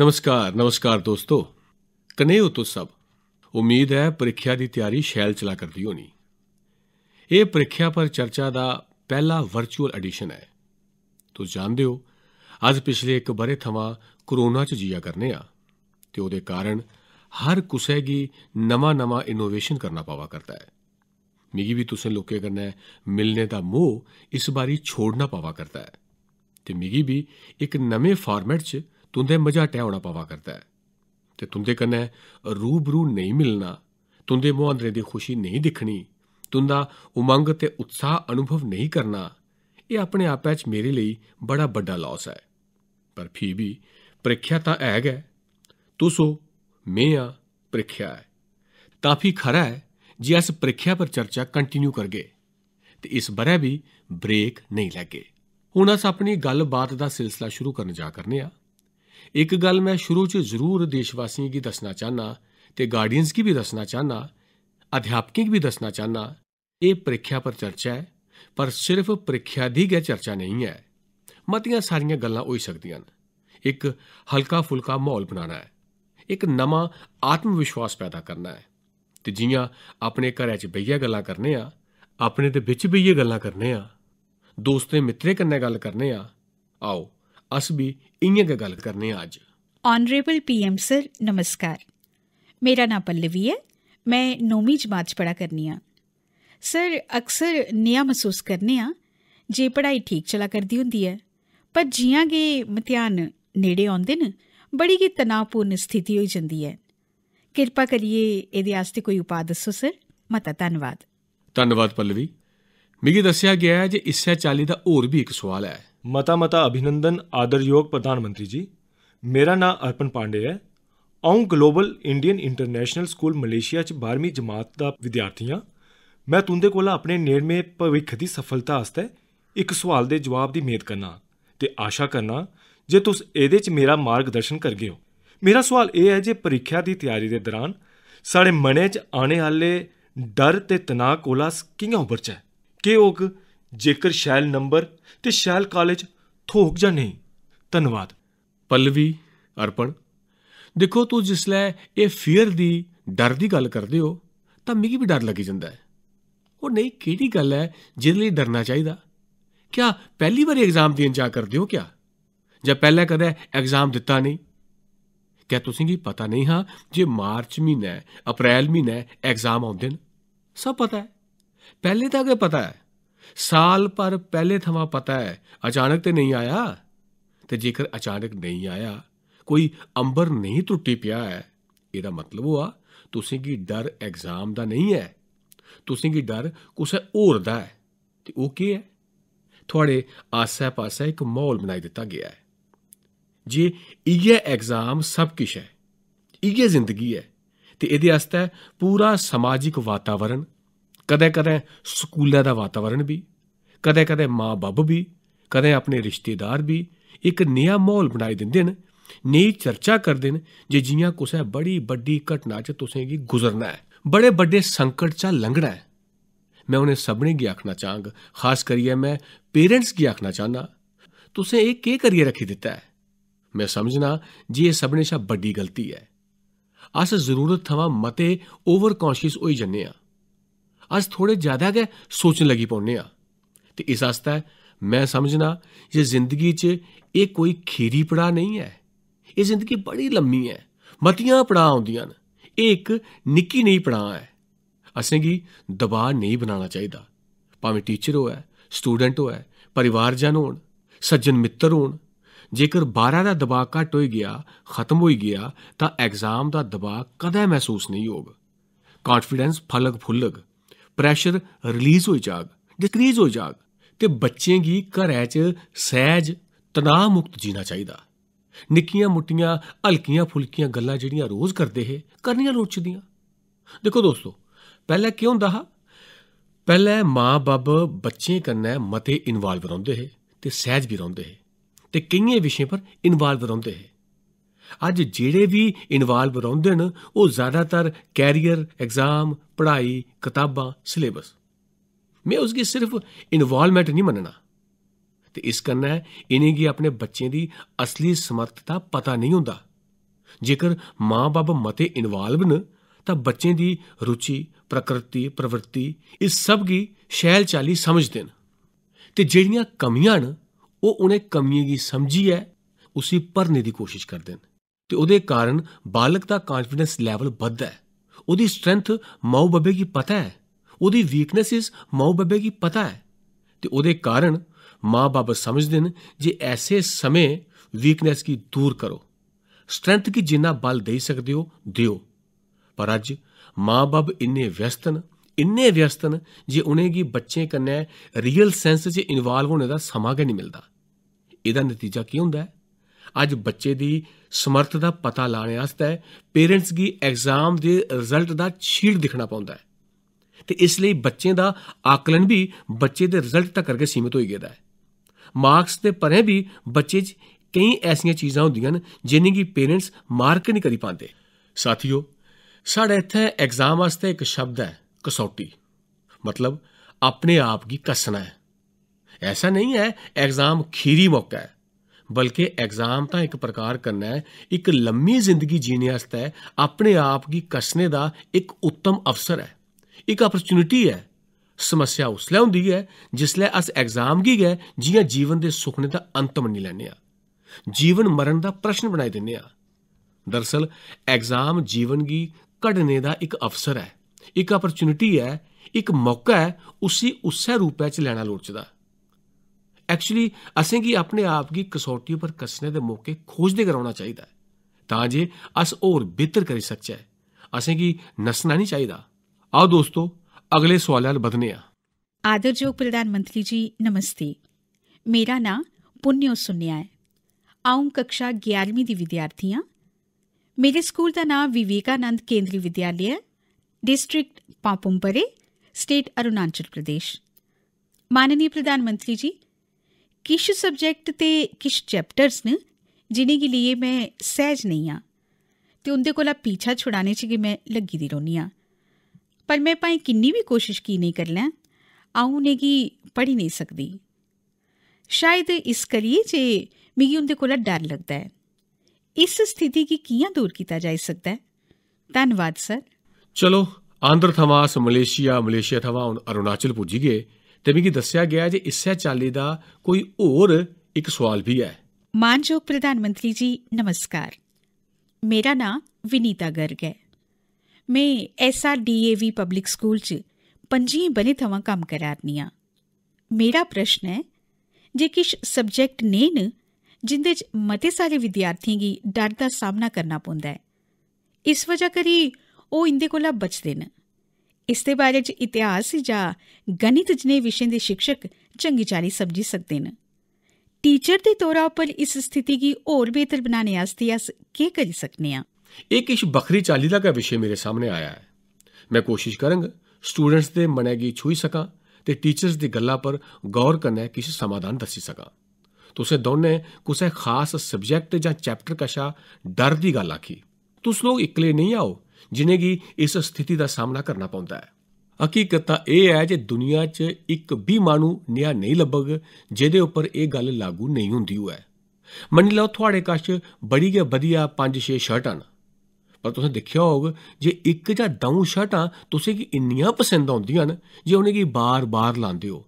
ਨਮਸਕਾਰ ਨਮਸਕਾਰ ਦੋਸਤੋ ਕਨੇ ਹੋ ਤੋਂ ਸਭ ਉਮੀਦ ਹੈ ਪ੍ਰੀਖਿਆ ਦੀ ਤਿਆਰੀ ਸ਼ੈਲ ਚਲਾ ਕਰਦੀ ਹੋਣੀ ਇਹ ਪ੍ਰੀਖਿਆ ਪਰ ਚਰਚਾ ਦਾ ਪਹਿਲਾ ਵਰਚੁਅਲ ਐਡੀਸ਼ਨ ਹੈ ਤੁਸੀਂ ਜਾਣਦੇ ਹੋ ਅੱਜ ਪਿਛਲੇ ਇੱਕ ਬਰੇ ਥਵਾ ਕਰੋਨਾ ਚ ਜੀਆ ਕਰਨੇ ਆ ਤੇ ਉਹਦੇ ਕਾਰਨ ਹਰ ਕੁਸੈਗੀ ਨਵਾਂ ਨਵਾਂ ਇਨੋਵੇਸ਼ਨ ਕਰਨਾ ਪਾਵਾ ਕਰਦਾ ਹੈ ਮਿਗੀ ਵੀ ਤੁਸੇ ਲੋਕੇ ਕਰਨਾ ਹੈ ਮਿਲਨੇ ਦਾ ਮੋਹ ਇਸ ਵਾਰੀ ਛੋੜਨਾ ਪਾਵਾ ਕਰਦਾ ਹੈ ਤੇ ਮਿਗੀ ਵੀ ਇੱਕ ਨਵੇਂ ਫਾਰਮੈਟ 'ਚ तुं'दे मझाटै होना पवा करदा ऐ ते तुं'दे कन्नै रूबरू नेईं मिलना तुं'दे मुहांदरें दी खुशी नेईं दिक्खनी तुं'दा उमंग ते उत्साह अनुभव नेईं करना एह् अपने आपै च मेरे लेई बड़ा बड्डा लॉस ऐ पर फ्ही बी प्रेख्या तां है गै तुस ओ में आं प्रेख्या ऐ तां फ्ही खरा ऐ जे अस प्रेख्या पर चर्चा कंटिन्यू करगे ते इस ब'रै बी ब्रेक नेईं लैगे हून अस अपनी गल्ल बात दा सिलसिला शुरू करन जा करने आं ਇੱਕ ਗੱਲ ਮੈਂ ਸ਼ੁਰੂ ਚ ਜ਼ਰੂਰ ਦੇਸ਼ਵਾਸੀਆਂ ਕੀ ਦੱਸਣਾ ਚਾਹਨਾ ਤੇ ਗਾਰਡੀਅਨਸ ਕੀ ਵੀ ਦੱਸਣਾ ਚਾਹਨਾ ਅਧਿਆਪਕਾਂ ਕੀ ਵੀ ਦੱਸਣਾ ਚਾਹਨਾ ਇਹ ਪ੍ਰੀਖਿਆ ਪਰ ਚਰਚਾ ਹੈ ਪਰ ਸਿਰਫ ਪ੍ਰੀਖਿਆ ਦੀ ਗੈ ਚਰਚਾ ਨਹੀਂ ਹੈ ਮਤੀਆਂ ਸਾਰੀਆਂ ਗੱਲਾਂ ਹੋਈ ਸਕਦੀਆਂ ਹਨ ਇੱਕ ਹਲਕਾ ਫੁਲਕਾ ਮਾਹੌਲ ਬਣਾਉਣਾ ਹੈ ਇੱਕ ਨਵਾਂ ਆਤਮ ਵਿਸ਼ਵਾਸ ਪੈਦਾ ਕਰਨਾ ਹੈ ਤੇ ਜੀਆਂ ਆਪਣੇ ਘਰ ਵਿੱਚ ਬਈਆ ਗੱਲਾਂ ਕਰਨੇ ਆ ਆਪਣੇ ਦੇ ਵਿੱਚ ਬਈਆ ਗੱਲਾਂ ਕਰਨੇ ਆ ਦੋਸਤੇ ਮਿੱਤਰੇ ਕੰਨੇ ਗੱਲ ਕਰਨੇ ਆ ਆਓ ਵੀ भी इं ਗੱਲ ਕਰਨੇ आज ਆਨਰੇਬਲ ਪੀਐਮ ਸਰ ਨਮਸਕਾਰ ਮੇਰਾ ਨਾਮ ਪੱਲਵੀ ਹੈ ਮੈਂ 9ਵੀਂ ਜਮਾਤ ਚ ਪੜਾ ਕਰਨੀ ਆ ਸਰ ਅਕਸਰ ਨਿਆ ਮਹਿਸੂਸ ਕਰਨੇ ਆ ਜੇ ਪੜਾਈ ਠੀਕ ਚਲਾ ਕਰਦੀ ਹੁੰਦੀ ਹੈ ਪਰ ਜੀਆਂ ਕੇ ਮਤਿਆਨ ਨੇੜੇ ਆਉਂਦੇ ਨ ਬੜੀ ਹੀ ਤਣਾਅਪੂਰਨ ਸਥਿਤੀ ਹੋ ਜਾਂਦੀ ਹੈ ਕਿਰਪਾ ਕਰੀਏ ਇਹਦੇ ਆਸਤੇ ਕੋਈ ਉਪਾਅ ਦੱਸੋ ਸਰ ਮਤਾ ਧੰਨਵਾਦ ਧੰਨਵਾਦ ਪੱਲਵੀ ਮਿਗੀ ਦੱਸਿਆ ਗਿਆ ਹੈ ਜੇ ਇਸੇ ਚਾਲੀ ਦਾ ਹੋਰ ਵੀ ਇੱਕ ਸਵਾਲ ਹੈ ਮਤਾ ਮਤਾ ਅਭਿਨੰਦਨ ਆਦਰਯੋਗ ਪ੍ਰਧਾਨ ਮੰਤਰੀ ਜੀ ਮੇਰਾ ਨਾਮ ਅਰਪਨ ਪਾਂਡੇ ਹੈ ਆਉਂ global Indian international school Malaysia ਚ 12ਵੀਂ ਜਮਾਤ ਦਾ ਵਿਦਿਆਰਥੀ ਹਾਂ ਮੈਂ ਤੁੰਦੇ ਕੋਲ ਆਪਣੇ ਨੇੜਮੇ ਭਵਿੱਖ ਦੀ ਸਫਲਤਾ ਵਾਸਤੇ ਇੱਕ ਸਵਾਲ ਦੇ ਜਵਾਬ ਦੀ ਉਮੀਦ ਕਰਨਾ ਤੇ ਆਸ਼ਾ ਕਰਨਾ ਜੇ ਤੁਸੀਂ ਇਹਦੇ ਚ ਮੇਰਾ ਮਾਰਗਦਰਸ਼ਨ ਕਰਗੇ ਹੋ ਮੇਰਾ ਸਵਾਲ ਇਹ ਹੈ ਜੇ ਪ੍ਰੀਖਿਆ ਦੀ ਤਿਆਰੀ ਦੇ ਦੌਰਾਨ ਸਾਡੇ ਮਨੇ ਚ ਆਣੇ ਹਾਲੇ ਡਰ ਤੇ ਤਣਾਅ ਕੋਲਾ ਕਿੰਨਾ ਉਪਰਚਾ ਕਿ ਉਹ ਜੇਕਰ ਸ਼ੈਲ ਨੰਬਰ ਤੇ ਸ਼ੈਲ ਕਾਲਜ ਥੋਕ ਜਾਂ ਨਹੀਂ ਧੰਨਵਾਦ ਪਲਵੀ ਅਰਪਣ ਦੇਖੋ ਤੂੰ ਜਿਸਲੇ ਇਹ ਫੀਅਰ ਦੀ ਡਰ ਦੀ ਗੱਲ ਕਰਦੇ ਹੋ ਤਾਂ ਮਿਗੀ ਵੀ ਡਰ ਲੱਗੀ ਜਾਂਦਾ ਹੈ ਉਹ ਨਹੀਂ ਕਿਹੜੀ ਗੱਲ ਹੈ ਜਿਸ ਲਈ ਡਰਨਾ ਚਾਹੀਦਾ ਕਿਆ ਪਹਿਲੀ ਵਾਰ ਐਗਜ਼ਾਮ ਦੇਣ ਜਾ ਕਰਦੇ ਹੋ ਕਿਆ ਜਾਂ ਪਹਿਲਾਂ ਕਦੇ ਐਗਜ਼ਾਮ ਦਿੱਤਾ ਨਹੀਂ ਕਿਆ ਤੁਸੀਂ ਕੀ ਪਤਾ ਨਹੀਂ ਹਾਂ ਜੇ ਮਾਰਚ ਮਹੀਨਾ ਹੈ ਅਪ੍ਰੈਲ ਮਹੀਨਾ ਹੈ ਐਗਜ਼ਾਮ ਆਉਂਦੇ ਨੇ ਸਭ ਪਤਾ ਹੈ ਪਹਿਲੇ ਤਾਂ ਅਗੇ ਪਤਾ ਹੈ ਸਾਲ ਪਰ ਪਹਿਲੇ ਥਵਾ ਪਤਾ ਹੈ ਅਚਾਨਕ ਤੇ ਨਹੀਂ ਆਇਆ ਤੇ ਜੇਕਰ ਅਚਾਨਕ ਨਹੀਂ ਆਇਆ ਕੋਈ ਅੰਬਰ ਨਹੀਂ ਟੁੱਟੀ ਪਿਆ ਹੈ ਇਹਦਾ ਮਤਲਬ ਹੋਆ ਤੁਸੀਂ ਕੀ ਡਰ ਐਗਜ਼ਾਮ ਦਾ ਨਹੀਂ ਹੈ ਤੁਸੀਂ ਕੀ ਡਰ ਕੁਛ ਹੋਰ ਦਾ ਹੈ ਤੇ ਉਹ ਕੀ ਹੈ ਤੁਹਾਡੇ ਆਸ-ਪਾਸੇ ਇੱਕ ਮਾਹੌਲ ਬਣਾਈ ਦਿੱਤਾ ਗਿਆ ਹੈ ਜੇ ਇਹ ਐਗਜ਼ਾਮ ਸਭ ਕੁਝ ਹੈ ਇਹ ਜ਼ਿੰਦਗੀ ਹੈ ਤੇ ਇਹਦੇ ਵਾਸਤੇ ਪੂਰਾ ਸਮਾਜਿਕ ਵਾਤਾਵਰਣ ਕਦੇ-ਕਦੇ ਸਕੂਲਾਂ ਦਾ ਵਾਤਾਵਰਣ ਵੀ ਕਦੇ-ਕਦੇ ਮਾਂ-ਬਾਪ ਵੀ ਕਦੇ ਆਪਣੇ ਰਿਸ਼ਤੇਦਾਰ ਵੀ ਇੱਕ ਨਿਆ ਮਾਹੌਲ ਬਣਾਈ ਦਿੰਦੇ ਨੇ ਨਈ ਚਰਚਾ ਕਰਦੇ ਨੇ ਜੇ ਜੀਆਂ ਕੁਸੈ ਬੜੀ ਵੱਡੀ ਘਟਨਾ ਚ ਤੁਸੀਂ ਕੀ ਗੁਜ਼ਰਨਾ ਹੈ ਬੜੇ ਵੱਡੇ ਸੰਕਟ ਚ ਲੰਘਣਾ ਹੈ ਮੈਂ ਉਹਨੇ ਸਭਨੇ ਕੀ ਆਖਣਾ ਚਾਹਾਂਗ ਖਾਸ ਕਰੀਏ ਮੈਂ ਪੇਰੈਂਟਸ ਕੀ ਆਖਣਾ ਚਾਹਨਾ ਤੁਸੀਂ ਇਹ ਕੀ ਕਰੀਏ ਰੱਖੀ ਦਿੱਤਾ ਹੈ ਮੈਂ ਸਮਝਣਾ ਜੀ ਇਹ ਸਭਨੇ ਸ਼ਾ ਵੱਡੀ ਗਲਤੀ ਹੈ ਅਸ ਜ਼ਰੂਰਤ ਥਵਾ ਮਤੇ ਓਵਰ ਕੌਂਸ਼ੀਅਸ ਹੋਈ ਜੰਨੇ ਆ ਅਸ ਥੋੜੇ ਜ਼ਿਆਦਾ ਗਏ ਸੋਚਣ ਲੱਗੀ ਪਉਨੇ ਆ ਤੇ ਇਸ ਆਸਤਾ ਮੈਂ ਸਮਝਣਾ ਇਹ ਜ਼ਿੰਦਗੀ 'ਚ ਇਹ ਕੋਈ ਖੀਰੀ ਪੜਾ ਨਹੀਂ ਹੈ ਇਹ ਜ਼ਿੰਦਗੀ ਬੜੀ ਲੰਮੀ ਹੈ ਮਤੀਆਂ ਪੜਾ ਆਉਂਦੀਆਂ ਨੇ ਇਹ ਇੱਕ ਨਿੱਕੀ ਨਹੀਂ ਪੜਾ ਹੈ ਅਸੀਂ ਕੀ ਦਬਾਅ ਨਹੀਂ ਬਣਾਉਣਾ ਚਾਹੀਦਾ ਭਾਵੇਂ ਟੀਚਰ ਹੋਵੇ ਸਟੂਡੈਂਟ ਹੋਵੇ ਹੋਇਆ ਪਰਿਵਾਰਜਨ ਹੋਣ ਸੱਜਣ ਮਿੱਤਰ ਹੋਣ ਜੇਕਰ 12 ਦਾ ਦਬਾਅ ਘਟ ਹੋ ਗਿਆ ਖਤਮ ਹੋ ਗਿਆ ਤਾਂ ਐਗਜ਼ਾਮ ਦਾ ਦਬਾਅ ਕਦੇ ਮਹਿਸੂਸ ਨਹੀਂ ਹੋਗਾ ਕੌਨਫੀਡੈਂਸ ਫਲਕ ਫੁੱਲਗ ਪ੍ਰੈਸ਼ਰ ਰਿਲੀਜ਼ ਹੋ ਜਾਗ ਡਿਕਰੀਜ਼ ਹੋ ਜਾਗ ਤੇ ਬੱਚੇ ਗੀ ਘਰੇ ਚ ਸਹਿਜ ਤਨਾਅ ਮੁਕਤ ਜੀਣਾ ਚਾਹੀਦਾ ਨਿੱਕੀਆਂ ਮੁੱਟੀਆਂ ਹਲਕੀਆਂ ਫੁਲਕੀਆਂ ਗੱਲਾਂ ਜਿਹੜੀਆਂ ਰੋਜ਼ ਕਰਦੇ ਹੈ ਕਰਨੀਆਂ ਲੋੜਚਦੀਆਂ ਦੇਖੋ ਦੋਸਤੋ ਪਹਿਲਾਂ ਕੀ ਹੁੰਦਾ ਹੈ ਪਹਿਲੇ ਮਾਂ-ਬਾਪ ਬੱਚੇ ਕੰਨੇ ਮਤੇ ਇਨਵੋਲਵ ਰਹਿੰਦੇ ਹੈ ਤੇ ਸਹਿਜ ਵੀ ਰਹਿੰਦੇ ਹੈ ਤੇ ਕਈਆਂ ਵਿਸ਼ੇ ਪਰ ਇਨਵੋਲਵ ਰਹਿੰਦੇ ਹੈ ਅੱਜ ਜਿਹੜੇ ਵੀ ਇਨਵੋਲਵ ਰਹਿੰਦੇ ਨੇ ਉਹ ਜ਼ਿਆਦਾਤਰ ਕੈਰੀਅਰ ਐਗਜ਼ਾਮ ਪੜ੍ਹਾਈ ਕਿਤਾਬਾਂ ਸਿਲੇਬਸ ਉਸ ਦੀ ਸਿਰਫ ਇਨਵੋਲਵਮੈਂਟ ਨਹੀਂ ਮੰਨਣਾ ਤੇ ਇਸ ਕਰਨਾ ਹੈ ਇਨੇ ਕੀ ਆਪਣੇ ਬੱਚੇ ਦੀ ਅਸਲੀ ਸਮਰੱਥਾ ਪਤਾ ਨਹੀਂ ਹੁੰਦਾ ਜੇਕਰ ਮਾਪੇ ਮਤੇ ਇਨਵੋਲਵ ਨ ਤਾਂ ਬੱਚੇ ਦੀ ਰੁਚੀ ਪ੍ਰਕਿਰਤੀ ਪ੍ਰਵਰਤੀ ਇਸ ਸਭ ਕੀ ਸ਼ੈਲ ਚਾਲੀ ਸਮਝਦੇ ਨੇ ਤੇ ਜਿਹੜੀਆਂ ਕਮੀਆਂ ਨ ਉਹ ਉਹਨੇ ਕਮੀਆਂ ਦੀ ਸਮਝੀ ਹੈ ਉਸੇ ਭਰਨੇ ਦੀ ਕੋਸ਼ਿਸ਼ ਕਰਦੇ ਨੇ ਤੇ ਉਹਦੇ ਕਾਰਨ ਬਾਲਕ ਦਾ ਕੌਨਫੀਡੈਂਸ ਲੈਵਲ ਵੱਧਦਾ ਹੈ ਉਹਦੀ ਸਟਰੈਂਥ ਮਾਪੇ ਬਾਪੇ ਕੀ ਪਤਾ ਹੈ ਉਹਦੀ ਵੀਕਨੈਸਸ ਮਾਂ ਬੱਬੇ ਕੀ ਪਤਾ ਹੈ ਤੇ ਉਹਦੇ ਕਾਰਨ ਮਾਂ-ਬਾਪ ਸਮਝਦੇ ਨੇ ਜੇ ਐਸੇ ਸਮੇਂ ਵੀਕਨੈਸ ਕੀ ਦੂਰ ਕਰੋ ਸਟਰੈਂਥ ਕੀ ਜਿੰਨਾ ਬਲ ਦੇ ਸਕਦੇ ਹੋ ਦਿਓ ਪਰ ਅੱਜ ਮਾਂ-ਬਾਪ ਇੰਨੇ ਵਿਅਸਤਨ ਇੰਨੇ ਵਿਅਸਤਨ ਜੇ ਉਹਨੇ ਕੀ ਬੱਚੇ ਕੰਨੇ ਰੀਅਲ ਸੈਂਸ 'ਚ ਇਨਵੋਲਵ ਹੋਣ ਦਾ ਸਮਾਂ ਗੇ ਨਹੀਂ ਮਿਲਦਾ ਇਹਦਾ ਨਤੀਜਾ ਕੀ ਹੁੰਦਾ ਹੈ ਅੱਜ ਬੱਚੇ ਦੀ ਸਮਰਥ ਦਾ ਪਤਾ ਲਾਣੇ ਵਾਸਤੇ ਪੇਰੈਂਟਸ ਕੀ ਐਗਜ਼ਾਮ ਦੇ ਰਿਜ਼ਲਟ ਦਾ ਛੀਲ ਦਿਖਣਾ ਪੈਂਦਾ ਹੈ ਤੇ ਇਸ ਲਈ ਬੱਚੇ ਦਾ ਆਕਲਨ ਵੀ ਬੱਚੇ ਦੇ ਰਿਜ਼ਲਟ ਤੱਕ ਕਰਕੇ ਸੀਮਿਤ ਹੋਈ ਗਿਆ ਹੈ ਮਾਰਕਸ ਤੇ ਪਰੇ ਵੀ ਬੱਚੇ 'ਚ ਕਈ ਐਸੀਆਂ ਚੀਜ਼ਾਂ ਹੁੰਦੀਆਂ ਨੇ ਜਿਨ੍ਹਾਂ ਦੀ ਪੇਰੈਂਟਸ ਮਾਰਕ ਨਹੀਂ ਕਰੀ ਪਾਉਂਦੇ ਸਾਥੀਓ ਸਾਡੇ ਇੱਥੇ ਐਗਜ਼ਾਮ ਵਾਸਤੇ ਇੱਕ ਸ਼ਬਦ ਹੈ ਕਸੌਟੀ ਮਤਲਬ ਆਪਣੇ ਆਪ ਕੀ ਕਸਣਾ ਹੈ ਐਸਾ ਨਹੀਂ ਹੈ ਐਗਜ਼ਾਮ ਖੀਰੀ ਮੌਕਾ ਹੈ ਬਲਕਿ ਐਗਜ਼ਾਮ ਤਾਂ ਇੱਕ ਪ੍ਰਕਾਰ ਕਰਨਾ ਹੈ ਇੱਕ ਲੰਮੀ ਜ਼ਿੰਦਗੀ ਜੀਣ ਵਾਸਤੇ ਆਪਣੇ ਆਪ ਕੀ ਕਸਨੇ ਦਾ ਇੱਕ ਉੱਤਮ ਅਵਸਰ ਹੈ इक अपॉर्चुनिटी ਹੈ ਸਮੱਸਿਆ ਉਸ ਲੈ ਹੁੰਦੀ ਹੈ ਜਿਸ ਲਈ ਅਸ ਐਗਜ਼ਾਮ ਕੀ ਗਏ ਜਿਹਾਂ ਜੀਵਨ ਦੇ ਸੁਖਨੇ ਦਾ ਅੰਤ ਮੰਨੀ ਲੈਣੇ ਆ ਜੀਵਨ ਮਰਨ ਦਾ ਪ੍ਰਸ਼ਨ ਬਣਾਈ ਦਿੰਨੇ ਆ ਦਰਸਲ ਐਗਜ਼ਾਮ ਜੀਵਨ ਦੀ ਕਢਨੇ ਦਾ ਇੱਕ ਅਫਸਰ ਹੈ ਇੱਕ ਅਪਰਚੁਨਿਟੀ ਹੈ ਇੱਕ ਮੌਕਾ ਹੈ ਉਸੇ ਉਸੇ ਰੂਪ ਵਿੱਚ ਲੈਣਾ ਲੋੜਚਦਾ ਐਕਚੁਅਲੀ ਅਸੀਂ ਕੀ ਆਪਣੇ ਆਪ ਦੀ ਕਸੌਟੀ ਉੱਪਰ ਕਸਨੇ ਦੇ ਮੌਕੇ ਖੋਜਦੇ ਕਰਾਉਣਾ ਚਾਹੀਦਾ ਤਾਂ ਜੇ ਅਸ ਹੋਰ ਬਿਹਤਰ ਕਰ ਸਕਚੇ ਅਸੀਂ ਕੀ ਨਸਣਾ ਨਹੀਂ ਚਾਹੀਦਾ आओ दोस्तों अगले सवाल बदने योग प्रधानमंत्री जी नमस्ते मेरा नाम पुन्यो सुन्या है आऊ कक्षा ग्यारहवीं की विद्यार्थी हाँ मेरे स्कूल का नाम विवेकानंद केंद्रीय विद्यालय है डिस्ट्रिक्ट पापुमपरे स्टेट अरुणाचल प्रदेश माननीय प्रधानमंत्री जी किश सब्जेक्ट ते किश चैप्टर्स न जिनेंगी लिए मैं सहज नहीं हाँ तो उंदे कोला पीछा छुड़ाने च मैं लगी दी रोनी हाँ पर मैं भाएं किन्नी बी कोशिश की नेईं करी लैं आऊं उ'नेंगी पढ़ी नेईं सकदी शायद इस करियै जे मिगी उं'दे कोला डर लगदा ऐ इस स्थिति गी कि'यां दूर कीता जाई सकदा ऐ धन्नवाद सर चलो आंध्र थमां अस मलेशिया मलेशिया थमां हून अरुणाचल पुज्जी गे ते मिगी दस्सेआ गेआ जे इस्सै चाल्ली दा कोई होर इक सोआल बी ऐ मानजोग प्रधानमंत्री जी नमस्कार मेरा नांऽ विनीता गर्ग ऐ ਮੈਂ SRDAV ਪਬਲਿਕ ਸਕੂਲ ਚ ਪੰਜੀ ਬਣੀ ਥਵਾਂ ਕੰਮ ਕਰਾਤਨੀ ਆ ਮੇਰਾ ਪ੍ਰਸ਼ਨ ਹੈ ਜੇ ਕਿਸ ਸਬਜੈਕਟ ਨੇ ਨ ਜਿੰਦੇ ਚ ਮਤੇ ਸਾਰੇ ਵਿਦਿਆਰਥੀ ਗੀ ਡਰ ਦਾ ਸਾਹਮਣਾ ਕਰਨਾ ਪੁੰਦਾ ਹੈ ਇਸ ਵਜ੍ਹਾ ਕਰੀ ਉਹ ਇੰਦੇ ਕੋਲਾ ਬਚਦੇ ਨ ਇਸ ਦੇ ਬਾਰੇ ਚ ਇਤਿਹਾਸ ਜਾਂ ਗਣਿਤ ਜਨੇ ਵਿਸ਼ੇ ਦੇ ਸਿੱਖਸ਼ਕ ਚੰਗੀ ਚਾਲੀ ਸਮਝੀ ਸਕਦੇ ਨ ਟੀਚਰ ਦੇ ਤੌਰ ਉੱਪਰ ਇਸ ਸਥਿਤੀ ਕੀ ਹੋਰ ਬਿਹਤਰ ਬਣਾਉਣੇ ਆਸਤੀ ਅਸ ਕੀ ਕਰ ਸਕਨੇ ਆ एक ਬਖਰੀ ਚਾਲੀ ਦਾ ਕਾ ਵਿਸ਼ੇ ਮੇਰੇ ਸਾਹਮਣੇ ਆਇਆ ਹੈ ਮੈਂ ਕੋਸ਼ਿਸ਼ ਕਰਾਂਗਾ ਸਟੂਡੈਂਟਸ ਦੇ ਮਨੇਗੀ ਛੂਈ ਸਕਾਂ ਤੇ ਟੀਚਰਸ ਦੀ ਗੱਲਾਂ ਪਰ ਗੌਰ ਕਰਨਾ ਕਿਸੇ ਸਮਾਧਾਨ ਦੱਸੀ ਸਕਾਂ ਤੁਸੀਂ ਦੋਨੇ ਕਿਸੇ ਖਾਸ ਸਬਜੈਕਟ ਜਾਂ ਚੈਪਟਰ ਕਸ਼ਾ ਡਰ ਦੀ ਗੱਲ ਆਖੀ ਤੁਸੀਂ ਲੋਕ ਇਕਲੇ ਨਹੀਂ ਆਓ ਜਿਨੇ ਕੀ ਇਸ ਸਥਿਤੀ ਦਾ ਸਾਹਮਣਾ ਕਰਨਾ ਪੈਂਦਾ ਹੈ ਹਕੀਕਤ ਤਾਂ ਇਹ ਹੈ ਜੇ ਦੁਨੀਆ 'ਚ ਇੱਕ ਵੀ ਮਾਨੂ ਨਿਆ ਨਹੀਂ ਲੱਭਗ ਜਿਹਦੇ ਉੱਪਰ ਇਹ ਗੱਲ ਲਾਗੂ ਨਹੀਂ ਹੁੰਦੀ ਹੋਇਆ ਮੰਨ ਲਓ ਤੁਹਾਡੇ ਕਾਸ਼ ਬੜੀ ਗੇ ਵਧੀਆ 5-6 ਸ਼ਰਟਾਂ ਪਰ ਤੁਸੀਂ ਦੇਖਿਆ ਹੋਊਗਾ ਜੇ ਇੱਕ ਜਾਂ ਦੋ ਸ਼ਰਟਾਂ ਤੁਸੀਂ ਕਿ ਇੰਨੀਆਂ ਪਸੰਦ ਆਉਂਦੀਆਂ ਨੇ ਜੇ ਉਹਨੇ ਕੀ ਬਾਰ-ਬਾਰ ਲਾਂਦੇ ਹੋ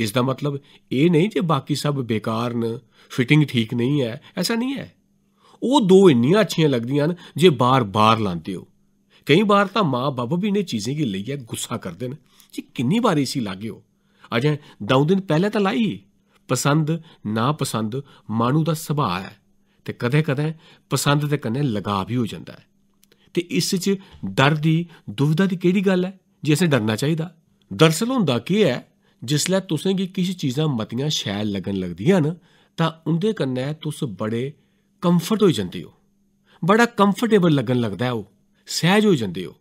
ਇਸ ਦਾ ਮਤਲਬ ਇਹ ਨਹੀਂ ਜੇ ਬਾਕੀ ਸਭ ਬੇਕਾਰ ਨੇ ਫਿਟਿੰਗ ਠੀਕ ਨਹੀਂ ਹੈ ਐਸਾ ਨਹੀਂ ਹੈ ਉਹ ਦੋ ਇੰਨੀਆਂ ਅੱਛੀਆਂ ਲੱਗਦੀਆਂ ਨੇ ਜੇ ਬਾਰ-ਬਾਰ ਲਾਂਦੇ ਹੋ ਕਈ ਵਾਰ ਤਾਂ ਮਾਂ-ਬਾਪ ਵੀ ਨੇ ਚੀਜ਼ਾਂ ਕੀ ਲਈ ਹੈ ਗੁੱਸਾ ਕਰਦੇ ਨੇ ਕਿ ਕਿੰਨੀ ਵਾਰੀ ਸੀ ਲਾਗਿਓ ਅਜੇ ਦੋ ਦਿਨ ਪਹਿਲਾਂ ਤਾਂ ਲਾਈ ਪਸੰਦ ਨਾ ਪਸੰਦ ਮਾਨੂ ਦਾ ਸੁਭਾਅ ਹੈ ਤੇ ਕਦੇ-ਕਦੇ ਪਸੰਦ ਦੇ ਕੰਨੇ ਲਗਾ ਵੀ ਹੋ ਜਾਂਦਾ ਹੈ ਤੇ ਇਸ 'ਚ ਡਰ ਦੀ ਦੁਵਿਧਾ ਦੀ ਕਿਹੜੀ ਗੱਲ ਹੈ ਜੇ ਅਸੀਂ ਡਰਨਾ ਚਾਹੀਦਾ ਦਰਸਲ ਹੁੰਦਾ ਕੀ ਹੈ ਜਿਸਲੇ ਤੁਸੀਂ ਕਿ ਕਿਸੇ ਚੀਜ਼ਾਂ ਮਤੀਆਂ ਸ਼ੈਲ ਲੱਗਣ ਲੱਗਦੀਆਂ ਨਾ ਤਾਂ ਉਹਦੇ ਕੰਨੇ ਤੁਸ ਬੜੇ ਕੰਫਰਟ ਹੋ ਜਾਂਦੇ ਹੋ ਬੜਾ ਕੰਫਰਟੇਬਲ ਲੱਗਣ ਲੱਗਦਾ ਹੈ ਉਹ ਸਹਿਜ ਹੋ ਜਾਂਦੇ ਹੋ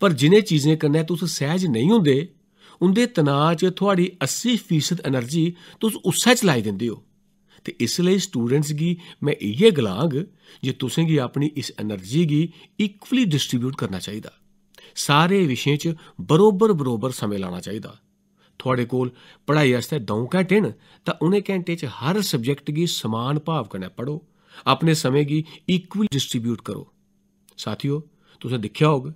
ਪਰ ਜਿਨੇ ਚੀਜ਼ਾਂ ਕੰਨੇ ਤੁਸ ਸਹਿਜ ਨਹੀਂ ਹੁੰਦੇ ਉਹਦੇ ਤਣਾਅ 'ਚ ਤੁਹਾਡੀ 80% એનર્ਜੀ ਤੁਸ ਉਸੇ 'ਚ ਲਾਈ ਦਿੰਦੇ ਹੋ ते इसलेई स्टूडेंट्स गी में इ'यै गलाङ जे तुसें गी अपनी इस एनर्जी गी इक्वली डिस्ट्रीब्यूट करना चाहिदा सारे विशें च बरोबर बरोबर समें लाना चाहिदा थुआढ़े कोल पढ़ाई आस्तै द'ऊं घैंटे न तां उ'नें घैंटें च हर सब्जैक्ट गी समान भाव कन्नै पढ़ो अपने समें गी इक्वली डिस्ट्रीब्यूट करो साथियो तुसें दिक्खेआ होग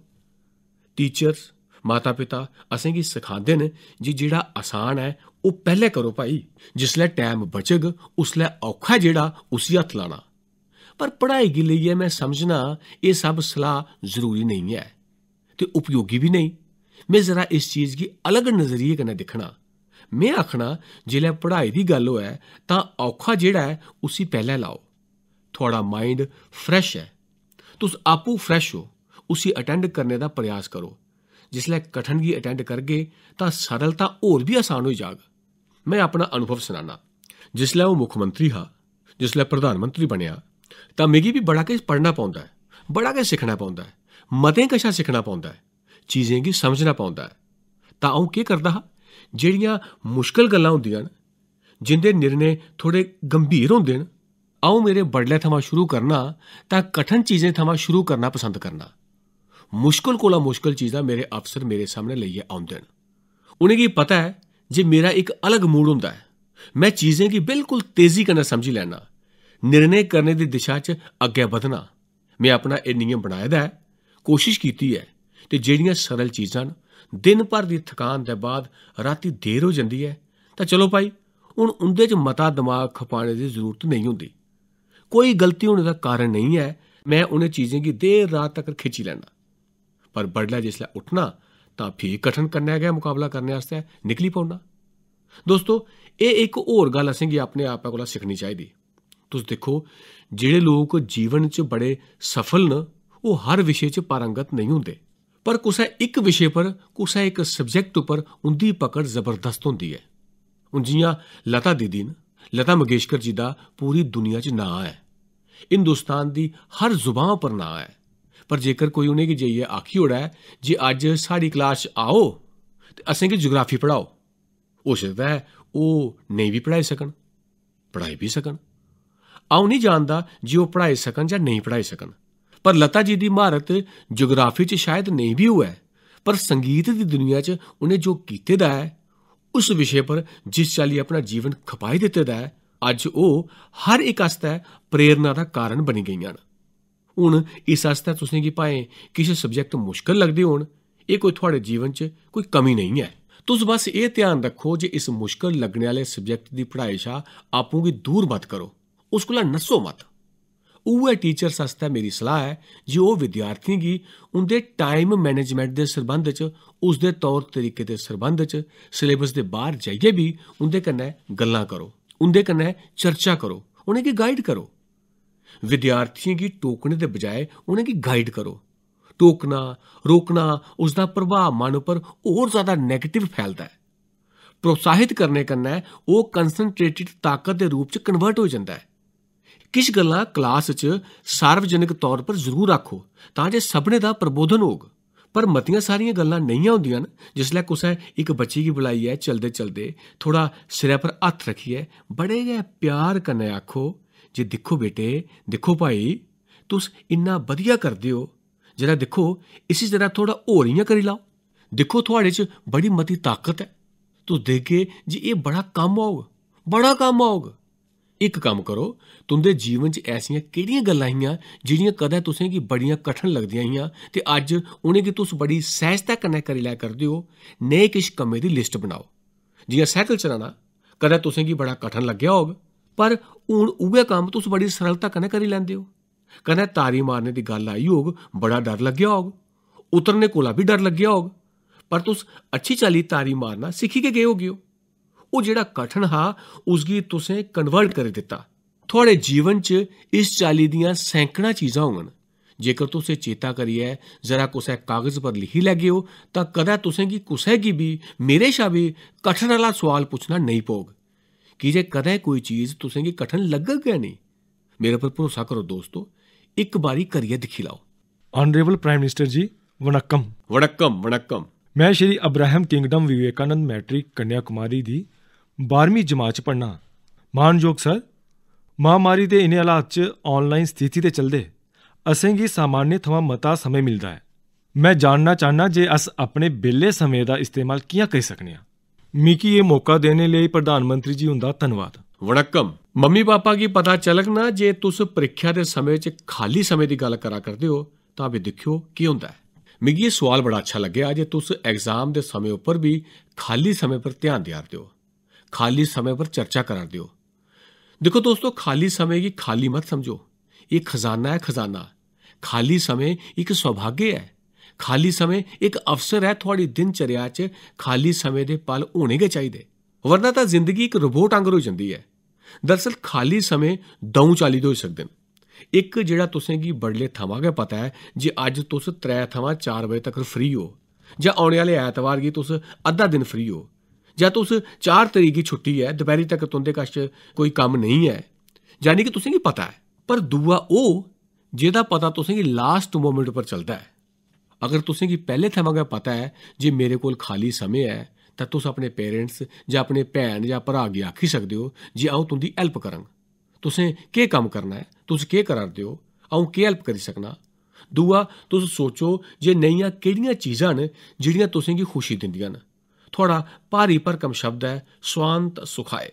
टीचर्स माता पिता असेंगी सखांदे न जे जेह्ड़ा असान ऐ ਉਹ ਪਹਿਲੇ ਕਰੋ ਭਾਈ ਜਿਸਲੇ ਟਾਈਮ ਬਚੇਗ ਉਸਲੇ ਔਖਾ ਜਿਹੜਾ ਉਸੇ ਹੱਥ ਲਾਣਾ ਪਰ ਪੜਾਈ ਗਿ ਲਈ ਮੈਂ ਸਮਝਣਾ ਇਹ ਸਭ ਸਲਾਹ ਜ਼ਰੂਰੀ ਨਹੀਂ ਹੈ ਤੇ ਉਪਯੋਗੀ ਵੀ ਨਹੀਂ ਮੈਂ ਜ਼ਰਾ ਇਸ ਚੀਜ਼ ਦੀ ਅਲੱਗ ਨਜ਼ਰੀਏ ਕਨੇ ਦੇਖਣਾ ਮੈਂ ਆਖਣਾ ਜਿਲੇ ਪੜਾਈ ਦੀ ਗੱਲ ਹੋਇਆ ਤਾਂ ਔਖਾ ਜਿਹੜਾ ਹੈ ਉਸੇ ਪਹਿਲੇ ਲਾਓ ਤੁਹਾਡਾ ਮਾਈਂਡ ਫਰੈਸ਼ ਹੈ ਤੁਸ ਆਪੂ ਫਰੈਸ਼ ਹੋ ਉਸੇ ਅਟੈਂਡ ਕਰਨੇ ਦਾ ਪ੍ਰਯਾਸ ਕਰੋ ਜਿਸਲੇ ਕਠਨ ਦੀ ਅਟੈਂਡ ਕਰਗੇ ਤਾਂ ਸਰਲਤਾ ਹੋਰ ਵੀ ਆਸਾਨ ਹੋ ਜਾਗਾ ਮੈਂ ਆਪਣਾ ਅਨੁਭਵ ਸੁਣਾਣਾ ਜਿਸਲੇ ਉਹ ਮੁੱਖ ਮੰਤਰੀ ਹਾਂ ਜਿਸਲੇ ਪ੍ਰਧਾਨ ਮੰਤਰੀ ਬਣਿਆ ਤਾਂ ਮਿਗੀ ਵੀ ਬੜਾ ਕੁਝ ਪੜਨਾ ਪਉਂਦਾ ਹੈ ਬੜਾ ਕੁਝ ਸਿੱਖਣਾ ਪਉਂਦਾ ਹੈ ਮਤੇ ਕਸ਼ਾ ਸਿੱਖਣਾ ਪਉਂਦਾ ਹੈ ਚੀਜ਼ਾਂ ਕੀ ਸਮਝਣਾ ਪਉਂਦਾ ਹੈ ਤਾਂ ਉਹ ਕੀ ਕਰਦਾ ਹਾਂ ਜਿਹੜੀਆਂ ਮੁਸ਼ਕਲ ਗੱਲਾਂ ਹੁੰਦੀਆਂ ਨੇ ਜਿੰਦੇ ਨਿਰਣੇ ਥੋੜੇ ਗੰਭੀਰ ਹੁੰਦੇ ਨੇ ਆਉ ਮੇਰੇ ਬੜਲੇ ਥਮਾ ਸ਼ੁਰੂ ਕਰਨਾ ਤਾਂ ਕਠਨ ਚੀਜ਼ੇ ਥਮਾ ਸ਼ੁਰੂ ਕਰਨਾ ਪਸੰਦ ਕਰਨਾ ਮੁਸ਼ਕਲ ਕੋਲਾ ਮੁਸ਼ਕਲ ਚੀਜ਼ਾਂ ਮੇਰੇ ਅਫਸਰ ਮੇਰੇ ਸਾਹਮਣੇ ਲਈਏ ਆਉਂਦੇ ਨੇ ਉਹਨੇ ਕੀ ਪਤਾ ਹੈ ਜੇ ਮੇਰਾ ਇੱਕ ਅਲੱਗ ਮੂਡ ਹੁੰਦਾ ਹੈ ਮੈਂ ਚੀਜ਼ਾਂ ਕੀ ਬਿਲਕੁਲ ਤੇਜ਼ੀ ਕਨਾ ਸਮਝ ਲੈਣਾ ਨਿਰਣੇ ਕਰਨੇ ਦੀ ਦਿਸ਼ਾ 'ਚ ਅੱਗੇ ਵਧਣਾ ਮੈਂ ਆਪਣਾ ਇਹ ਨਿਯਮ ਬਣਾਇਆ ਹੈ ਕੋਸ਼ਿਸ਼ ਕੀਤੀ ਹੈ ਤੇ ਜਿਹੜੀਆਂ ਸਰਲ ਚੀਜ਼ਾਂ ਦਿਨ ਭਰ ਦੀ ਥਕਾਨ ਦੇ ਬਾਅਦ ਰਾਤੀ ਦੇਰ ਹੋ ਜਾਂਦੀ ਹੈ ਤਾਂ ਚਲੋ ਭਾਈ ਹੁਣ ਉਹਦੇ 'ਚ ਮਤਾ ਦਿਮਾਗ ਖਪਾਣੇ ਦੀ ਜ਼ਰੂਰਤ ਨਹੀਂ ਹੁੰਦੀ ਕੋਈ ਗਲਤੀ ਹੋਣ ਦਾ ਕਾਰਨ ਨਹੀਂ ਹੈ ਮੈਂ ਉਹਨੇ ਚੀਜ਼ਾਂ ਕੀ ਦੇਰ ਰਾਤ ਤੱਕ ਖਿੱਚੀ ਲੈਣਾ ਪਰ ਬੜਲਾ ਜਿਸਲੇ ਉੱਠਣਾ ਤਾਂ ਫੀ ਕਠਨ ਕਰਨਾ ਗਿਆ ਮੁਕਾਬਲਾ ਕਰਨ ਵਾਸਤੇ ਨਿਕਲੀ ਪਉਣਾ ਦੋਸਤੋ ਇਹ ਇੱਕ ਹੋਰ ਗੱਲ ਅਸੀਂ ਕਿ ਆਪਣੇ ਆਪ ਕੋਲ ਸਿੱਖਣੀ ਚਾਹੀਦੀ ਤੁਸੀਂ ਦੇਖੋ ਜਿਹੜੇ ਲੋਕ ਜੀਵਨ 'ਚ ਬੜੇ ਸਫਲ ਨ ਉਹ ਹਰ ਵਿਸ਼ੇ 'ਚ ਪਰੰਗਤ ਨਹੀਂ ਹੁੰਦੇ ਪਰ ਕੁਸੇ ਇੱਕ ਵਿਸ਼ੇ ਪਰ ਕੁਸੇ ਇੱਕ ਸਬਜੈਕਟ ਉਪਰ ਉੰਦੀ ਪਕੜ ਜ਼ਬਰਦਸਤ ਹੁੰਦੀ ਹੈ ਉੰਜੀਆਂ ਲਤਾ ਦੀਦੀ ਨ ਲਤਾ ਮਗੇਸ਼ਕਰ ਜੀ ਦਾ ਪੂਰੀ ਦੁਨੀਆ 'ਚ ਨਾਂ ਹੈ ਹਿੰਦੁਸਤਾਨ ਦੀ ਹਰ ਜ਼ੁਬਾਨ ਪਰ ਨਾਂ ਹੈ ਪਰ ਜੇਕਰ ਕੋਈ ਉਹਨੇ ਕਿ ਜਈਏ ਆਖੀ ਓੜਾ ਜੇ ਅੱਜ ਸਾਡੀ ਕਲਾਸ ਆਓ ਤੇ ਅਸੀਂ ਕਿ ਜੀਓਗ੍ਰਾਫੀ ਪੜਾਓ ਉਸ ਵੇ ਉਹ ਨਹੀਂ ਵੀ ਪੜਾਈ ਸਕਣ ਪੜਾਈ ਵੀ ਸਕਣ ਆਉ ਨਹੀਂ ਜਾਣਦਾ ਜੇ ਉਹ ਪੜਾਈ ਸਕਣ ਜਾਂ ਨਹੀਂ ਪੜਾਈ ਸਕਣ ਪਰ ਲਤਾ ਜੀ ਦੀ ਮਹਾਰਤ ਜੀਓਗ੍ਰਾਫੀ ਚ ਸ਼ਾਇਦ ਨਹੀਂ ਵੀ ਹੋਇਆ ਪਰ ਸੰਗੀਤ ਦੀ ਦੁਨੀਆ ਚ ਉਹਨੇ ਜੋ ਕੀਤੇ ਦਾ ਹੈ ਉਸ ਵਿਸ਼ੇ ਪਰ ਜਿਸ ਚਾਲੀ ਆਪਣਾ ਜੀਵਨ ਖਪਾਈ ਦਿੱਤੇ ਦਾ ਹੈ ਅੱਜ ਉਹ ਹਰ ਇੱਕ ਅਸਤਾ ਪ੍ਰੇਰਣਾ ਦਾ ਕਾਰਨ ਬਣ ਗਈਆਂ ਹਨ ਹੁਣ ਇਸ ਅਸਤਾ ਤੁਸੀਂ ਕੀ ਪਾਏ ਕਿਸੇ ਸਬਜੈਕਟ ਮੁਸ਼ਕਲ ਲੱਗਦੇ ਹੋਣ ਇਹ ਕੋਈ ਤੁਹਾਡੇ ਜੀਵਨ 'ਚ ਕੋਈ ਕਮੀ ਨਹੀਂ ਹੈ ਤੁਸੀਂ ਬਸ ਇਹ ਧਿਆਨ ਰੱਖੋ ਜੇ ਇਸ ਮੁਸ਼ਕਲ ਲੱਗਣ ਵਾਲੇ ਸਬਜੈਕਟ ਦੀ ਪੜ੍ਹਾਈ ਸ਼ਾ ਆਪੂ ਕੀ ਦੂਰ ਮਤ ਕਰੋ ਉਸ ਕੋਲ ਨਸੋ ਮਤ ਉਹ ਹੈ ਟੀਚਰ ਸਸਤਾ ਮੇਰੀ ਸਲਾਹ ਹੈ ਜੇ ਉਹ ਵਿਦਿਆਰਥੀ ਕੀ ਉਹਦੇ ਟਾਈਮ ਮੈਨੇਜਮੈਂਟ ਦੇ ਸਬੰਧ 'ਚ ਉਸ ਦੇ ਤੌਰ ਤਰੀਕੇ ਦੇ ਸਬੰਧ 'ਚ ਸਿਲੇਬਸ ਦੇ ਬਾਹਰ ਜਾਈਏ ਵੀ ਉਹਦੇ ਕੰਨੇ ਗੱਲਾਂ ਕਰੋ ਉਹਦੇ ਕੰਨੇ ਚਰਚਾ ਕਰੋ ਉਹਨੇ ਕੀ ਗਾਈਡ ਕਰੋ ਵਿਦਿਆਰਥੀਆਂ ਦੀ ਟੋਕਣੇ ਦੇ ਬਜਾਏ ਉਹਨਾਂ ਦੀ ਗਾਈਡ ਕਰੋ ਟੋਕਣਾ ਰੋਕਣਾ ਉਸ ਦਾ ਪ੍ਰਭਾਵ ਮਨ ਉੱਪਰ ਹੋਰ ਜ਼ਿਆਦਾ ਨੈਗੇਟਿਵ ਫੈਲਦਾ ਹੈ ਪ੍ਰੋਤਸਾਹਿਤ ਕਰਨੇ ਕੰਨਾ ਉਹ ਕਨਸੈਂਟ੍ਰੇਟਿਡ ਤਾਕਤ ਦੇ ਰੂਪ ਚ ਕਨਵਰਟ ਹੋ ਜਾਂਦਾ ਹੈ ਕਿਸ ਗੱਲਾਂ ਕਲਾਸ 'ਚ ਸਾਰਵਜਨਿਕ ਤੌਰ ਪਰ ਜ਼ਰੂਰ ਆਖੋ ਤਾਂ ਜੇ ਸਭਨੇ ਦਾ ਪ੍ਰਬੋਧਨ ਹੋਗ ਪਰ ਮਤੀਆਂ ਸਾਰੀਆਂ ਗੱਲਾਂ ਨਹੀਂ ਆਉਂਦੀਆਂ ਨਾ ਜਿਸ ਲਈ ਕੁਸੈ ਇੱਕ ਬੱਚੀ ਕੀ ਬੁਲਾਈ ਹੈ ਚਲਦੇ ਚਲਦੇ ਥੋੜਾ ਸਿਰੇ ਪਰ ਹੱਥ ਰੱਖੀਏ ਬੜੇ ਪਿਆਰ ਕਨੇ ਆਖੋ ਜੇ ਦੇਖੋ ਬੇਟੇ ਦੇਖੋ ਭਾਈ ਤੁਸ ਇੰਨਾ ਵਧੀਆ ਕਰਦੇ ਹੋ ਜਿਹੜਾ ਦੇਖੋ ਇਸੇ ਤਰ੍ਹਾਂ ਥੋੜਾ ਹੋਰ ਹੀ ਕਰੀ ਲਾਓ ਦੇਖੋ ਤੁਹਾਡੇ 'ਚ ਬੜੀ ਮਤੀ ਤਾਕਤ ਹੈ ਤੂੰ ਦੇਖੇ ਜੀ ਇਹ ਬੜਾ ਕੰਮ ਆਊਗਾ ਬੜਾ ਕੰਮ ਆਊਗਾ ਇੱਕ ਕੰਮ ਕਰੋ ਤੁੰਦੇ ਜੀਵਨ 'ਚ ਐਸੀਆਂ ਕਿਹੜੀਆਂ ਗੱਲਾਂ ਹੀਆਂ ਜਿਹੜੀਆਂ ਕਦੇ ਤੁਸੀਂ ਕੀ ਬੜੀਆਂ ਕਠਨ ਲੱਗਦੀਆਂ ਹੀਆਂ ਤੇ ਅੱਜ ਉਹਨੇ ਕੀ ਤੁਸੀਂ ਬੜੀ ਸਹਿਜਤਾ ਕਨੇ ਕਰੀ ਲਿਆ ਕਰਦੇ ਹੋ ਨੇਕ ਇਸ਼ ਕਮੇ ਦੀ ਲਿਸਟ ਬਣਾਓ ਜਿਵੇਂ ਸਾਈਕਲ ਚਲਾਣਾ ਕਦੇ ਤੁਸੀਂ ਕੀ ਬੜਾ ਕਠਨ ਲੱਗਿਆ ਹੋਗਾ ਪਰ ਹੁਣ ਉਹੇ ਕੰਮ ਤੁਸੀਂ ਬੜੀ ਸਰਲਤਾ ਕਨੇ ਕਰੀ ਲੈਂਦੇ ਹੋ ਕਹਿੰਦਾ ਤਾਰੀ ਮਾਰਨੇ ਦੀ ਗੱਲ ਆਈ ਹੋਗ ਬੜਾ ਡਰ ਲੱਗਿਆ ਹੋਗ ਉਤਰਨੇ ਕੋਲਾ ਵੀ ਡਰ ਲੱਗਿਆ ਹੋਗ ਪਰ ਤੁਸੀਂ ਅੱਛੀ ਚਾਲੀ ਤਾਰੀ ਮਾਰਨਾ ਸਿੱਖੀ ਕੇ ਗਏ ਹੋਗੇ ਹੋ ਉਹ ਜਿਹੜਾ ਕਠਨ ਹਾ ਉਸਗੀ ਤੁਸੀਂ ਕਨਵਰਟ ਕਰ ਦਿੱਤਾ ਤੁਹਾਡੇ ਜੀਵਨ ਚ ਇਸ ਚਾਲੀ ਦੀਆਂ ਸੈਂਕੜਾ ਚੀਜ਼ਾਂ ਹੋਣਗੀਆਂ ਜੇਕਰ ਤੁਸੀਂ ਚੇਤਾ ਕਰੀਏ ਜਰਾ ਕੁਸੇ ਕਾਗਜ਼ ਪਰ ਲਿਖੀ ਲੱਗੇ ਹੋ ਤਾਂ ਕਦਾ ਤੁਸੀਂ ਕੀ ਕੁਸੇ ਕੀ ਵੀ ਮੇਰੇ ਸ਼ਾਬੇ ਕਠਨ ਵਾਲਾ ਸਵਾਲ ਪੁੱਛਣਾ ਨਹੀਂ ਪੋਗ कि जे कदें कोई चीज़ तुसेंगी कठिन लग्गग गै नेईं मेरे पर भरोसा करो दोस्तो इक बारी करियै दिक्खी लाओ ਆਨਰੇਬਲ ਪ੍ਰਾਈਮ ਮਿਨਿਸਟਰ ਜੀ ਵਣਕਮ वणक्कम ਵਣਕਮ ਮੈਂ Shri Abraham kingdom Vivekananda matric Kanniya Kumari ਦੀ 12ਵੀਂ ਜਮਾਤ ਚ ਪੜਨਾ ਮਾਨਯੋਗ ਸਰ ਮਹਾਮਾਰੀ ਦੇ ਇਨੇ ਹਾਲਾਤ ਚ ਆਨਲਾਈਨ ਸਥਿਤੀ ਤੇ ਚਲਦੇ ਕੀ ਸਾਮਾਨਯ ਥਵਾ ਮਤਾ ਸਮੇਂ ਮਿਲਦਾ ਹੈ ਮੈਂ ਜਾਣਨਾ ਚਾਹਨਾ ਜੇ ਅਸ ਆਪਣੇ ਬਿੱਲੇ ਸਮੇਂ ਦਾ ਇਸਤੇਮਾਲ ਕਿਵੇਂ ਕਰ ਸਕਨੇ ਆ मिकी ਇਹ ਮੌਕਾ देने ਲਈ ਪ੍ਰਧਾਨ ਮੰਤਰੀ ਜੀ ਹੁੰਦਾ ਧੰਨਵਾਦ ਵਣਕਮ ਮੰਮੀ ਪਾਪਾ ਕੀ ਪਤਾ ਚਲਕ ਨਾ ਜੇ ਤੁਸੀਂ ਪ੍ਰੀਖਿਆ ਦੇ ਸਮੇਂ 'ਚ ਖਾਲੀ ਸਮੇਂ ਦੀ ਗੱਲ ਕਰਾ ਕਰਦੇ ਹੋ ਤਾਂ ਵੀ ਦੇਖਿਓ ਕੀ ਹੁੰਦਾ ਹੈ ਇਹ ਸਵਾਲ ਬੜਾ ਅੱਛਾ ਲੱਗਿਆ ਜੇ ਤੁਸੀਂ ਐਗਜ਼ਾਮ ਦੇ ਸਮੇਂ ਉੱਪਰ ਵੀ ਖਾਲੀ ਸਮੇਂ 'ਪਰ ਧਿਆਨ ਦਿਆ ਦਿਓ ਖਾਲੀ ਸਮੇਂ 'ਪਰ ਚਰਚਾ ਕਰਾ ਦਿਓ ਦੇਖੋ ਦੋਸਤੋ ਖਾਲੀ ਸਮੇਂ ਕੀ ਖਾਲੀ ਮਤ ਸਮਝੋ ये ਖਜ਼ਾਨਾ ਹੈ ਖਜ਼ਾਨਾ ਖਾਲੀ ਸਮੇਂ ਇੱਕ सौभाग्य ਹੈ ਖਾਲੀ ਸਮੇਂ ਇੱਕ ਅਫਸਰ ਹੈ ਤੁਹਾਡੀ ਦਿਨਚਰਿਆ 'ਚ ਖਾਲੀ ਸਮੇਂ ਦੇ ਪਲ ਹੋਣੇ ਗੇ ਚਾਹੀਦੇ ਵਰਨਾ ਤਾਂ ਜ਼ਿੰਦਗੀ ਇੱਕ ਰੋਬੋਟ ਵਾਂਗ ਹੋ ਜਾਂਦੀ ਹੈ ਦਰਸਲ ਖਾਲੀ ਸਮੇਂ ਦਉ ਚਾਲੀ ਦੇ ਹੋ ਸਕਦੇ ਨੇ ਇੱਕ ਜਿਹੜਾ ਤੁਸੀਂ ਕੀ ਬੜਲੇ ਥਾਵਾਂ ਗਏ ਪਤਾ ਹੈ ਜੇ ਅੱਜ ਤੁਸ ਤਰੇ ਥਾਵਾਂ 4 ਵਜੇ ਤੱਕ ਫ੍ਰੀ ਹੋ ਜਾਂ ਆਉਣ ਵਾਲੇ ਐਤਵਾਰ ਕੀ ਤੁਸ ਅੱਧਾ ਦਿਨ ਫ੍ਰੀ ਹੋ ਜਾਂ ਤੁਸ 4 ਤਰੀਕ ਦੀ ਛੁੱਟੀ ਹੈ ਦੁਪਹਿਰੀ ਤੱਕ ਤੁੰਦੇ ਕਸ਼ਟ ਕੋਈ ਕੰਮ ਨਹੀਂ ਹੈ ਯਾਨੀ ਕਿ ਤੁਸੀਂ ਕੀ ਪਤਾ ਹੈ ਪਰ ਦੂਆ ਉਹ ਜਿਹਦਾ ਪਤਾ ਤੁਸੀਂ ਕੀ ਲਾਸਟ ਮੂਮੈਂਟ ਪਰ ਚੱਲਦਾ ਹੈ ਅਗਰ ਤੁਸੀਂ ਕੀ ਪਹਿਲੇ ਥਾਂ ਵਾਂਗਾ ਪਤਾ ਹੈ ਜੇ ਮੇਰੇ ਕੋਲ ਖਾਲੀ ਸਮੇਂ ਹੈ ਤਾਂ ਤੁਸੀਂ ਆਪਣੇ ਪੇਰੈਂਟਸ ਜਾਂ ਆਪਣੇ ਭੈਣ ਜਾਂ ਭਰਾ ਅੱਗੇ ਆਖੀ ਸਕਦੇ ਹੋ ਜੇ ਆਉਂ ਦੀ ਹੈਲਪ ਕਰਾਂ ਤੁਸੀਂ ਕੀ ਕੰਮ ਕਰਨਾ ਹੈ ਤੁਸੀਂ ਕੀ ਕਰਦੇ ਹੋ ਆਉਂ ਕੀ ਹੈਲਪ ਕਰ ਸਕਣਾ ਦੂਆ ਤੁਸੀਂ ਸੋਚੋ ਜੇ ਨਈਆਂ ਕਿਹੜੀਆਂ ਚੀਜ਼ਾਂ ਨੇ ਜਿਹੜੀਆਂ ਤੁਸੀਂ ਕੀ ਖੁਸ਼ੀ ਦਿੰਦੀਆਂ ਨੇ ਥੋੜਾ ਭਾਰੀ ਪਰ ਕਮ ਸ਼ਬਦ ਹੈ ਸ਼ਾਂਤ ਸੁਖਾਏ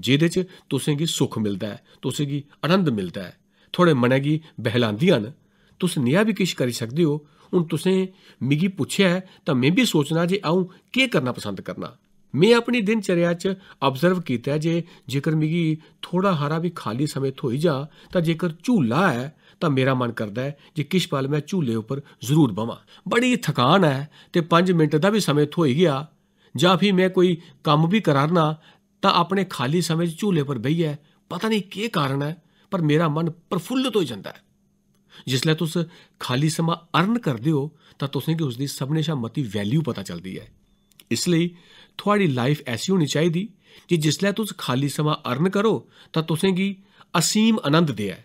ਜਿਹਦੇ ਚ ਤੁਸੀਂ ਕੀ ਸੁਖ ਮਿਲਦਾ ਹੈ ਤੁਸੀਂ ਕੀ ਆਨੰਦ ਮਿਲਦਾ ਹੈ ਥੋੜੇ ਮਨੇ ਕੀ ਬਹਿਲਾਂਦੀਆਂ ਨੇ ਤੁਸੀਂ ਨਿਆ ਵੀ ਕਿਸ਼ ਕਰ ਸਕਦੇ ਹੋ ਹੁਣ ਤੁਸੀਂ ਮਿਗੀ ਪੁੱਛਿਆ ਤਾਂ ਮੈਂ ਵੀ ਸੋਚਣਾ ਜੇ ਆਉਂ ਕੀ ਕਰਨਾ ਪਸੰਦ ਕਰਨਾ ਮੈਂ ਆਪਣੀ ਦਿਨ ਚਰਿਆ ਚ ਆਬਜ਼ਰਵ ਕੀਤਾ ਜੇ ਜੇਕਰ ਮਿਗੀ ਥੋੜਾ ਹਾਰਾ ਵੀ ਖਾਲੀ ਸਮੇਂ ਥੋਈ ਜਾ ਤਾਂ ਜੇਕਰ ਝੂਲਾ ਹੈ ਤਾਂ ਮੇਰਾ ਮਨ ਕਰਦਾ ਹੈ ਜੇ ਕਿਸ ਪਲ ਮੈਂ ਝੂਲੇ ਉੱਪਰ ਜ਼ਰੂਰ ਬਵਾਂ ਬੜੀ ਥਕਾਨ ਹੈ ਤੇ 5 ਮਿੰਟ ਦਾ ਵੀ ਸਮੇਂ ਥੋਈ ਗਿਆ ਜਾਂ ਫਿਰ ਮੈਂ ਕੋਈ ਕੰਮ ਵੀ ਕਰਾਰਨਾ ਤਾਂ ਆਪਣੇ ਖਾਲੀ ਸਮੇਂ ਝੂਲੇ ਪਰ ਬਈਆ ਪਤਾ ਨਹੀਂ ਕੀ ਕਾਰਨ ਹੈ ਪਰ ਮੇਰਾ ਮਨ ਪਰਫੁੱਲਤ ਹੋ ਜਾਂਦਾ ਹੈ ਜਿਸ ਲਈ ਤੁਸੀਂ ਖਾਲੀ ਸਮਾਂ ਅਰਨ ਕਰਦੇ ਹੋ ਤਾਂ ਤੁਸੀਂ ਕਿ ਉਸ ਦੀ ਸਭਨੇ ਸ਼ਾ ਮਤੀ ਵੈਲਿਊ ਪਤਾ ਚਲਦੀ ਹੈ ਇਸ ਲਈ ਤੁਹਾਡੀ ਲਾਈਫ ਐਸੀ ਹੋਣੀ ਚਾਹੀਦੀ ਕਿ ਜਿਸ ਲਈ ਤੁਸੀਂ ਖਾਲੀ ਸਮਾਂ ਅਰਨ ਕਰੋ ਤਾਂ ਤੁਸੀਂ ਕਿ ਅਸੀਮ ਆਨੰਦ ਦੇ ਹੈ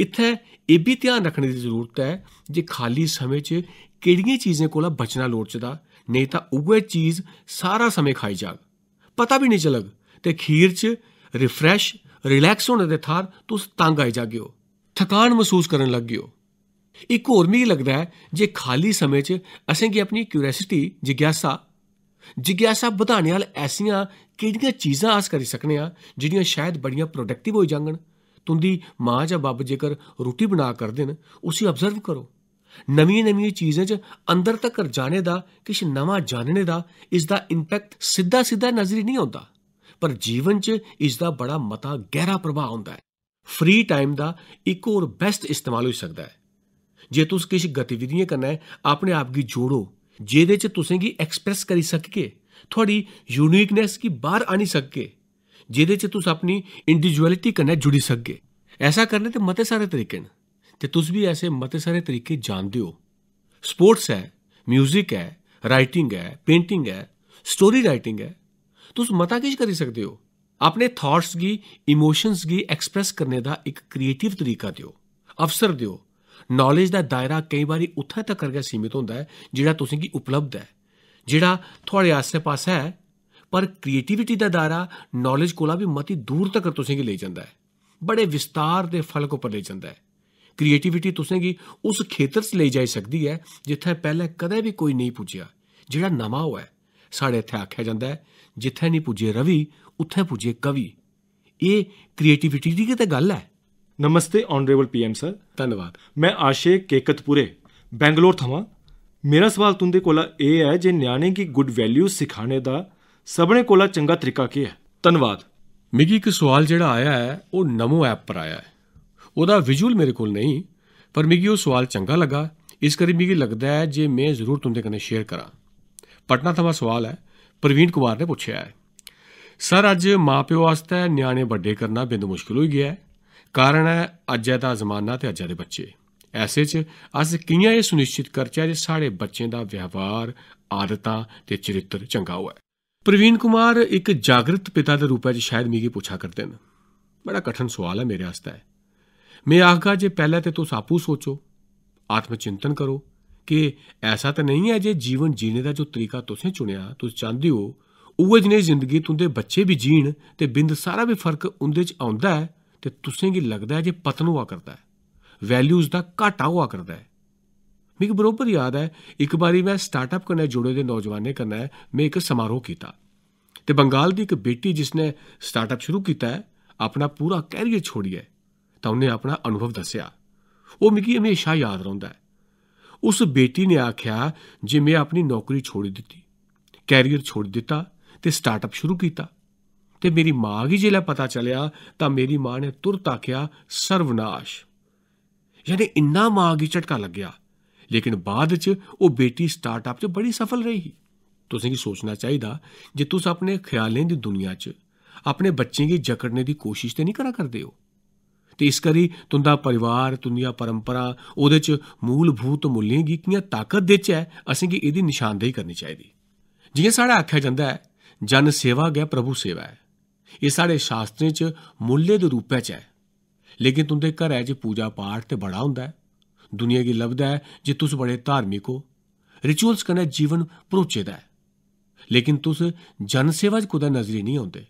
ਇੱਥੇ ਇਹ ਵੀ ਧਿਆਨ ਰੱਖਣ ਦੀ ਜ਼ਰੂਰਤ ਹੈ ਕਿ ਖਾਲੀ ਸਮੇਂ 'ਚ ਕਿਹੜੀਆਂ ਚੀਜ਼ਾਂ ਕੋਲੋਂ ਬਚਣਾ ਲੋੜਚਦਾ ਨਹੀਂ ਤਾਂ ਉਹ ਚੀਜ਼ ਸਾਰਾ ਸਮੇਂ ਖਾਈ ਜਾਗ ਪਤਾ ਵੀ ਨਹੀਂ ਚਲਗ ਤੇ ਖੀਰ 'ਚ ਰਿਫਰੈਸ਼ ਰਿਲੈਕਸ ਹੋਣ ਦੇ ਥਾਰ ਤੁਸ ਤੰਗ ਆਈ ਜਾਗੇ ਹੋ ਥਕਾਨ ਮਹਿਸੂਸ ਕਰਨ ਲੱਗ ਗਿਓ ਇੱਕ ਹੋਰ ਵੀ ਲੱਗਦਾ ਹੈ ਜੇ ਖਾਲੀ ਸਮੇਂ 'ਚ ਅਸੀਂ ਕੀ ਆਪਣੀ ਕਿਉਰੀਓਸਿਟੀ ਜਿਗਿਆਸਾ ਜਿਗਿਆਸਾ ਵਧਾਣੇ ਵਾਲ ਐਸੀਆਂ ਕਿਹੜੀਆਂ ਚੀਜ਼ਾਂ ਆਸ ਕਰੀ ਸਕਨੇ ਆ ਜਿਹੜੀਆਂ ਸ਼ਾਇਦ ਬੜੀਆਂ ਪ੍ਰੋਡਕਟਿਵ ਹੋ ਜਾਣਗਣ ਤੁੰਦੀ ਮਾਂ ਜਾਂ ਬੱਬ ਜੇਕਰ ਰੋਟੀ ਬਣਾ ਕਰ ਦੇਣ ਉਸੇ ਅਬਜ਼ਰਵ ਕਰੋ ਨਵੀਆਂ ਨਵੀਆਂ ਚੀਜ਼ਾਂ 'ਚ ਅੰਦਰ ਤੱਕ ਜਾਣੇ ਦਾ ਕਿਛ ਨਵਾਂ ਜਾਣਨੇ ਦਾ ਇਸ ਦਾ ਇੰਪੈਕਟ ਸਿੱਧਾ ਸਿੱਧਾ ਨਜ਼ਰੀ ਨਹੀਂ ਆਉਂਦਾ ਪਰ ਜੀਵਨ 'ਚ ਇਸ ਦਾ ਬੜਾ ਮਤਾ ਗਹਿਰਾ ਪ੍ਰਭਾਵ ਹੁੰਦਾ ਹੈ ਫ੍ਰੀ ਟਾਈਮ ਦਾ ਇੱਕ ਹੋਰ ਬੈਸਟ ਇਸਤੇਮਾਲ ਹੋ ਸਕਦਾ ਹੈ ਜੇ ਤੁਸੀਂ ਕਿਸ ਗਤੀਵਿਧੀਆਂ ਕਰਨਾ ਹੈ ਆਪਣੇ ਆਪ ਕੀ ਜੋੜੋ ਜਿਹਦੇ ਚ ਤੁਸੀਂ ਕੀ ਐਕਸਪ੍ਰੈਸ ਕਰੀ ਸਕਕੇ ਤੁਹਾਡੀ ਯੂਨੀਕਨੈਸ ਕੀ ਬਾਹਰ ਆਣੀ ਸਕਕੇ ਜਿਹਦੇ ਚ ਤੁਸੀਂ ਆਪਣੀ ਇੰਡੀਵਿਜੁਅਲਿਟੀ ਕਰਨਾ ਜੁੜੀ ਸਕਗੇ ਐਸਾ ਕਰਨੇ ਤੇ ਮਤੇ ਸਾਰੇ ਤਰੀਕੇ ਨੇ ਤੇ ਤੁਸੀਂ ਵੀ ਐਸੇ ਮਤੇ ਸਾਰੇ ਤਰੀਕੇ ਜਾਣਦੇ ਹੋ ਸਪੋਰਟਸ ਹੈ 뮤직 ਹੈ ਰਾਈਟਿੰਗ ਹੈ ਪੇਂਟਿੰਗ ਹੈ ਸਟੋਰੀ ਰਾਈਟਿੰਗ ਹੈ ਤੁਸੀਂ ਮਤਾ ਕਿਸ ਕਰੀ ਸਕਦੇ ਹੋ ਆਪਣੇ ਥਾਟਸ ਗੀ ਇਮੋਸ਼ਨਸ ਗੀ ਐਕਸਪ੍ਰੈਸ ਕਰਨੇ ਦਾ ਇੱਕ ਕ੍ਰੀਏਟਿਵ ਤਰੀਕਾ ਦਿਓ ਅਫਸਰ ਦਿਓ ਨੌਲੇਜ ਦਾ ਦਾਇਰਾ ਕਈ ਵਾਰੀ ਉੱਥੇ ਤੱਕ ਕਰਕੇ ਸੀਮਿਤ ਹੁੰਦਾ ਹੈ ਜਿਹੜਾ ਤੁਸੀਂ ਕੀ ਉਪਲਬਧ ਹੈ ਜਿਹੜਾ ਤੁਹਾਡੇ ਆਸ-ਪਾਸ ਹੈ ਪਰ ਕ੍ਰੀਏਟੀਵਿਟੀ ਦਾ ਦਾਇਰਾ ਨੌਲੇਜ ਕੋਲਾ ਵੀ ਮਤੀ ਦੂਰ ਤੱਕ ਤੁਸੀਂ ਕੀ ਲੈ ਜਾਂਦਾ ਹੈ ਬੜੇ ਵਿਸਤਾਰ ਦੇ ਫਲਕ ਉੱਪਰ ਲੈ ਜਾਂਦਾ ਹੈ ਕ੍ਰੀਏਟੀਵਿਟੀ ਤੁਸੀਂ ਕੀ ਉਸ ਖੇਤਰ 'ਚ ਲੈ ਜਾਈ ਸਕਦੀ ਹੈ ਜਿੱਥੇ ਪਹਿਲਾਂ ਕਦੇ ਵੀ ਕੋਈ ਨਹੀਂ ਪੁੱਜਿਆ ਜਿਹੜਾ ਨਵਾਂ ਹੋਇਆ ਸਾਡੇ ਇੱਥੇ ਆਖਿਆ ਜਾਂਦਾ ਹੈ ਜਿੱਥੇ ਨਹੀਂ ਪੁੱਜੇ ਰਵੀ ਉੱਥੇ ਪੁੱਜੇ ਕਵੀ ਇਹ ਕ੍ਰੀਏਟੀਵਿਟੀ ਦੀ ਕਿਤੇ ਗੱਲ ਹੈ ਨਮਸਤੇ ਆਨਰੇਬਲ ਪੀਐਮ ਸਰ ਧੰਨਵਾਦ ਮੈਂ ਆਸ਼ੇਕ ਕੇਕਤਪੁਰੇ ਬੈਂਗਲੌਰ ਥਵਾ ਮੇਰਾ ਸਵਾਲ ਤੁੰਦੇ ਕੋਲ ਇਹ ਹੈ ਜੇ ਨਿਆਣੇ ਕੀ ਗੁੱਡ ਵੈਲਿਊ ਸਿਖਾਣੇ ਦਾ ਸਭਨੇ ਕੋਲ ਚੰਗਾ ਤਰੀਕਾ ਕੀ ਹੈ ਧੰਨਵਾਦ ਮਿਗੀ ਇੱਕ ਸਵਾਲ ਜਿਹੜਾ ਆਇਆ ਹੈ ਉਹ ਨਮੋ ਐਪ ਪਰ ਆਇਆ ਹੈ ਉਹਦਾ ਵਿਜ਼ੂਅਲ ਮੇਰੇ ਕੋਲ ਨਹੀਂ ਪਰ ਮਿਗੀ ਉਹ ਸਵਾਲ ਚੰਗਾ ਲੱਗਾ ਇਸ ਕਰੀ ਮਿਗੀ ਲੱਗਦਾ ਹੈ ਜੇ ਮੈਂ ਜ਼ਰੂਰ ਤੁੰਦੇ ਕਨੇ ਸ਼ੇਅਰ ਕਰਾਂ ਪਟਨਾ ਥਵਾ ਸਵਾਲ ਹੈ ਪ੍ਰਵੀਨ ਕੁਮਾਰ ਨੇ ਪੁੱਛਿਆ ਹੈ ਸਰ ਅੱਜ ਮਾਪਿਓ ਵਾਸਤੇ ਨਿਆਣੇ ਵੱਡੇ ਕਰਨਾ ਬਿੰਦ ਮੁਸ਼ਕਲ ਹੋ ਗਿਆ ਹੈ ਕਾਰਨ ਹੈ ਅੱਜ ਦਾ ਜ਼ਮਾਨਾ ਤੇ ਅੱਜ ਦੇ ਬੱਚੇ ਐਸੇ ਚ ਅਸ ਕਿਵੇਂ ਇਹ ਸੁਨਿਸ਼ਚਿਤ ਕਰਚਾ ਜੇ ਸਾਡੇ ਬੱਚੇ ਦਾ ਵਿਵਹਾਰ ਆਦਤਾਂ ਤੇ ਚਰਿੱਤਰ ਚੰਗਾ ਹੋਵੇ ਪ੍ਰਵੀਨ ਕੁਮਾਰ ਇੱਕ ਜਾਗਰਤ ਪਿਤਾ ਦੇ ਰੂਪ ਵਿੱਚ ਸ਼ਾਇਦ ਮੀਗੀ ਪੁੱਛਾ ਕਰਦੇ ਨੇ ਬੜਾ ਕਠਨ ਸਵਾਲ ਹੈ ਮੇਰੇ ਵਾਸਤੇ ਮੈਂ ਆਖਾਂ ਜੇ ਪਹਿਲਾਂ ਤੇ ਤੂੰ ਸਾਪੂ ਸੋਚੋ ਆਤਮ ਚਿੰਤਨ ਕਰੋ ਕਿ ਐਸਾ ਤਾਂ ਨਹੀਂ ਹੈ ਜੇ ਜੀਵਨ ਜੀਣੇ ਦਾ ਜੋ ਤਰੀਕਾ ਤੁਸੀਂ ਚੁਣਿਆ ਤੁਸੀਂ ਚਾਹੁੰਦੇ ਹੋ ਉਹ ਜਿਹੀ ਜ਼ਿੰਦਗੀ ਤੁੰਦੇ ਬੱਚੇ ਵੀ ਜੀਣ ਤੇ ਬਿੰਦ ਸਾਰਾ ਵੀ ਫਰਕ ਉਹਦੇ ਚ ਆਉਂਦਾ ਹੈ ਤੇ ਤੁਸੀਂ ਕੀ ਲੱਗਦਾ ਹੈ ਜੇ ਪਤਨੂਆ ਕਰਦਾ ਹੈ ਵੈਲਿਊਜ਼ ਦਾ ਘਾਟਾ ਹੋਆ ਕਰਦਾ ਹੈ ਮੈਂ ਇੱਕ ਬਰੋਬਰ ਯਾਦ ਹੈ ਇੱਕ ਵਾਰੀ ਮੈਂ ਸਟਾਰਟਅਪ ਕਰਨੇ ਜੁੜੇ ਦੇ ਨੌਜਵਾਨੇ ਕਰਨਾ ਹੈ ਮੈਂ ਇੱਕ ਸਮਾਰੋਹ ਕੀਤਾ ਤੇ ਬੰਗਾਲ ਦੀ ਇੱਕ ਬੇਟੀ ਜਿਸ ਨੇ ਸਟਾਰਟਅਪ ਸ਼ੁਰੂ ਕੀਤਾ ਹੈ ਆਪਣਾ ਪੂਰਾ ਕੈਰੀਅਰ ਛੋੜੀ ਹੈ ਤਾਂ ਉਹਨੇ ਆਪਣਾ ਅਨੁਭਵ ਦੱਸਿਆ ਉਹ ਮਿਕੀ ਹਮੇਸ਼ਾ ਯਾਦ ਰਹਿੰਦਾ ਹੈ ਉਸ ਬੇਟੀ ਨੇ ਆਖਿਆ ਜਿਵੇਂ ਆਪਣੀ ਨੌਕਰੀ ਛੋੜ ਦਿੱਤੀ ਕੈਰੀਅਰ ਛੋੜ ਦਿੱਤਾ ਤੇ ਸਟਾਰਟਅਪ ਸ਼ੁਰੂ ਕੀਤਾ ਤੇ ਮੇਰੀ ਮਾਂ ਵੀ ਜਿਹੜਾ ਪਤਾ ਚੱਲਿਆ ਤਾਂ ਮੇਰੀ ਮਾਂ ਨੇ ਤੁਰਤ ਆਖਿਆ ਸਰਵਨਾਸ਼ ਯਾਨੀ ਇੰਨਾ ਮਾਂ ਕੀ ਝਟਕਾ ਲੱਗਿਆ ਲੇਕਿਨ ਬਾਅਦ ਚ ਉਹ ਬੇਟੀ ਸਟਾਰਟਅਪ 'ਚ ਬੜੀ ਸਫਲ ਰਹੀ ਤੁਸੀਂ ਕੀ ਸੋਚਣਾ ਚਾਹੀਦਾ ਜੇ ਤੁਸੀਂ ਆਪਣੇ ਖਿਆਲਾਂ ਦੀ ਦੁਨੀਆ 'ਚ ਆਪਣੇ ਬੱਚੇ ਦੀ ਜਕੜਨੇ ਦੀ ਕੋਸ਼ਿਸ਼ ਤੇ ਨਹੀਂ ਕਰਾ ਕਰਦੇ ਹੋ ਤੇ ਇਸ ਕਰੀ ਤੁੰਦਾ ਪਰਿਵਾਰ ਤੁੰਦੀਆਂ ਪਰੰਪਰਾ ਉਹਦੇ 'ਚ ਮੂਲਭੂਤ ਮੁੱਲਿਆਂ ਦੀ ਕਿੰਨੀ ਤਾਕਤ ਦੇ 'ਚ ਹੈ ਅਸੀਂ ਕੀ ਇਹਦੀ ਨਿਸ਼ਾਨਦੇਹੀ ਕਰਨੀ ਚਾਹੀਦੀ ਜਿਵੇਂ ਸਾਡਾ ਆਖਿਆ ਜਾਂਦਾ ਹੈ जन सेवा गै प्रभु सेवा ऐ एह् साढ़े शास्त्रें च मुल्ले दे रूपै च ऐ लेकिन तुं'दे घरै च पूजा पाठ ते बड़ा होंदा ऐ दुनिया गी लभदा ऐ जे तुस बड़े धार्मिक ओ रिचुअल्स कन्नै जीवन भरोचे दा ऐ लेकिन तुस जन सेवा च कुदै नजरी निं औंदे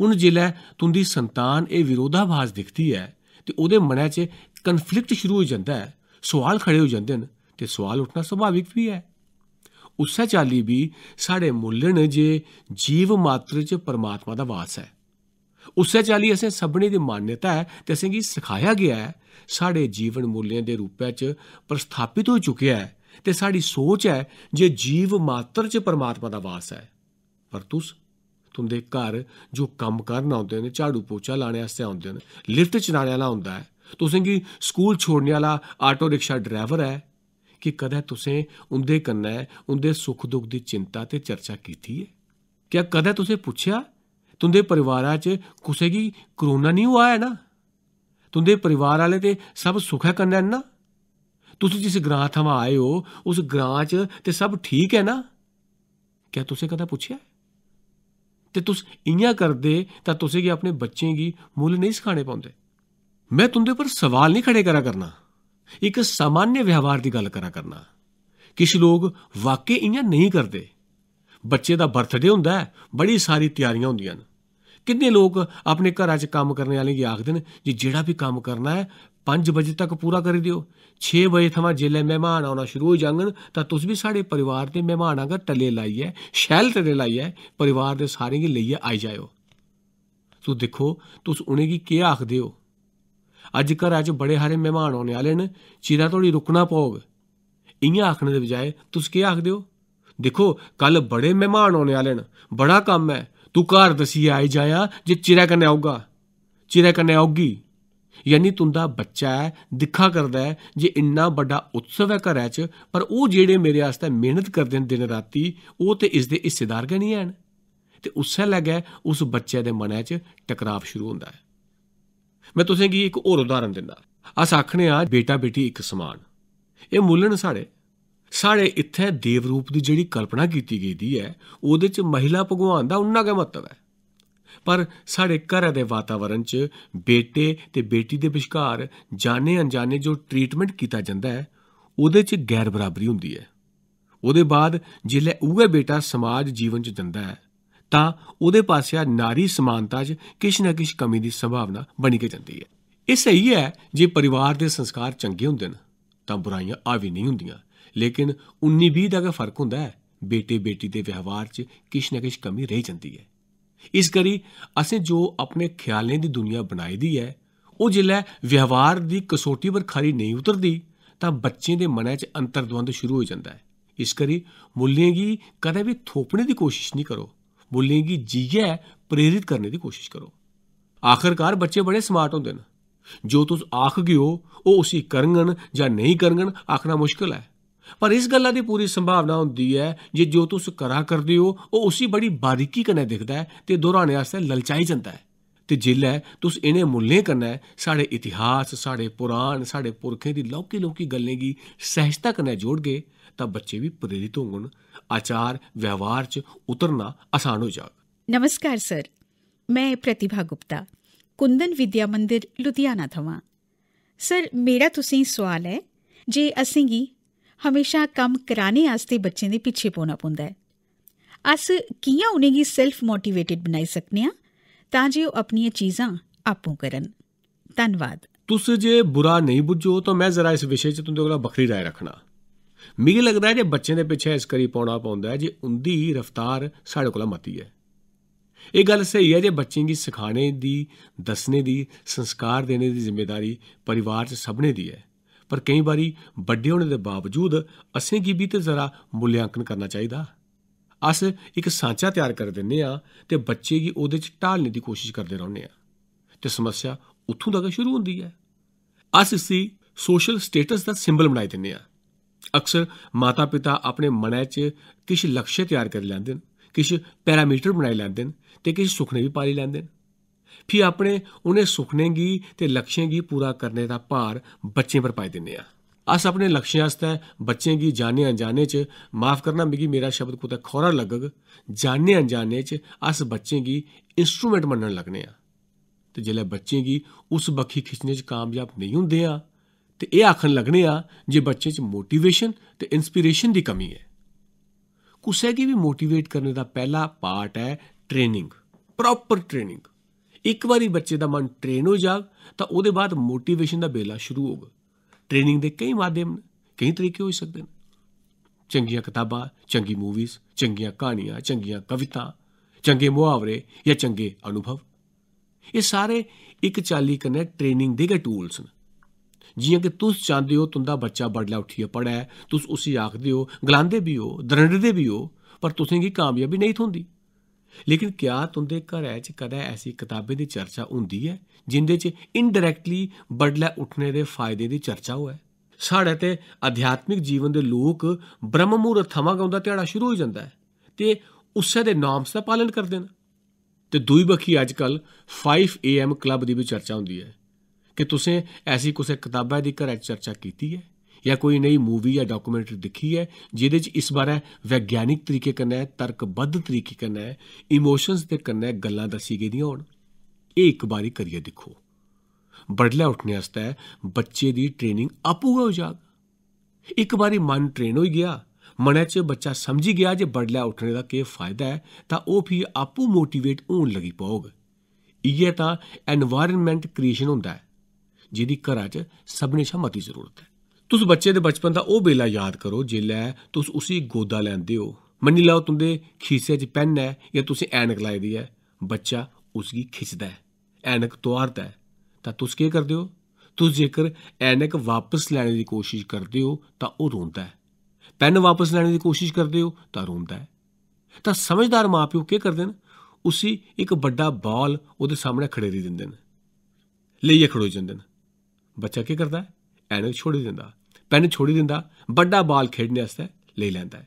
हून जेल्लै तुं'दी संतान एह् विरोधाभास दिखदी ऐ ते ओह्दे मनै च कन्फ्लिक्ट शुरू होई जंदा ऐ सोआल खड़े होई जंदे न ते सोआल उट्ठना स्वाभाविक बी ऐ ਉਸੇ ਚਾਲੀ ਵੀ ਸਾਡੇ ਮੁੱਲ ਨੇ ਜੇ ਜੀਵ ਮਾਤਰ ਚ ਪਰਮਾਤਮਾ ਦਾ ਵਾਸ ਹੈ ਉਸੇ ਚਾਲੀ ਅਸੀਂ ਸਭਨੇ ਦੀ ਮਾਨਤਾ ਹੈ ਤੇ ਅਸੀਂ ਕੀ ਸਿਖਾਇਆ ਗਿਆ ਹੈ ਸਾਡੇ ਜੀਵਨ ਮੁੱਲਿਆਂ ਦੇ ਰੂਪ ਵਿੱਚ ਪ੍ਰਸਥਾਪਿਤ ਹੋ ਚੁੱਕਿਆ ਹੈ ਤੇ ਸਾਡੀ ਸੋਚ ਹੈ ਜੇ ਜੀਵ ਮਾਤਰ ਚ ਪਰਮਾਤਮਾ ਦਾ ਵਾਸ ਹੈ ਪਰ ਤੁਸ ਤੁੰਦੇ ਘਰ ਜੋ ਕੰਮ ਕਰਨ ਆਉਂਦੇ ਨੇ ਝਾੜੂ ਪੋਚਾ ਲਾਣੇ ਵਾਸਤੇ ਆਉਂਦੇ ਨੇ ਲਿਫਟ ਚ ਨਾਲਿਆਂ ਵਾਲਾ ਹੁੰਦਾ ਹੈ ਤੁਸੀਂ ਕੀ ਸਕੂਲ ਛੋੜਨੇ ਵਾਲਾ ਆਟੋ ਰਿਕਸ਼ਾ ਡਰਾਈਵਰ ਹੈ ਕਿ ਕਦੇ ਤੁਸੀਂ ਉਹਦੇ ਕੰਨੈ ਉਹਦੇ ਸੁੱਖ ਦੁੱਖ ਦੀ ਚਿੰਤਾ ਤੇ ਚਰਚਾ ਕੀਤੀ ਹੈ ਕਿ ਕਦੇ ਤੁਸੀਂ ਪੁੱਛਿਆ ਤੁੰਦੇ ਪਰਿਵਾਰਾਂ 'ਚ ਕਿਸੇ ਕੀ ਕਰੋਨਾ ਨਹੀਂ ਹੋਇਆ ਹੈ ਨਾ ਤੁੰਦੇ ਪਰਿਵਾਰ ਵਾਲੇ ਤੇ ਸਭ ਸੁਖ ਹੈ ਕੰਨੇ ਨਾ ਤੁਸੀਂ ਜਿਸ ਗ੍ਰਾਂਥ ਹਮਾ ਆਏ ਹੋ ਉਸ ਗ੍ਰਾਂ 'ਚ ਤੇ ਸਭ ਠੀਕ ਹੈ ਨਾ ਕਿ ਤੁਸੀਂ ਕਦੇ ਪੁੱਛਿਆ ਤੇ ਤੁਸ ਇੰਿਆਂ ਕਰਦੇ ਤਾਂ ਤੁਸੀਂ ਕੀ ਆਪਣੇ ਬੱਚੇ ਕੀ ਮੁੱਲ ਨਹੀਂ ਸਿਖਾਣੇ ਪਾਉਂਦੇ ਮੈਂ ਤੁੰਦੇ ਪਰ ਸਵਾਲ ਨਹੀਂ ਖੜੇ ਕਰਾ ਕਰਨਾ ਇੱਕ ਸਾਮਾਨਯ ਵਿਵਹਾਰ ਦੀ ਗੱਲ ਕਰਾਂ ਕਰਨਾ ਕਿਛ ਲੋਕ ਵਾਕਈ ਇਆਂ ਨਹੀਂ ਕਰਦੇ ਬੱਚੇ ਦਾ ਬਰਥਡੇ ਹੁੰਦਾ ਹੈ ਬੜੀ ਸਾਰੀ ਤਿਆਰੀਆਂ ਹੁੰਦੀਆਂ ਨੇ ਕਿੰਨੇ ਲੋਕ ਆਪਣੇ ਘਰਾਂ 'ਚ ਕੰਮ ਕਰਨ ਵਾਲੇ ਕੀ ਆਖਦੇ ਨੇ ਜੀ ਜਿਹੜਾ ਵੀ ਕੰਮ ਕਰਨਾ ਹੈ 5 ਵਜੇ ਤੱਕ ਪੂਰਾ ਕਰ ਦਿਓ 6 ਵਜੇ ਥਾਂ ਜੇਲੇ ਮਹਿਮਾਨ ਆਉਣਾ ਸ਼ੁਰੂ ਹੋ ਜਾਣਗੇ ਤਾਂ ਤੁਸੀਂ ਵੀ ਸਾਡੇ ਪਰਿਵਾਰ ਦੇ ਮਹਿਮਾਨਾਂ ਦਾ ਟੱਲੇ ਲਾਈਏ ਸ਼ੈਲ ਟੱਲੇ ਲਾਈਏ ਪਰਿਵਾਰ ਦੇ ਸਾਰੇ ਕੀ ਲਈਏ ਆਈ ਜਾਇਓ ਤੂੰ ਦੇਖੋ ਤੁਸੀਂ ਉਹਨੇ ਕੀ ਆਖਦੇ ਹੋ ਅੱਜ ਘਰਾਂ 'ਚ ਬੜੇ ਹਾਰੇ ਮਹਿਮਾਨ ਆਉਣ ਵਾਲੇ ਨੇ ਚੀਰਾ ਤੋੜੀ ਰੁਕਣਾ ਪਾਉਗ ਇੰਆਂ ਆਖਣ ਦੇ ਬਜਾਏ ਤੁਸੀਂ ਕੀ ਆਖਦੇ ਹੋ ਦੇਖੋ ਕੱਲ ਬੜੇ ਮਹਿਮਾਨ ਆਉਣ ਵਾਲੇ ਨੇ ਬੜਾ ਕੰਮ ਹੈ ਤੂੰ ਘਰ ਦਸੀ ਆਏ ਜਾਇਆ ਜੇ ਚੀਰਾ ਕਨੇ ਆਊਗਾ ਚੀਰਾ ਕਨੇ ਆਉਗੀ ਯਾਨੀ ਤੁੰਦਾ ਬੱਚਾ ਹੈ ਦਿਖਾ ਕਰਦਾ ਹੈ ਜੇ ਇੰਨਾ ਵੱਡਾ ਉਤਸਵ ਹੈ ਘਰ 'ਚ ਪਰ ਉਹ ਜਿਹੜੇ ਮੇਰੇ ਆਸਤੇ ਮਿਹਨਤ ਕਰਦੇ ਨੇ ਦਿਨ ਰਾਤੀ ਉਹ ਤੇ ਇਸ ਦੇ ਹਿੱਸੇਦਾਰ ਗਏ ਨਹੀਂ ਐਣ ਤੇ ਉਸੇ ਲੱਗਾ ਉਸ ਬੱਚੇ ਦੇ ਮਨਾਂ 'ਚ ਟਕਰਾਵ ਸ਼ੁਰੂ ਹੁੰਦਾ ਹੈ ਮੈਂ ਤੁਸੀਂ ਕੀ ਇੱਕ ਹੋਰ ਉਦਾਹਰਨ ਦਿੰਦਾ ਆ ਸਾਖਣੇ ਆ ਬੇਟਾ ਬੇਟੀ ਇੱਕ ਸਮਾਨ ਇਹ ਮੁੱਲਣ ਸਾਡੇ ਸਾਡੇ ਇੱਥੇ ਦੇਵ ਰੂਪ ਦੀ ਜਿਹੜੀ ਕਲਪਨਾ ਕੀਤੀ ਗਈ ਦੀ ਹੈ ਉਹਦੇ ਚ ਮਹਿਲਾ ਭਗਵਾਨ ਦਾ ਉਨਾ ਕਾ ਮਤਲਬ ਹੈ ਪਰ ਸਾਡੇ ਘਰਾਂ ਦੇ ਵਾਤਾਵਰਣ ਚ ਬੇਟੇ ਤੇ ਬੇਟੀ ਦੇ ਵਿਚਕਾਰ ਜਾਣੇ ਅਣਜਾਣੇ ਜੋ ਟ੍ਰੀਟਮੈਂਟ ਕੀਤਾ ਜਾਂਦਾ ਹੈ ਉਹਦੇ ਚ ਗੈਰ ਬਰਾਬਰੀ ਹੁੰਦੀ ਹੈ ਉਹਦੇ ਬਾਅਦ ਜਿਲੇ ਉਹ ਬੇਟਾ ਸਮਾਜ ਜੀਵਨ ਚ ਜਾਂਦਾ ਹੈ ਤਾਂ ਉਹਦੇ ਪਾਸਿਆ ਨਾਰੀ ਸਮਾਨਤਾ 'ਚ ਕਿਸ ਨਾ ਕਿਸ ਕਮੀ ਦੀ ਸੰਭਾਵਨਾ ਬਣੀ ਕੇ ਜਾਂਦੀ ਹੈ ਇਹ ਸਹੀ ਹੈ ਜੇ ਪਰਿਵਾਰ ਦੇ ਸੰਸਕਾਰ ਚੰਗੇ ਹੁੰਦੇ ਨੇ ਤਾਂ ਬੁਰਾਈਆਂ ਆ ਵੀ ਨਹੀਂ ਹੁੰਦੀਆਂ ਲੇਕਿਨ 19-20 ਦਾ ਫਰਕ ਹੁੰਦਾ ਹੈ ਬੇਟੇ ਬੇਟੀ ਦੇ ਵਿਵਹਾਰ 'ਚ ਕਿਸ ਨਾ ਕਿਸ ਕਮੀ ਰਹਿ ਜਾਂਦੀ ਹੈ ਇਸ ਕਰੀ ਅਸੀਂ ਜੋ ਆਪਣੇ ਖਿਆਲਾਂ ਦੀ ਦੁਨੀਆ ਬਣਾਈ ਦੀ ਹੈ ਉਹ ਜਿਲੇ ਵਿਵਹਾਰ ਦੀ ਕਸੋਟੀ ਪਰ ਖਰੀ ਨਹੀਂ ਉਤਰਦੀ ਤਾਂ ਬੱਚੇ ਦੇ ਮਨਾਂ 'ਚ ਅੰਤਰਦਵੰਦ ਸ਼ੁਰੂ ਹੋ ਜਾਂਦਾ ਹੈ ਇਸ ਕਰੀ ਮੁੱਲਿਆਂ ਦੀ ਕਦੇ ਵੀ ਥੋਪਣੇ ਦੀ ਕੋਸ਼ਿਸ਼ ਨਹੀਂ ਕਰੋ बोलने की जाइयै प्रेरित करने दी कोशिश करो आखिरकार बच्चे बड़े स्मार्ट होंदे न जो तुस आखगे हो ओह् उसी करङन जां नेईं करङन आखना मुश्कल ऐ पर इस गल्ला दी पूरी संभावना होंदी ऐ जे जो तुस करा करदे हो ओह् उसी बड़ी बारीकी कन्नै दिखदा ऐ ते दोहराने आस्तै ललचाई जंदा ऐ ते जेल्लै तुस इनें मुल्लें कन्नै साढ़े इतिहास साढ़े पुराण साढ़े पुरखें दी लौह्की लौह्की गल्लें गी सैह्जता कन्नै जोड़गे तां बच्चे बी प्रेरित होङन ਆਚਾਰ ਵਿਵਹਾਰ 'ਚ ਉਤਰਨਾ ਆਸਾਨ ਹੋ ਜਾਵੇ ਨਮਸਕਾਰ ਸਰ ਮੈਂ ਪ੍ਰਤਿਭਾ ਗੁਪਤਾ ਕੁੰਦਨ ਵਿਦਿਆ ਮੰਦਿਰ ਲੁਧਿਆਣਾ ਥਵਾ ਸਰ ਮੇਰਾ ਤੁਸੀਂ ਸਵਾਲ ਹੈ ਜੇ ਅਸੀਂ ਕੀ ਹਮੇਸ਼ਾ ਕੰਮ ਕਰਾਣੇ ਆਸਤੇ ਬੱਚੇ ਦੇ ਪਿੱਛੇ ਪੋਣਾ ਪੁੰਦਾ ਹੈ ਅਸ ਕਿਵੇਂ ਉਹਨੇ ਕੀ ਸੈਲਫ ਮੋਟੀਵੇਟਿਡ ਬਣਾਈ ਸਕਨੇ ਆ ਤਾਂ ਜੇ ਉਹ ਆਪਣੀਆਂ ਚੀਜ਼ਾਂ ਆਪੋਂ ਕਰਨ ਧੰਨਵਾਦ ਤੁਸੀਂ ਜੇ ਬੁਰਾ ਨਹੀਂ ਬੁੱਝੋ ਤਾਂ ਮੈਂ ਜ਼ਰਾ ਇਸ ਵਿਸ਼ੇ 'ਚ ਤੁਹਾਡੇ ਕੋਲ ਬਖਰੀ رائے ਰੱਖਣਾ ਮੈਨੂੰ ਲੱਗਦਾ ਜੇ ਬੱਚੇ ਦੇ ਪਿੱਛੇ ਇਸ ਕਰੀ ਪਾਉਣਾ ਪਉਂਦਾ ਜੇ ਉੰਦੀ ਰਫਤਾਰ ਸਾਡੇ ਕੋਲ ਮਤੀ ਹੈ ਇਹ ਗੱਲ ਸਹੀ ਹੈ ਜੇ ਬੱਚੇ ਦੀ ਸਿਖਾਣੇ ਦੀ ਦੱਸਣੇ ਦੀ ਸੰਸਕਾਰ ਦੇਣੇ ਦੀ ਜ਼ਿੰਮੇਵਾਰੀ ਪਰਿਵਾਰ 'ਚ ਸਭਨੇ ਦੀ ਹੈ ਪਰ ਕਈ ਵਾਰੀ ਵੱਡੇ ਹੋਣ ਦੇ ਬਾਵਜੂਦ ਅਸੀਂ ਕੀ ਵੀ ਤੇ ਜ਼ਰਾ ਮੁੱਲਿਆਂਕਨ ਕਰਨਾ ਚਾਹੀਦਾ ਅਸ ਇੱਕ ਸਾਂਚਾ ਤਿਆਰ ਕਰ ਦਿੰਨੇ ਆ ਤੇ ਬੱਚੇ ਕੀ ਉਹਦੇ 'ਚ ਢਾਲਣੇ ਦੀ ਕੋਸ਼ਿਸ਼ ਕਰਦੇ ਰਹਿੰਦੇ ਆ ਤੇ ਸਮੱਸਿਆ ਉੱਥੋਂ ਦਾ ਸ਼ੁਰੂ ਹੁੰਦੀ ਹੈ ਅਸ ਇਸੀ ਸੋਸ਼ਲ ਸਟੇਟਸ ਦਾ ਸਿੰਬਲ ਬਣਾਈ ਦਿੰਨੇ ਆ ਅਕਸਰ ਮਾਤਾ-ਪਿਤਾ ਆਪਣੇ ਮਨਾਂ 'ਚ ਕਿਛ ਲਕਸ਼ਯ ਤਿਆਰ ਕਰ ਲੈਂਦੇ ਨੇ ਕਿਛ ਪੈਰਾਮੀਟਰ ਬਣਾਈ ਲੈਂਦੇ ਨੇ ਤੇ ਕਿਛ ਸੁਖਨੇ ਵੀ ਪਾਲੀ ਲੈਂਦੇ ਨੇ ਫਿਰ ਆਪਣੇ ਉਹਨੇ ਸੁਖਨੇ ਗੀ ਤੇ ਲਕਸ਼ਯ ਗੀ ਪੂਰਾ ਕਰਨੇ ਦਾ ਭਾਰ ਬੱਚੇ ਪਰ ਪਾਈ ਦਿੰਨੇ ਆ ਅਸ ਆਪਣੇ ਲਕਸ਼ਯ ਹਸਤਾ ਬੱਚੇ ਗੀ ਜਾਣੇ ਅਣਜਾਣੇ ਚ ਮਾਫ ਕਰਨਾ ਮਿਗੀ ਮੇਰਾ ਸ਼ਬਦ ਕੋ ਤਾਂ ਖੋਰਾ ਲੱਗਗ ਜਾਣੇ ਅਣਜਾਣੇ ਚ ਅਸ ਬੱਚੇ ਗੀ ਇਨਸਟਰੂਮੈਂਟ ਮੰਨਣ ਲੱਗਨੇ ਆ ਤੇ ਜਿਹੜੇ ਬੱਚੇ ਗੀ ਉਸ ਬੱਖੀ ਖਿੱਚਨੇ ਚ ਕਾਮਯਾਬ ਨਹੀਂ ਹੁੰਦੇ ਆ ਤੇ ਇਹ ਆਖਣ ਲੱਗਨੇ ਆ ਜੇ ਬੱਚੇ 'ਚ ਮੋਟੀਵੇਸ਼ਨ ਤੇ ਇਨਸਪੀਰੇਸ਼ਨ ਦੀ ਕਮੀ ਹੈ ਕੁਸੇ ਕੀ ਵੀ ਮੋਟੀਵੇਟ ਕਰਨ ਦਾ ਪਹਿਲਾ ਪਾਰਟ ਹੈ ਟ੍ਰੇਨਿੰਗ ਪ੍ਰੋਪਰ ਟ੍ਰੇਨਿੰਗ ਇੱਕ ਵਾਰੀ ਬੱਚੇ ਦਾ ਮਨ ਟ੍ਰੇਨ ਹੋ ਜਾ ਤਾਂ ਉਹਦੇ ਬਾਅਦ ਮੋਟੀਵੇਸ਼ਨ ਦਾ ਬੇਲਾ ਸ਼ੁਰੂ ਹੋਗਾ ਟ੍ਰੇਨਿੰਗ ਦੇ ਕਈ ਮਾਧਿਅਮ ਕਈ ਤਰੀਕੇ ਹੋ ਸਕਦੇ ਨੇ ਚੰਗੀਆਂ ਕਿਤਾਬਾਂ ਚੰਗੀ ਮੂਵੀਜ਼ ਚੰਗੀਆਂ ਕਹਾਣੀਆਂ ਚੰਗੀਆਂ ਕਵਿਤਾ ਚੰਗੇ ਮੁਹਾਵਰੇ ਜਾਂ ਚੰਗੇ ਅਨੁਭਵ ਇਹ ਸਾਰੇ ਇੱਕ ਚਾਲੀ ਕਨੈਕਟ ਟ੍ਰੇਨਿੰਗ ਦੇ ਗੇ ਟੂਲਸ ਨੇ ਜਿਵੇਂ ਕਿ ਤੁਸ ਚਾਹਦੇ ਹੋ ਤੁੰਦਾ ਬੱਚਾ ਬੜਲਾ ਉੱਠੀਏ ਪੜਾ ਤੁਸ ਉਸੇ ਆਖਦੇ ਹੋ ਗਲਾਂਦੇ ਵੀ ਹੋ ਦਰੰਡਦੇ ਵੀ ਹੋ ਪਰ ਤੁਸੀਂ ਕੀ ਕਾਮਯਾਬੀ ਨਹੀਂ ਥੁੰਦੀ ਲੇਕਿਨ ਕਿਆ ਤੁੰਦੇ ਘਰੇ ਚ ਕਦੇ ਐਸੀ ਕਿਤਾਬੇ ਦੀ ਚਰਚਾ ਹੁੰਦੀ ਹੈ ਜਿੰਦੇ ਚ ਇਨਡਾਇਰੈਕਟਲੀ ਬੜਲਾ ਉੱਠਨੇ ਦੇ ਫਾਇਦੇ ਦੀ ਚਰਚਾ ਹੋਇਆ ਸਾੜੇ ਤੇ ਅਧਿਆਤਮਿਕ ਜੀਵਨ ਦੇ ਲੋਕ ਬ੍ਰਹਮ ਮੂਰਤ ਥਮਾ ਗਾਉਂਦਾ ਤਿਹਾੜਾ ਸ਼ੁਰੂ ਹੋ ਜਾਂਦਾ ਹੈ ਤੇ ਉਸੇ ਦੇ ਨਾਮਸ ਦਾ ਪਾਲਨ ਕਰਦੇ ਨੇ ਤੇ ਦੂਈ ਬਖੀ ਅੱਜਕੱਲ 5 ਏਐਮ ਕਲੱਬ ਦੀ ਵੀ ਚਰਚਾ ਹੁੰਦੀ ਹੈ ਕਿ ਤੁਸੀਂ ਐਸੀ ਕੋਈ ਕਿਤਾਬਾਂ ਦੀ ਘਰੇ ਚਰਚਾ ਕੀਤੀ ਹੈ ਜਾਂ ਕੋਈ ਨਈ ਮੂਵੀ ਜਾਂ ਡਾਕੂਮੈਂਟਰੀ ਦੇਖੀ ਹੈ ਜਿਹਦੇ ਵਿੱਚ ਇਸ ਬਾਰੇ ਵਿਗਿਆਨਿਕ ਤਰੀਕੇ ਕਰਨਾ ਹੈ ਤਰਕਬੱਧ ਤਰੀਕੇ ਕਰਨਾ ਹੈ ਇਮੋਸ਼ਨਸ ਦੇ ਕਰਨਾ ਹੈ ਗੱਲਾਂ ਦੱਸੀ ਗਈਆਂ ਹੋਣ ਇਹ ਇੱਕ ਵਾਰੀ ਕਰੀਏ ਦੇਖੋ ਬੜਲੇ ਉੱਠਨੇ ਵਾਸਤੇ ਬੱਚੇ ਦੀ ਟ੍ਰੇਨਿੰਗ ਆਪੂ ਹੋ ਜਾਗ ਇੱਕ ਵਾਰੀ ਮਨ ਟ੍ਰੇਨ ਹੋ ਗਿਆ ਮਨੇ ਚ ਬੱਚਾ ਸਮਝ ਗਿਆ ਜੇ ਬੜਲੇ ਉੱਠਣੇ ਦਾ ਕੀ ਫਾਇਦਾ ਹੈ ਤਾਂ ਉਹ ਵੀ ਆਪੂ ਮੋਟੀਵੇਟ ਹੋਣ ਲੱਗੀ ਪਾਉਗ ਇਹ ਤਾਂ এনवायरमेंट ਕ੍ਰੀਏਸ਼ਨ ਹੁੰਦਾ ਹੈ ਜਿਹਦੀ ਘਰਾਂ 'ਚ ਸਭਨੇ ਸ਼ਾ ਮਤੀ ਜ਼ਰੂਰਤ ਹੈ ਤੁਸ ਬੱਚੇ ਦੇ ਬਚਪਨ ਦਾ ਉਹ ਬੇਲਾ ਯਾਦ ਕਰੋ ਜਿਲੇ ਤੁਸ ਉਸੇ ਗੋਦਾ ਲੈਂਦੇ ਹੋ ਮੰਨੀ ਲਓ ਤੁੰਦੇ ਖੀਸੇ 'ਚ ਪੈਨ ਹੈ ਜਾਂ ਤੁਸੀਂ ਐਨਕ ਲਾਈ ਦੀ ਹੈ ਬੱਚਾ ਉਸਗੀ ਖਿੱਚਦਾ ਹੈ ਐਨਕ ਤੋੜਦਾ ਹੈ ਤਾਂ ਤੁਸ ਕੀ ਕਰਦੇ ਹੋ ਤੁਸ ਜੇਕਰ ਐਨਕ ਵਾਪਸ ਲੈਣ ਦੀ ਕੋਸ਼ਿਸ਼ ਕਰਦੇ ਹੋ ਤਾਂ ਉਹ ਰੋਂਦਾ ਹੈ ਪੈਨ ਵਾਪਸ ਲੈਣ ਦੀ ਕੋਸ਼ਿਸ਼ ਕਰਦੇ ਹੋ ਤਾਂ ਰੋਂਦਾ ਹੈ ਤਾਂ ਸਮਝਦਾਰ ਮਾਪਿਓ ਕੀ ਕਰਦੇ ਨੇ ਉਸੇ ਇੱਕ ਵੱਡਾ ਬਾਲ ਉਹਦੇ ਸਾਹਮਣੇ ਖੜੇਰੀ ਦਿੰਦੇ ਨੇ ਲਈਏ ਖੜੋ ਜਾਂਦੇ ਨੇ ਬੱਚਾ ਕੀ ਕਰਦਾ ਹੈ ਐਨਕ ਛੋੜੀ ਦਿੰਦਾ ਪੈਨ ਛੋੜੀ ਦਿੰਦਾ ਵੱਡਾ ਬਾਲ ਖੇਡਣ ਵਾਸਤੇ ਲੈ ਲੈਂਦਾ ਹੈ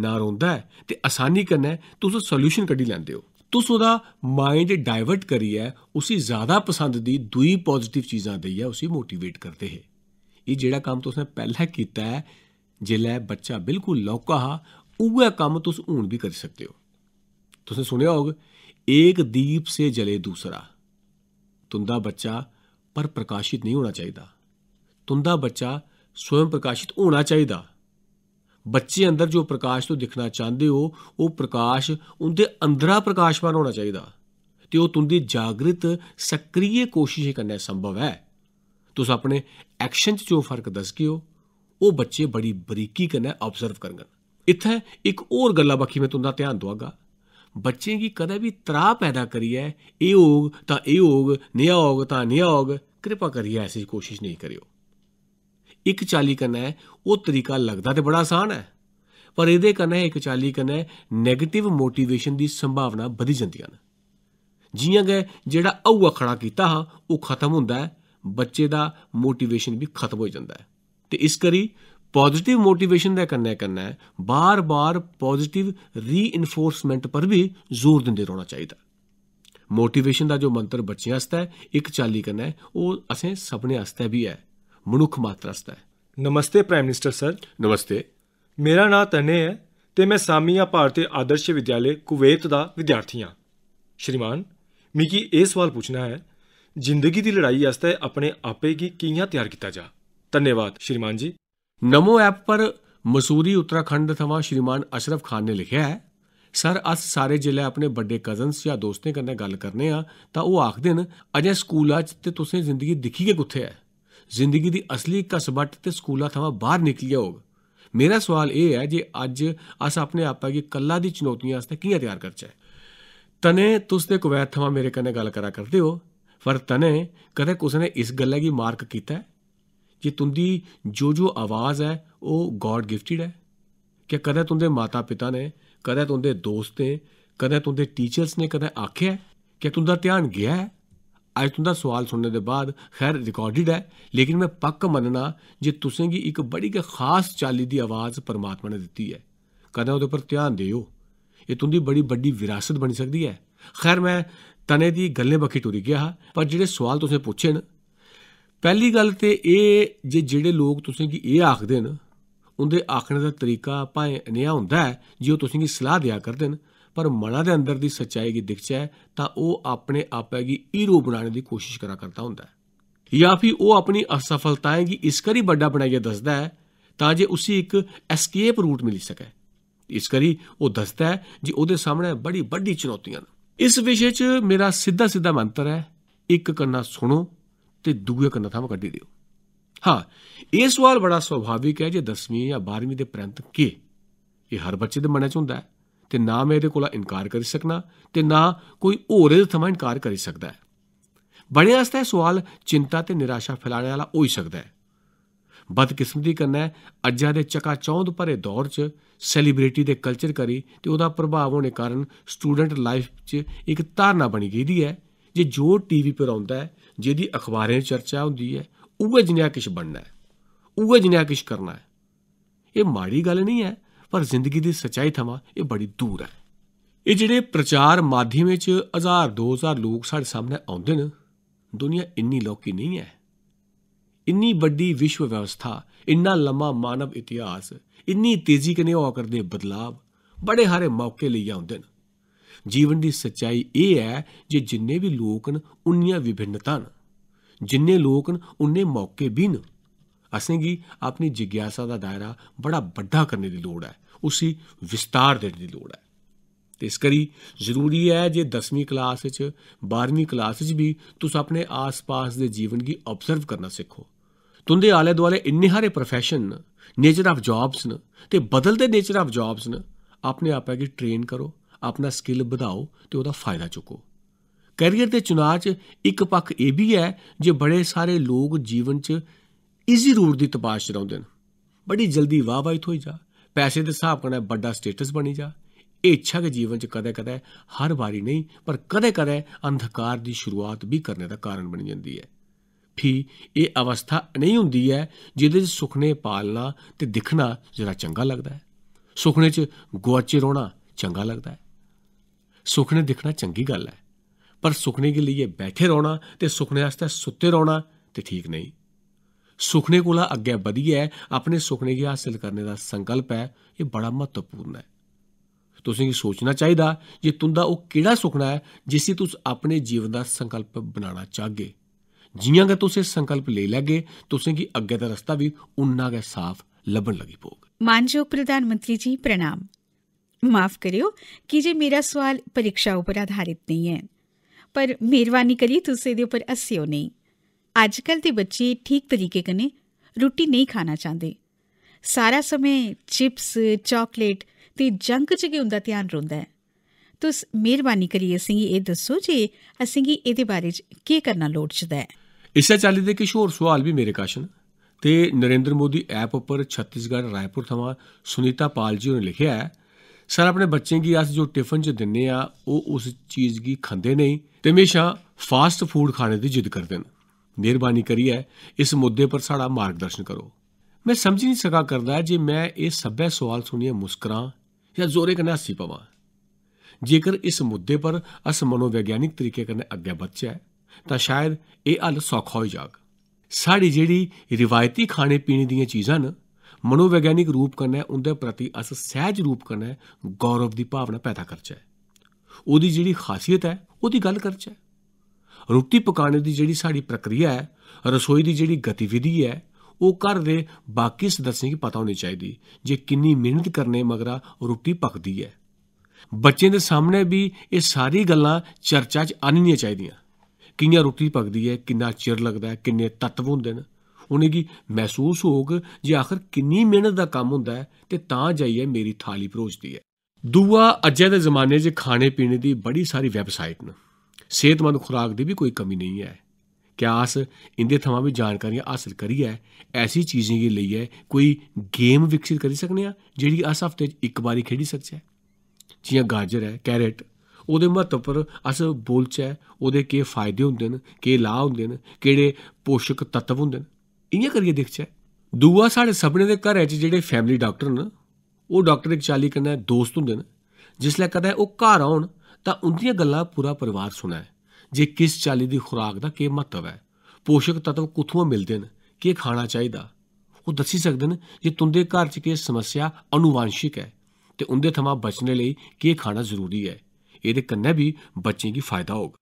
ਨਾ ਰੋਂਦਾ ਹੈ ਤੇ ਆਸਾਨੀ ਕਰਨਾ ਤੂੰ ਉਸ ਸੋਲੂਸ਼ਨ ਕੱਢੀ ਲੈਂਦੇ ਹੋ ਤੂੰ ਉਹਦਾ ਮਾਈਂਡ ਡਾਈਵਰਟ ਕਰੀਏ ਉਸੇ ਜ਼ਿਆਦਾ ਪਸੰਦ ਦੀ ਦੂਈ ਪੋਜ਼ਿਟਿਵ ਚੀਜ਼ਾਂ ਦਈਏ ਉਸੇ ਮੋਟੀਵੇਟ ਕਰਦੇ ਹੈ ਇਹ ਜਿਹੜਾ ਕੰਮ ਤੂੰ ਉਸਨੇ ਪਹਿਲਾਂ ਕੀਤਾ ਹੈ ਜੇ ਲੈ ਬੱਚਾ ਬਿਲਕੁਲ ਲੌਕਾ ਹਾ ਉਹ ਕੰਮ ਤੂੰ ਹੁਣ ਵੀ ਕਰ ਸਕਦੇ ਹੋ ਤੁਸੀਂ ਸੁਣਿਆ ਹੋਗਾ ਇੱਕ ਦੀਪ ਸੇ ਜਲੇ ਦੂਸਰਾ ਤੁੰਦਾ ਬੱਚਾ ਪਰ ਪ੍ਰਕਾਸ਼ਿਤ ਨਹੀਂ ਹੋਣਾ ਚਾਹੀਦਾ ਤੁੰਦਾ ਬੱਚਾ ਸਵੈਮ ਪ੍ਰਕਾਸ਼ਿਤ ਹੋਣਾ ਚਾਹੀਦਾ ਬੱਚੇ ਅੰਦਰ ਜੋ ਪ੍ਰਕਾਸ਼ ਤੋਂ ਦਿਖਣਾ ਚਾਹੁੰਦੇ ਹੋ ਉਹ ਪ੍ਰਕਾਸ਼ ਉਹਦੇ ਅੰਦਰਾ ਪ੍ਰਕਾਸ਼ਮਾਨ ਹੋਣਾ ਚਾਹੀਦਾ ਤੇ ਉਹ ਤੁੰਦੀ ਜਾਗਰਿਤ ਸਕਰੀਏ ਕੋਸ਼ਿਸ਼ ਕਰਨਾ ਸੰਭਵ ਹੈ ਤੁਸੀਂ ਆਪਣੇ ਐਕਸ਼ਨ 'ਚ ਜੋ ਫਰਕ ਦੱਸ ਹੋ ਉਹ ਬੱਚੇ ਬੜੀ ਬਰੀਕੀ ਕਰਨਾ ਆਬਜ਼ਰਵ ਕਰਨਗੇ ਇੱਥੇ ਇੱਕ ਹੋਰ ਗੱਲਾਂ ਬਾਕੀ ਮੈਂ ਤੁੰਦਾ ਧਿਆਨ ਦਵਾਗਾ ਬੱਚੇ ਕੀ ਕਦੇ ਵੀ ਤਰਾ ਪੈਦਾ ਕਰੀਏ ਇਹ ਹੋਗ ਤਾਂ ਇਹ ਹੋਗ ਨਿਆ ਹੋਗ ਤਾਂ ਨਿਆ ਹੋਗ ਕਿਰਪਾ ਕਰੀਏ ਐਸੀ ਕੋਸ਼ਿਸ਼ ਨਹੀਂ ਕਰਿਓ ਇੱਕ ਚਾਲੀ ਕਰਨਾ ਹੈ ਉਹ ਤਰੀਕਾ ਲੱਗਦਾ ਤੇ ਬੜਾ ਆਸਾਨ ਹੈ ਪਰ ਇਹਦੇ ਕਰਨਾ ਇੱਕ ਚਾਲੀ ਕਰਨਾ ਨੈਗੇਟਿਵ ਮੋਟੀਵੇਸ਼ਨ ਦੀ ਸੰਭਾਵਨਾ ਵਧ ਜਾਂਦੀਆਂ ਨੇ ਜਿਉਂ ਗਏ ਜਿਹੜਾ ਆਉਆ ਖੜਾ ਕੀਤਾ ਉਹ ਖਤਮ ਹੁੰਦਾ ਹੈ ਬੱਚੇ ਦਾ ਮੋਟੀਵੇਸ਼ਨ ਵੀ ਖਤਮ ਹੋ ਜਾਂਦਾ ਹੈ ਤੇ ਇਸ ਕਰੀ ਪੋਜ਼ਿਟਿਵ ਮੋਟੀਵੇਸ਼ਨ ਦੇ ਕੰਨੇ ਕੰਨੇ ਬਾਰ-ਬਾਰ ਪੋਜ਼ਿਟਿਵ ਰੀਇਨਫੋਰਸਮੈਂਟ ਪਰ ਵੀ ਜ਼ੋਰ ਦਿੰਦੇ ਰਹਿਣਾ ਚਾਹੀਦਾ ਮੋਟੀਵੇਸ਼ਨ ਦਾ ਜੋ ਮੰਤਰ ਬੱਚਿਆਂ ਵਾਸਤੇ ਹੈ ਇੱਕ ਚਾਲੀ ਕੰਨੇ ਉਹ ਅਸੀਂ ਸਭਨੇ ਵਾਸਤੇ ਵੀ ਹੈ ਮਨੁੱਖ ਮਾਤਰ ਵਾਸਤੇ ਨਮਸਤੇ ਪ੍ਰਾਈਮ ਮਿਨਿਸਟਰ ਸਰ ਨਮਸਤੇ ਮੇਰਾ ਨਾਮ ਤਨੇ ਹੈ ਤੇ ਮੈਂ ਸਾਮੀਆ ਭਾਰਤੀ ਆਦਰਸ਼ ਵਿਦਿਆਲੇ ਕੁਵੇਤ ਦਾ ਵਿਦਿਆਰਥੀ ਹਾਂ ਸ਼੍ਰੀਮਾਨ ਮੀਕੀ ਇਹ ਸਵਾਲ ਪੁੱਛਣਾ ਹੈ ਜ਼ਿੰਦਗੀ ਦੀ ਲੜਾਈ ਵਾਸਤੇ ਆਪਣੇ ਆਪੇ ਕੀ ਕਿਹਾਂ ਤਿਆਰ ਕੀਤਾ ਜਾ ਧੰਨਵਾਦ ਸ਼੍ਰੀਮਾਨ ਜੀ ਨਮੋ ਐਪ ਪਰ ਮਸੂਰੀ ਉੱਤਰਾਖੰਡ थवा ਸ਼੍ਰੀਮਾਨ ਅਸ਼ਰਫ ਖਾਨ ਨੇ ਲਿਖਿਆ ਹੈ ਸਰ ਅਸ ਸਾਰੇ ਜ਼ਿਲ੍ਹੇ ਆਪਣੇ ਵੱਡੇ ਕਜ਼ਨਸ ਜਾਂ ਦੋਸਤਾਂ ਕਨੇ ਗੱਲ ਕਰਨੇ ਆ ਤਾਂ ਉਹ ਆਖਦੇ ਨੇ ਅਜੇ ਸਕੂਲਾਂ 'ਚ ਤੇ ਤੁਸੀਂ ਜ਼ਿੰਦਗੀ ਦਿਖੀ ਕੇ ਕੁੱਥੇ ਹੈ ਜ਼ਿੰਦਗੀ ਦੀ ਅਸਲੀ ਕਸਬਟ ਤੇ ਸਕੂਲਾਂ ਥਵਾ ਬਾਹਰ ਨਿਕਲਿਆ ਹੋਗ ਮੇਰਾ ਸਵਾਲ ਇਹ ਹੈ ਜੇ ਅੱਜ ਅਸ ਆਪਣੇ ਆਪਾਂ ਕੀ ਕੱਲਾ ਦੀ ਚੁਣੌਤੀਆਂ ਵਾਸਤੇ ਕੀ ਤਿਆਰ ਕਰਚਾ ਤਨੇ ਤੁਸ ਤੇ ਕੁਵੈਤ ਥਵਾ ਮੇਰੇ ਕਨੇ ਗੱਲ ਕਰਾ ਕਰਦੇ ਹੋ ਪਰ ਤਨੇ ਕਦੇ ਨੇ ਇਸ ਗੱਲੇ ਕੀ ਮਾਰਕ ਕੀਤਾ ਕਿ ਤੁੰਦੀ ਜੋ ਜੋ ਆਵਾਜ਼ ਹੈ ਉਹ ਗੋਡ ਗਿਫਟਿਡ ਹੈ ਕਿ ਕਦੇ ਤੁੰਦੇ ਮਾਤਾ ਪਿਤਾ ਨੇ ਕਦੇ ਤੁੰਦੇ ਦੋਸਤ ਨੇ ਕਦੇ ਤੁੰਦੇ ਟੀਚਰਸ ਨੇ ਕਦੇ ਆਖਿਆ ਕਿ ਤੁੰਦਾ ਧਿਆਨ ਗਿਆ ਹੈ ਅੱਜ ਤੁੰਦਾ ਸਵਾਲ ਸੁਣਨੇ ਦੇ ਬਾਅਦ ਖੈਰ ਰਿਕਾਰਡਡ ਹੈ ਲੇਕਿਨ ਮੈਂ ਪੱਕ ਮੰਨਣਾ ਜੇ ਤੁਸੀਂ ਕੀ ਇੱਕ ਬੜੀ ਕੇ ਖਾਸ ਚਾਲੀ ਦੀ ਆਵਾਜ਼ ਪਰਮਾਤਮਾ ਨੇ ਦਿੱਤੀ ਹੈ ਕਦੇ ਉਹਦੇ ਉੱਪਰ ਧਿਆਨ ਦਿਓ ਇਹ ਤੁੰਦੀ ਬੜੀ ਵੱਡੀ ਵਿਰਾਸਤ ਬਣ ਸਕਦੀ ਹੈ ਖੈਰ ਮੈਂ ਤਨੇ ਦੀ ਗੱਲੇ ਬਖੀ ਟੁਰ ਗਿਆ ਪਰ ਜਿਹੜੇ ਸਵਾਲ ਤੁਸੀਂ ਪੁੱਛੇ ਨੇ ਪਹਿਲੀ ਗੱਲ ਤੇ ਇਹ ਜੇ ਜਿਹੜੇ ਲੋਕ ਤੁਸੀਂ ਕਿ ਇਹ ਆਖਦੇ ਨੇ ਉਹਦੇ ਆਖਣ ਦਾ ਤਰੀਕਾ ਭਾਵੇਂ ਅਨਿਆ ਹੁੰਦਾ ਹੈ ਜੇ ਉਹ ਤੁਸੀਂ ਕੀ ਸਲਾਹ ਦਿਆ ਕਰਦੇ ਨੇ ਪਰ ਮਨਾਂ ਦੇ ਅੰਦਰ ਦੀ ਸੱਚਾਈ ਦੀ ਦਿਖਚਾ ਤਾਂ ਉਹ ਆਪਣੇ ਆਪੇ ਕੀ ਹੀਰੋ ਬਣਾਉਣ ਦੀ ਕੋਸ਼ਿਸ਼ ਕਰਾ ਕਰਦਾ ਹੁੰਦਾ ਹੈ ਜਾਂ ਫਿਰ ਉਹ ਆਪਣੀ ਅਸਫਲਤਾएं ਕੀ ਇਸ ਕਰੀ ਵੱਡਾ ਬਣਾਇਆ ਦੱਸਦਾ ਹੈ ਤਾਂ ਜੇ ਉਸੇ ਇੱਕ ਐਸਕੇਪ ਰੂਟ ਮਿਲ ਸਕੇ ਇਸ ਕਰੀ ਉਹ ਦੱਸਦਾ ਹੈ ਜੀ ਉਹਦੇ ਸਾਹਮਣੇ ਬੜੀ ਵੱਡੀ ਚੁਣੌਤੀਆਂ ਨੇ ਇਸ ਵਿਸ਼ੇ 'ਚ ਮੇਰਾ ਸਿੱਧਾ ਸਿੱਧਾ ਮੰਤਰ ਹੈ ਇੱਕ ਕੰਨਾ ਸੁਣੋ ਤੇ ਦੂਏ ਕੰਨ ਮੈਂ ਕੱਢੀ ਦਿਓ ਹਾਂ ਇਹ ਸਵਾਲ ਬੜਾ ਸੁਭਾਵਿਕ ਹੈ ਜੇ 10ਵੀਂ ਜਾਂ 12ਵੀਂ ਦੇ ਪ੍ਰੰਤ ਕੀ ਇਹ ਹਰ ਬੱਚੇ ਦੇ ਮਨ 'ਚ ਹੁੰਦਾ ਹੈ ਤੇ ਨਾ ਮੈਂ ਇਹਦੇ ਕੋਲ ਇਨਕਾਰ ਕਰ ਸਕਣਾ ਤੇ ਨਾ ਕੋਈ ਹੋਰ ਇਹਦੇ ਥਮਾਂ ਇਨਕਾਰ ਕਰ ਸਕਦਾ ਹੈ ਬੜੇ ਵਾਸਤੇ ਸਵਾਲ ਚਿੰਤਾ ਤੇ ਨਿਰਾਸ਼ਾ ਫੈਲਾਉਣ ਵਾਲਾ ਹੋ ਹੀ ਸਕਦਾ ਹੈ ਬਦਕਿਸਮਤੀ ਕਰਨਾ ਹੈ ਅੱਜਾ ਦੇ ਚਕਾ ਚੌਂਦ ਭਰੇ ਦੌਰ 'ਚ ਸੈਲੀਬ੍ਰਿਟੀ ਦੇ ਕਲਚਰ ਕਰੀ ਤੇ ਉਹਦਾ ਪ੍ਰਭਾਵ ਹੋਣੇ ਕਾਰਨ ਸਟੂਡੈਂਟ ਲਾਈਫ 'ਚ ਇੱਕ ਧਾਰਨਾ ਬਣੀ ਗਈ ਦੀ ਹੈ ਜੇ ਜੋ ਟੀਵੀ ਪਰ ਆਉਂਦਾ ਹੈ ਜਿਹਦੀ ਅਖਬਾਰਾਂ 'ਚ ਚਰਚਾ ਹੁੰਦੀ ਹੈ ਉਹ ਜਿਨਿਆ ਕਿਸ਼ ਬਣਨਾ ਹੈ ਉਹ ਜਿਨਿਆ ਕਿਸ਼ ਕਰਨਾ ਹੈ ਇਹ ਮਾੜੀ ਗੱਲ ਨਹੀਂ ਹੈ ਪਰ ਜ਼ਿੰਦਗੀ ਦੀ ਸਚਾਈ ਥਮਾ ਇਹ ਬੜੀ ਦੂਰ ਹੈ ਇਹ ਜਿਹੜੇ ਪ੍ਰਚਾਰ ਮਾਧਿਅਮ 'ਚ 1000 2000 ਲੋਕ ਸਾਡੇ ਸਾਹਮਣੇ ਆਉਂਦੇ ਨੇ ਦੁਨੀਆ ਇੰਨੀ ਲੋਕੀ ਨਹੀਂ ਹੈ ਇੰਨੀ ਵੱਡੀ ਵਿਸ਼ਵ ਵਿਵਸਥਾ ਇੰਨਾ ਲੰਮਾ ਮਾਨਵ ਇਤਿਹਾਸ ਇੰਨੀ ਤੇਜ਼ੀ ਕਨੇ ਹੋ ਕਰਦੇ ਬਦਲਾਅ ਬੜੇ ਹਾਰੇ ਮੌਕੇ ਲਈ ਆਉਂਦੇ ਨੇ ਜੀਵਨ ਦੀ ਸੱਚਾਈ ਇਹ ਹੈ ਜੇ ਜਿੰਨੇ ਵੀ ਲੋਕ ਨ ਉਨੀਆਂ ਵਿਭਿੰਨਤਾ ਨ ਜਿੰਨੇ ਲੋਕ ਨ ਉਨੇ ਮੌਕੇ ਵੀ ਨ ਅਸੀਂ ਕੀ ਆਪਣੀ ਜਿਗਿਆਸਾ ਦਾ ਦਾਇਰਾ ਬੜਾ ਵੱਡਾ ਕਰਨ ਦੀ ਲੋੜ ਹੈ ਉਸੇ ਵਿਸਤਾਰ ਦੇਣ ਦੀ ਲੋੜ ਹੈ ਤੇ ਇਸ ਕਰੀ ਜ਼ਰੂਰੀ ਹੈ ਜੇ 10ਵੀਂ ਕਲਾਸ ਵਿੱਚ 12ਵੀਂ ਕਲਾਸ ਵਿੱਚ ਵੀ ਤੁਸੀਂ ਆਪਣੇ ਆਸ-ਪਾਸ ਦੇ ਜੀਵਨ ਕੀ ਆਬਜ਼ਰਵ ਕਰਨਾ ਸਿੱਖੋ ਤੁੰਦੇ ਆਲੇ ਦੁਆਲੇ ਇੰਨੇ ਹਾਰੇ profession ਨੇਚਰ ਆਫ ਜੌਬਸ ਨੇ ਤੇ ਬਦਲਦੇ ਨੇਚਰ ਆਫ ਜੌਬਸ ਨੇ ਆਪਣੇ ਆਪ ਹੈ ਕਿ ਟ੍ਰੇਨ ਕਰੋ ਆਪਣਾ ਸਕਿੱਲ ਵਧਾਓ ਤੇ ਉਹਦਾ ਫਾਇਦਾ ਚੁੱਕੋ ਕੈਰੀਅਰ ਦੇ ਚੁਣਾਅ 'ਚ ਇੱਕ ਪੱਖ ਇਹ ਵੀ ਹੈ ਜੇ ਬੜੇ ਸਾਰੇ ਲੋਕ ਜੀਵਨ 'ਚ ਇਜ਼ੀ ਰੂਟ ਦੀ ਤਪਾਸ਼ ਰਹਿੰਦੇ ਨੇ ਬੜੀ ਜਲਦੀ ਵਾਹ-ਵਾਹਿਤ ਹੋਈ ਜਾ ਪੈਸੇ ਦੇ ਹਿਸਾਬ ਨਾਲ ਵੱਡਾ ਸਟੇਟਸ ਬਣੀ ਜਾ ਇਹ ਇੱਛਾ ਕਿ ਜੀਵਨ 'ਚ ਕਦੇ-ਕਦੇ ਹਰ ਵਾਰੀ ਨਹੀਂ ਪਰ ਕਦੇ-ਕਦੇ ਅੰਧਕਾਰ ਦੀ ਸ਼ੁਰੂਆਤ ਵੀ ਕਰਨੇ ਦਾ ਕਾਰਨ ਬਣ ਜਾਂਦੀ ਹੈ ਫੀ ਇਹ ਅਵਸਥਾ ਨਹੀਂ ਹੁੰਦੀ ਹੈ ਜਿਹਦੇ 'ਚ ਸੁਖਨੇ ਪਾਲਣਾ ਤੇ ਦਿਖਣਾ ਜ਼ਰਾ ਚੰਗਾ ਲੱਗਦਾ ਹੈ ਸੁਖਨੇ 'ਚ ਗੁਆਚੇ ਰਹਿਣਾ ਚੰਗਾ ਲੱਗਦਾ ਹੈ ਸੁਖਨੇ ਦੇਖਣਾ ਚੰਗੀ ਗੱਲ ਹੈ ਪਰ ਸੁਖਨੇ ਦੇ ਲਈ ਬੈਠੇ ਰਹਿਣਾ ਤੇ ਸੁਖਨੇ ਵਾਸਤੇ ਸੁੱਤੇ ਰਹਿਣਾ ਤੇ ਠੀਕ ਨਹੀਂ ਸੁਖਨੇ ਕੋਲਾ ਅੱਗੇ ਵਧੀਏ ਆਪਣੇ ਸੁਖਨੇ ਕੀ ਹਾਸਲ ਕਰਨੇ ਦਾ ਸੰਕਲਪ ਹੈ ਇਹ ਬੜਾ ਮਹੱਤਵਪੂਰਨ ਹੈ ਤੁਸੀਂ ਇਹ ਸੋਚਣਾ ਚਾਹੀਦਾ ਜੇ ਤੁੰਦਾ ਉਹ ਕਿਹੜਾ ਸੁਖਨਾ ਹੈ ਜਿਸੇ ਤੁਸ ਆਪਣੇ ਜੀਵਨ ਦਾ ਸੰਕਲਪ ਬਣਾਉਣਾ ਚਾਹਗੇ ਜਿਵੇਂ ਕਿ ਤੁਸੀਂ ਸੰਕਲਪ ਲੈ ਲਗੇ ਤੁਸੀਂ ਕੀ ਅੱਗੇ ਦਾ ਰਸਤਾ ਵੀ ਉਨਾ ਗੈ ਸਾਫ਼ ਲੱਭਣ ਲੱਗੀ ਪੋਗ ਮਾਨਯੋਗ ਪ੍ਰਧਾਨ ਮੰਤਰੀ ਜੀ ਪ੍ਰਣਾਮ માફ કર્યો કે જે મેરા સવાલ પરીક્ષા ઉપર આધારિत નહીં હૈ पर मेहरबानी करिए तो उससे ऊपर हस्यो नहीं अजकल के बच्चे ठीक तरीके कन्ने रुट्टी नहीं खाना चाहते सारा समय चिप्स चॉकलेट तो जंक च गै उनका ध्यान रोंदा है तो मेहरबानी करिए असेंगी ये दसो जे असेंगी ये बारे च के करना लोड़चदा है इसे चाली दे किश होर सवाल भी मेरे कश न ते नरेंद्र मोदी ऐप उपर छत्तीसगढ़ रायपुर थमां सुनीता पाल जी होरें लिखेआ है ਸਰ ਆਪਣੇ ਬੱਚੇ ਕੀ ਅਸ ਜੋ ਟਿਫਨ ਚ ਦਿੰਨੇ ਆ ਉਹ ਉਸ ਚੀਜ਼ ਕੀ ਖਾਂਦੇ ਨਹੀਂ ਤੇ ਹਮੇਸ਼ਾ ਫਾਸਟ ਫੂਡ ਖਾਣੇ ਦੀ ਜਿੱਦ ਕਰਦੇ ਨੇ ਮਿਹਰਬਾਨੀ ਕਰੀਏ ਇਸ ਮੁੱਦੇ ਪਰ ਸਾਡਾ ਮਾਰਗਦਰਸ਼ਨ ਕਰੋ ਮੈਂ ਸਮਝ ਨਹੀਂ ਸਕਾ ਕਰਦਾ ਜੇ ਮੈਂ ਇਹ ਸੱਬੇ ਸਵਾਲ ਸੁਣੀਏ ਮੁਸਕਰਾਂ ਜਾਂ ਜ਼ੋਰੇ ਕਨੇ ਹੱਸੀ ਪਵਾਂ ਜੇਕਰ ਇਸ ਮੁੱਦੇ ਪਰ ਅਸ ਮਨੋਵਿਗਿਆਨਿਕ ਤਰੀਕੇ ਕਰਨੇ ਅੱਗੇ ਬੱਚਾ ਤਾਂ ਸ਼ਾਇਦ ਇਹ ਹੱਲ ਸੌਖਾ ਹੋ ਜਾਗ ਸਾਡੀ ਜਿਹੜੀ ਰਿਵਾਇਤੀ ਖਾਣੇ ਪੀਣੇ ਦੀਆਂ ਚੀਜ਼ਾਂ ਨੇ ਮਨੋਵਿਗਿਆਨਿਕ ਰੂਪ ਹੈ ਉਹਦੇ ਪ੍ਰਤੀ ਅਸ ਸਹਿਜ ਰੂਪ ਹੈ ਗੌਰਵ ਦੀ ਭਾਵਨਾ ਪੈਦਾ ਕਰਚਾ ਉਹਦੀ ਜਿਹੜੀ ਖਾਸੀਅਤ ਹੈ ਉਹਦੀ ਗੱਲ ਕਰਚਾ ਰੋਟੀ ਪਕਾਉਣ ਦੀ ਜਿਹੜੀ ਸਾਡੀ ਪ੍ਰਕਿਰਿਆ ਹੈ ਰਸੋਈ ਦੀ ਜਿਹੜੀ ਗਤੀਵਿਧੀ ਹੈ ਉਹ ਘਰ ਦੇ ਬਾਕੀ ਸਦੱਸਿਆਂ ਨੂੰ ਪਤਾ ਹੋਣੀ ਚਾਹੀਦੀ ਜੇ ਕਿੰਨੀ ਮਿਹਨਤ ਕਰਨੇ ਮਗਰਾ ਰੋਟੀ ਪਕਦੀ ਹੈ ਬੱਚੇ ਦੇ ਸਾਹਮਣੇ ਵੀ ਇਹ ਸਾਰੀ ਗੱਲਾਂ ਚਰਚਾ 'ਚ ਆਣੀਆਂ ਚਾਹੀਦੀਆਂ ਕਿੰਨੀ ਰੋਟੀ ਪਕਦੀ ਹੈ ਕਿੰਨਾ ਚਿਰ ਲੱਗਦਾ ਹੈ ਕਿੰਨੇ ਤੱਤ ਹੁੰਦੇ ਨੇ ਕੀ ਮਹਿਸੂਸ ਹੋਗ ਜੇ ਆਖਰ ਕਿੰਨੀ ਮਿਹਨਤ ਦਾ ਕੰਮ ਹੁੰਦਾ ਤੇ ਤਾਂ ਜਾਈਏ ਮੇਰੀ ਥਾਲੀ ਪਰੋਜਦੀ ਹੈ ਦੂਆ ਅੱਜੇ ਦੇ ਜ਼ਮਾਨੇ 'ਚ ਖਾਣੇ ਪੀਣੇ ਦੀ ਬੜੀ ਸਾਰੀ ਵੈਬਸਾਈਟ ਨੇ ਸਿਹਤਮੰਦ ਖੁਰਾਕ ਦੀ ਵੀ ਕੋਈ ਕਮੀ ਨਹੀਂ ਹੈ ਕਿਆਸ ਇੰਦੇ ਥਾਂ ਵੀ ਜਾਣਕਾਰੀਆਂ ਹਾਸਲ ਕਰੀ ਹੈ ਐਸੀ ਚੀਜ਼ਾਂ ਦੇ ਲਈ ਹੈ ਕੋਈ ਗੇਮ ਵਿਕਸਿਤ ਕਰੀ ਸਕਨੇ ਆ ਜਿਹੜੀ ਅਸ ਹਫਤੇ 'ਚ ਇੱਕ ਵਾਰੀ ਖੇਡੀ ਸਕਚੈ ਜਿਵੇਂ ਗਾਜਰ ਹੈ ਕੈਰਟ ਉਹਦੇ ਮਹੱਤਵ ਪਰ ਅਸ ਬੋਲਚਾ ਉਹਦੇ ਕੀ ਫਾਇਦੇ ਹੁੰਦੇ ਨੇ ਕੀ ਲਾਭ ਹੁੰਦੇ ਨੇ ਕਿਹੜੇ ਪੋਸ਼ਕ ਤੱਤਵ ਹੁੰਦੇ ਨੇ ਇੰਨੇ ਕਰੀਏ ਦੇਖਚੇ ਦੂਆ ਸਾਡੇ ਸਭਨੇ ਦੇ ਘਰ ਵਿੱਚ ਜਿਹੜੇ ਫੈਮਿਲੀ ਡਾਕਟਰ ਨੇ ਉਹ ਡਾਕਟਰ ਇੱਕ ਚਾਲੀ ਕੰਨੇ ਦੋਸਤ ਹੁੰਦੇ ਨੇ ਜਿਸ ਲਈ ਕਹਦਾ ਉਹ ਘਰ ਆਉਣ ਤਾਂ ਉਹਦੀਆਂ ਗੱਲਾਂ ਪੂਰਾ ਪਰਿਵਾਰ ਸੁਣਾ ਹੈ ਜੇ ਕਿਸ ਚਾਲੀ ਦੀ ਖੁਰਾਕ ਦਾ ਕੀ ਮਹੱਤਵ ਹੈ ਪੋਸ਼ਕ ਤੱਤਵ ਕਿੱਥੋਂ ਮਿਲਦੇ ਨੇ ਕੀ ਖਾਣਾ ਚਾਹੀਦਾ ਉਹ ਦੱਸੀ ਸਕਦੇ ਨੇ ਜੇ ਤੁੰਦੇ ਘਰ 'ਚ ਕੀ ਸਮੱਸਿਆ ਅਨੁਵਾਂਸ਼ਿਕ ਹੈ ਤੇ ਉਹਦੇ ਥਮਾ ਬਚਣ ਲਈ ਕੀ ਖਾਣਾ ਜ਼ਰੂਰੀ ਹੈ ਇਹਦੇ ਕੰਨੇ ਵੀ ਬੱਚੇ ਕੀ ਫਾਇਦਾ ਹੋਗਾ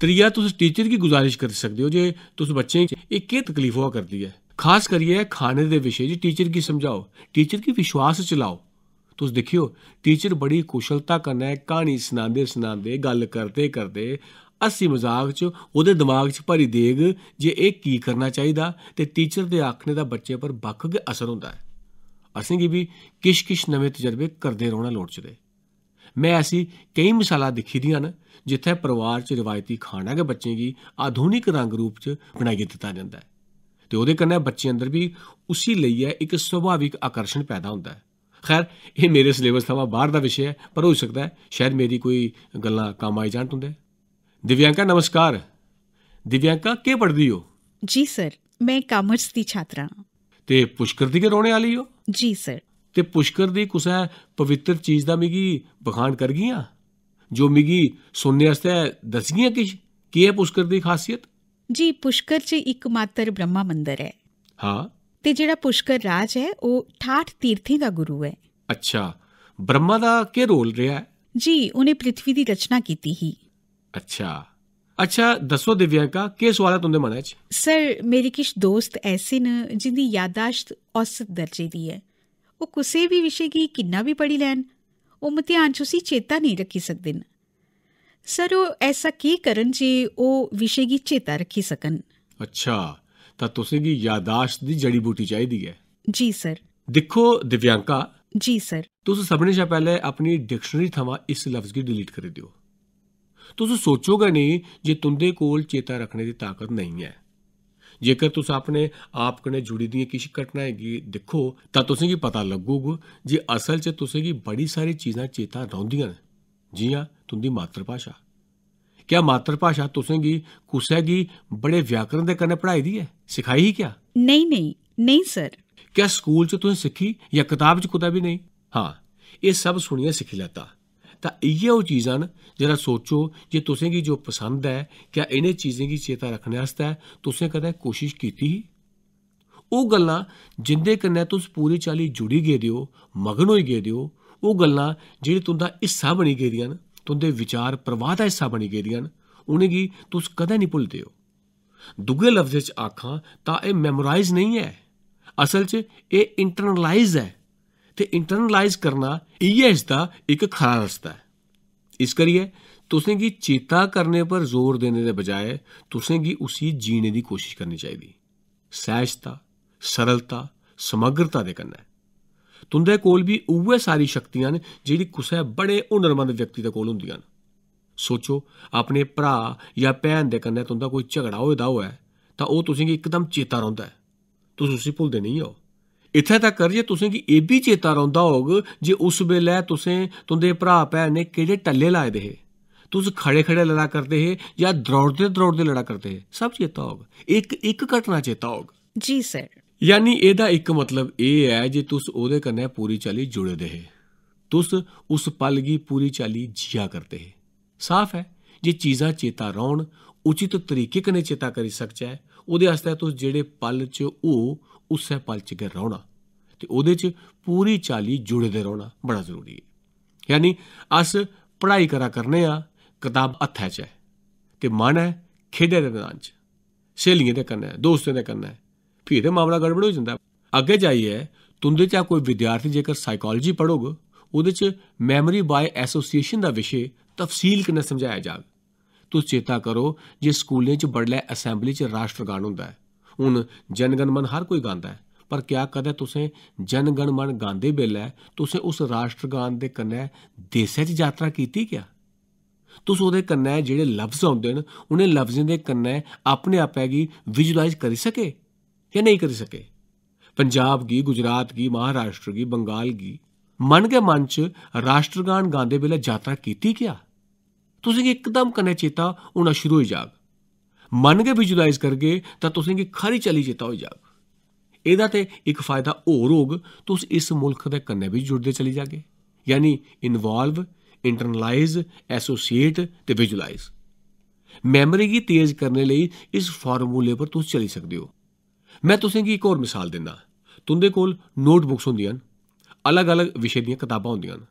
ਤਰੀਆ ਤੁਸੀਂ ਟੀਚਰ ਕੀ ਗੁਜ਼ਾਰਿਸ਼ ਕਰ ਸਕਦੇ ਹੋ ਜੇ ਤੁਸੀਂ ਬੱਚੇ ਇਹ ਕੀ ਤਕਲੀਫ ਹੋ ਕਰਦੀ ਹੈ ਖਾਸ ਕਰਕੇ ਖਾਣੇ ਦੇ ਵਿਸ਼ੇ ਜੀ ਟੀਚਰ ਕੀ ਸਮਝਾਓ ਟੀਚਰ ਕੀ ਵਿਸ਼ਵਾਸ ਚਲਾਓ ਤੁਸੀਂ ਦੇਖਿਓ ਟੀਚਰ ਬੜੀ ਕੁਸ਼ਲਤਾ ਕਰਨਾ ਕਹਾਣੀ ਸੁਣਾਉਂਦੇ ਸੁਣਾਉਂਦੇ ਗੱਲ ਕਰਦੇ ਕਰਦੇ ਅਸੀਂ ਮਜ਼ਾਕ ਚ ਉਹਦੇ ਦਿਮਾਗ ਚ ਭਰੀ ਦੇਗ ਜੇ ਇਹ ਕੀ ਕਰਨਾ ਚਾਹੀਦਾ ਤੇ ਟੀਚਰ ਦੇ ਆਖਣੇ ਦਾ ਬੱਚੇ ਪਰ ਬਖਗ ਅਸਰ ਹੁੰਦਾ ਹੈ ਅਸੀਂ ਕੀ ਵੀ ਕਿਸ਼ ਕਿਸ਼ ਨਵੇਂ ਤਜਰਬੇ ਕਰਦੇ ਰਹਿਣਾ ਲੋੜ ਚਦੇ ਮੈਂ ਐਸੀ ਕਈ ਮਿਸਾਲਾਂ ਦੇਖੀ ਦੀਆਂ ਨੇ ਜਿੱਥੇ ਪਰਿਵਾਰ 'ਚ ਰਵਾਇਤੀ ਖਾਣਾ ਕੇ ਬੱਚੇ ਦੀ ਆਧੁਨਿਕ ਰੰਗ ਰੂਪ 'ਚ ਬਣਾਈ ਦਿੱਤਾ ਜਾਂਦਾ ਹੈ ਤੇ ਉਹਦੇ ਕੰਨੇ ਬੱਚੇ ਅੰਦਰ ਵੀ ਉਸੇ ਲਈ ਹੈ ਇੱਕ ਸੁਭਾਵਿਕ ਆਕਰਸ਼ਣ ਪੈਦਾ ਹੁੰਦਾ ਹੈ ਖੈਰ ਇਹ ਮੇਰੇ ਸਿਲੇਬਸ ਤੋਂ ਬਾਹਰ ਦਾ ਵਿਸ਼ਾ ਹੈ ਪਰ ਹੋ ਸਕਦਾ ਹੈ ਸ਼ਾਇਦ ਮੇਰੀ ਕੋਈ ਗੱਲਾਂ ਕੰਮ ਆਈ ਜਾਣ ਹੁੰਦੇ ਦਿਵਿਆਂਕਾ ਨਮਸਕਾਰ ਦਿਵਿਆਂਕਾ ਕੀ ਪੜ੍ਹਦੀ ਹੋ ਜੀ ਸਰ ਮੈਂ ਕਾਮਰਸ ਦੀ ਛਾਤਰਾ ਤੇ ਪੁਸ਼ਕਰ ਦੀ ਕਿ ਰੋਣੇ ਵਾਲੀ ਹੋ ਜੀ ਸਰ ਤੇ ਪੁਸ਼ਕਰ ਦੀ ਕੁਸੈ ਪਵਿੱਤਰ ਚੀਜ਼ ਦਾ ਮਿਗੀ ਬਖਾਨ ਕਰ ਗਈਆਂ ਜੋ ਮਿਗੀ ਸੁਣਨੇ ਵਾਸਤੇ ਦੱਸ ਦਸਗੀਆਂ ਕਿ ਕੀ ਹੈ ਪੁਸ਼ਕਰ ਦੀ ਖਾਸੀਅਤ ਜੀ ਪੁਸ਼ਕਰ ਚ ਇੱਕ ਮਾਤਰ ਬ੍ਰਹਮਾ ਮੰਦਰ ਹੈ ਹਾਂ ਤੇ ਜਿਹੜਾ ਪੁਸ਼ਕਰ ਰਾਜ ਹੈ ਉਹ 68 ਤੀਰਥੀ ਦਾ ਗੁਰੂ ਹੈ ਅੱਛਾ ਬ੍ਰਹਮਾ ਦਾ ਕੀ ਰੋਲ ਰਿਹਾ ਹੈ ਜੀ ਉਹਨੇ ਪ੍ਰithvi ਦੀ ਰਚਨਾ ਕੀਤੀ ਹੀ ਅੱਛਾ ਅੱਛਾ ਦੱਸੋ ਦਿਵਿਆਕਾ ਕੀ ਸਵਾਲ ਹੈ ਤੁੰਦੇ ਮਨ ਵਿੱਚ ਸਰ ਮੇਰੇ ਕਿਛ ਦੋਸਤ ਐਸੇ ਨੇ ਜਿੰਦੀ ਯਾਦਾਸ਼ਤ ਔਸਤ ਦਰਜੇ ਦੀ ਹੈ ਉਹ ਕਿਸੇ ਵੀ ਵਿਸ਼ੇ ਕੀ ਕਿੰਨਾ ਵੀ ਪੜ੍ਹੀ ਲੈਣ ਉਹ ਮਤਿਆਨ ਚੁਸੀ ਚੇਤਾ ਨਹੀਂ ਰੱਖੀ ਸਕਦੇ ਸਰ ਉਹ ਐਸਾ ਕੀ ਕਰਨ ਜੀ ਉਹ ਵਿਸ਼ੇ ਕੀ ਚੇਤਾ ਰੱਖੀ ਸਕਣ ਅੱਛਾ ਤਾਂ ਤੁਸੀਂ ਕੀ ਯਾਦਾਸ਼ਤ ਦੀ ਜੜੀ ਬੂਟੀ ਚਾਹੀਦੀ ਹੈ ਜੀ ਸਰ ਦੇਖੋ ਦਿਵਿਆਂਕਾ ਜੀ ਸਰ ਤੁਸੀਂ ਸਭਨੇ ਸ਼ਾ ਪਹਿਲੇ ਆਪਣੀ ਡਿਕਸ਼ਨਰੀ ਥਵਾ ਇਸ ਲਫ਼ਜ਼ ਕੀ ਡਿਲੀਟ ਕਰ ਦਿਓ ਤੁਸੀਂ ਸੋਚੋਗੇ ਨਹੀਂ ਜੇ ਤੁੰਦੇ ਕੋਲ ਚੇਤਾ ਰੱਖਣੇ ਦੀ ਤਾਕਤ ਨਹੀਂ ਹੈ ਜੇਕਰ ਤੁਸੀਂ ਆਪਣੇ ਆਪ ਕਨੇ ਜੁੜੀ ਦੀਆਂ ਕਿਸ਼ ਘਟਨਾ ਹੈਗੀ ਦੇਖੋ ਤਾਂ ਤੁਸੀਂ ਕੀ ਪਤਾ ਲੱਗੂਗਾ ਜੇ ਅਸਲ 'ਚ ਤੁਸੀਂ ਕੀ ਬੜੀ ਸਾਰੀ ਚੀਜ਼ਾਂ ਚੇਤਾ ਨੇ ਜੀ ਆ ਤੁੰਦੀ ਮਾਤਰ ਭਾਸ਼ਾ ਕੀ ਮਾਤਰ ਭਾਸ਼ਾ ਤੁਸੀਂ ਕੀ ਕੁਸੇ ਕੀ ਬੜੇ ਵਿਆਕਰਨ ਦੇ ਕਨੇ ਪੜਾਈ ਦੀ ਹੈ ਸਿਖਾਈ ਹੀ ਕਿਆ ਨਹੀਂ ਨਹੀਂ ਨਹੀਂ ਸਰ ਕਿਆ ਸਕੂਲ 'ਚ ਤੁਸੀਂ ਸਿੱਖੀ ਜਾਂ ਕਿਤਾਬ 'ਚ ਕੁਦਾ ਵੀ ਨਹੀਂ ਹਾਂ ਇਹ ਸਭ ਸੁਣੀਏ ਸਿੱਖ ਲੈਤਾ ਤਾਂ ਇਹੋ ਚੀਜ਼ਾਂ ਜਿਹੜਾ ਸੋਚੋ ਜੇ ਤੁਸੀਂ ਕੀ ਜੋ ਪਸੰਦ ਹੈ ਕਿ ਇਹਨੇ ਚੀਜ਼ਾਂ ਦੀ ਚੇਤਾ ਰੱਖਣ ਵਾਸਤੇ ਤੁਸੀਂ ਕਦੇ ਕੋਸ਼ਿਸ਼ ਕੀਤੀ ਹੀ ਉਹ ਗੱਲਾਂ ਜਿੰਦੇ ਕੰਨੇ ਤੁਸੀਂ ਪੂਰੀ ਚਾਲੀ ਜੁੜੀ ਗਏ ਦਿਓ ਮਗਨ ਹੋਈ ਗਏ ਦਿਓ ਉਹ ਗੱਲਾਂ ਜਿਹੜੀ ਤੁੰਦਾ ਹਿੱਸਾ ਬਣੀ ਗਈਆਂ ਹਨ ਤੁੰਦੇ ਵਿਚਾਰ ਪ੍ਰਵਾਹ ਦਾ ਹਿੱਸਾ ਬਣੀ ਗਈਆਂ ਹਨ ਉਹਨੇ ਕੀ ਤੁਸੀਂ ਕਦੇ ਨਹੀਂ ਭੁੱਲਦੇ ਹੋ ਦੁਗੇ ਲਫ਼ਜ਼ ਚ ਆਖਾਂ ਤਾਂ ਇਹ ਮੈਮੋਰਾਈਜ਼ ਨਹੀਂ ਹੈ ਅਸਲ ਚ ਇਹ ਇੰਟਰਨਲਾਈਜ਼ ਹੈ ਤੇ ਇੰਟਰਨਲਾਈਜ਼ ਕਰਨਾ ਇਹ ਇਸ ਦਾ ਇੱਕ ਖਰਾ ਰਸਤਾ ਹੈ ਇਸ ਕਰੀਏ ਤੁਸੀਂ ਕੀ ਚੇਤਾ ਕਰਨੇ ਪਰ ਜ਼ੋਰ ਦੇਣ ਦੇ ਬਜਾਏ ਤੁਸੀਂ ਕੀ ਉਸੇ ਜੀਣੇ ਦੀ ਕੋਸ਼ਿਸ਼ ਕਰਨੀ ਚਾਹੀਦੀ ਸਹਿਜਤਾ ਸਰਲਤਾ ਸਮਗਰਤਾ ਦੇ ਕੰਨਾ ਤੁੰਦੇ ਕੋਲ ਵੀ ਉਹੇ ਸਾਰੀ ਸ਼ਕਤੀਆਂ ਨੇ ਜਿਹੜੀ ਕਿਸੇ ਬੜੇ ਹੁਨਰਮੰਦ ਵਿਅਕਤੀ ਦੇ ਕੋਲ ਹੁੰਦੀਆਂ ਨੇ ਸੋਚੋ ਆਪਣੇ ਭਰਾ ਜਾਂ ਭੈਣ ਦੇ ਕੰਨੇ ਤੁੰਦਾ ਕੋਈ ਝਗੜਾ ਹੋਇਦਾ ਹੋਇਆ ਤਾਂ ਉਹ ਤੁਸੀਂ ਕੀ ਇੱਕਦਮ ਚੇਤਾ ਰਹਿੰਦਾ ਤੁਸੀਂ ਉਸੇ ਭੁੱਲਦੇ ਨਹੀਂ ਹੋ ਇੱਥੇ ਤੱਕ ਕਰੀਏ ਤੁਸੀਂ ਕਿ ਇਹ ਵੀ ਚੇਤਾ ਰੌਂਦਾ ਹੋਗ ਜੇ ਉਸ ਵੇਲੇ ਤੁਸੀਂ ਤੁੰਦੇ ਭਰਾ ਭੈਣ ਨੇ ਕਿਹੜੇ ਟੱਲੇ ਲਾਏ ਦੇ ਹੈ ਤੁਸੀਂ ਖੜੇ ਖੜੇ ਲੜਾ ਕਰਦੇ ਹੈ ਜਾਂ ਦੌੜਦੇ ਦੌੜਦੇ ਲੜਾ ਕਰਦੇ ਹੈ ਸਭ ਚੇਤਾ ਹੋਗ ਇੱਕ ਇੱਕ ਘਟਨਾ ਚੇਤਾ ਹੋਗ ਜੀ ਸਰ ਯਾਨੀ ਇਹਦਾ ਇੱਕ ਮਤਲਬ ਇਹ ਹੈ ਜੇ ਤੁਸੀਂ ਉਹਦੇ ਕੰਨੇ ਪੂਰੀ ਚਾਲੀ ਜੁੜੇ ਦੇ ਤੁਸ ਤੁਸੀਂ ਉਸ ਪਲ ਦੀ ਪੂਰੀ ਚਾਲੀ ਜੀਆ ਕਰਦੇ ਹੈ ਸਾਫ਼ ਹੈ ਜੇ ਚੀਜ਼ਾਂ ਚੇਤਾ ਰਹਿਣ ਉਚਿਤ ਤਰੀਕੇ ਕਨੇ ਚੇਤਾ ਕਰੀ ਸਕਚਾ ਹੈ ਉਹਦੇ ਵਾਸਤੇ ਤੁਸ ਜਿਹੜੇ ਪਲ 'ਚ ਉਹ ਉਸੇ ਪਲ ਚ ਕੇ ਰਹਿਣਾ ਤੇ ਉਹਦੇ ਚ ਪੂਰੀ ਚਾਲੀ ਜੁੜੇ ਦੇ ਰਹਿਣਾ ਬੜਾ ਜ਼ਰੂਰੀ ਹੈ ਯਾਨੀ ਅਸ ਪੜ੍ਹਾਈ ਕਰਾ ਕਰਨੇ ਆ ਕਿਤਾਬ ਹੱਥੇ ਚ ਹੈ ਤੇ ਮਨ ਹੈ ਖੇਡੇ ਦੇ ਮੈਦਾਨ ਚ ਸਹੇਲੀਆਂ ਦੇ ਕਰਨਾ ਹੈ ਦੋਸਤਾਂ ਦੇ ਕਰਨਾ ਹੈ ਫਿਰ ਇਹ ਮਾਮਲਾ ਗੜਬੜ ਹੋ ਜਾਂਦਾ ਅੱਗੇ ਜਾਈਏ ਤੁੰਦੇ ਚਾ ਕੋਈ ਵਿਦਿਆਰਥੀ ਜੇਕਰ ਸਾਈਕੋਲੋਜੀ ਪੜੋਗ ਉਹਦੇ ਚ ਮੈਮਰੀ ਬਾਈ ਐਸੋਸੀਏਸ਼ਨ ਦਾ ਵਿਸ਼ੇ ਤਫਸੀਲ ਕਿੰਨਾ ਸਮਝਾਇਆ ਜਾਵੇ ਤੁਸੀਂ ਚੇਤਾ ਕਰੋ ਜੇ ਸਕੂਲੇ ਚ ਬੜਲੇ ਅਸੈਂਬਲੀ ਚ ਰਾਸ਼ਟਰਗਾਨ ਹੁੰਦਾ ਹੈ ਹੁਣ ਗਨ ਮਨ ਹਰ ਕੋਈ ਗਾਉਂਦਾ ਹੈ ਪਰ ਕਿਆ ਕਦੇ ਤੁਸੀਂ ਜਨ ਗਨ ਮਨ ਗਾਉਂਦੇ ਬੇਲੇ ਤੁਸੀਂ ਉਸ ਗਾਨ ਦੇ ਕੰਨੇ ਦੇਸ਼ੇ ਚ ਯਾਤਰਾ ਕੀਤੀ ਕਿਆ ਤੁਸੀਂ ਉਹਦੇ ਕੰਨੇ ਜਿਹੜੇ ਲਫ਼ਜ਼ ਆਉਂਦੇ ਨੇ ਉਹਨੇ ਲਫ਼ਜ਼ਾਂ ਦੇ ਕੰਨੇ ਆਪਣੇ ਆਪ ਹੈਗੀ ਵਿਜ਼ੂਅਲਾਈਜ਼ ਕਰ ਸਕੇ ਜਾਂ ਨਹੀਂ ਕਰ ਸਕੇ ਪੰਜਾਬ ਕੀ ਗੁਜਰਾਤ ਕੀ ਮਹਾਰਾਸ਼ਟਰ ਕੀ ਬੰਗਾਲ ਕੀ ਮਨ ਕੇ ਮਨ ਚ ਗਾਨ ਗਾਉਂਦੇ ਵੇਲੇ ਯਾਤਰਾ ਕੀਤੀ ਕਿਆ ਤੁਸੀਂ ਇੱਕਦਮ ਕੰਨੇ ਚੇਤਾ ਹੋਣਾ ਸ਼ੁਰੂ ਹੋ ਜਾਗ ਮੰਨ ਕੇ ਵਿਜੁਅਲਾਈਜ਼ ਕਰਕੇ ਤਾਂ ਤੁਸੀਂ ਕਿ ਖਰੀ ਚਲੀ ਜਿਤਾ ਹੋ ਜਾਗ ਇਹਦਾ ਤੇ ਇੱਕ ਫਾਇਦਾ ਹੋਰ ਹੋਗ ਤੁਸੀਂ ਇਸ ਮੁਲਕ ਦੇ ਕੰਨੇ ਵੀ ਜੁੜਦੇ ਚਲੀ ਜਾਗੇ ਯਾਨੀ ਇਨਵੋਲਵ ਇੰਟਰਨਲਾਈਜ਼ ਐਸੋਸੀਏਟ ਤੇ ਵਿਜੁਅਲਾਈਜ਼ ਮੈਮਰੀ ਕੀ ਤੇਜ਼ ਕਰਨ ਲਈ ਇਸ ਫਾਰਮੂਲੇ ਪਰ ਤੁਸੀਂ ਚਲੀ ਸਕਦੇ ਹੋ ਮੈਂ ਕੀ ਇੱਕ ਹੋਰ ਮਿਸਾਲ ਦਿੰਦਾ ਤੁੰਦੇ ਕੋਲ ਨੋਟਬੁੱਕਸ ਹੁੰਦੀਆਂ ਹਨ ਅਲੱਗ-ਅਲੱਗ ਵਿਸ਼ੇ ਦੀਆਂ ਕਿਤਾਬਾਂ ਹੁੰਦੀਆਂ ਹਨ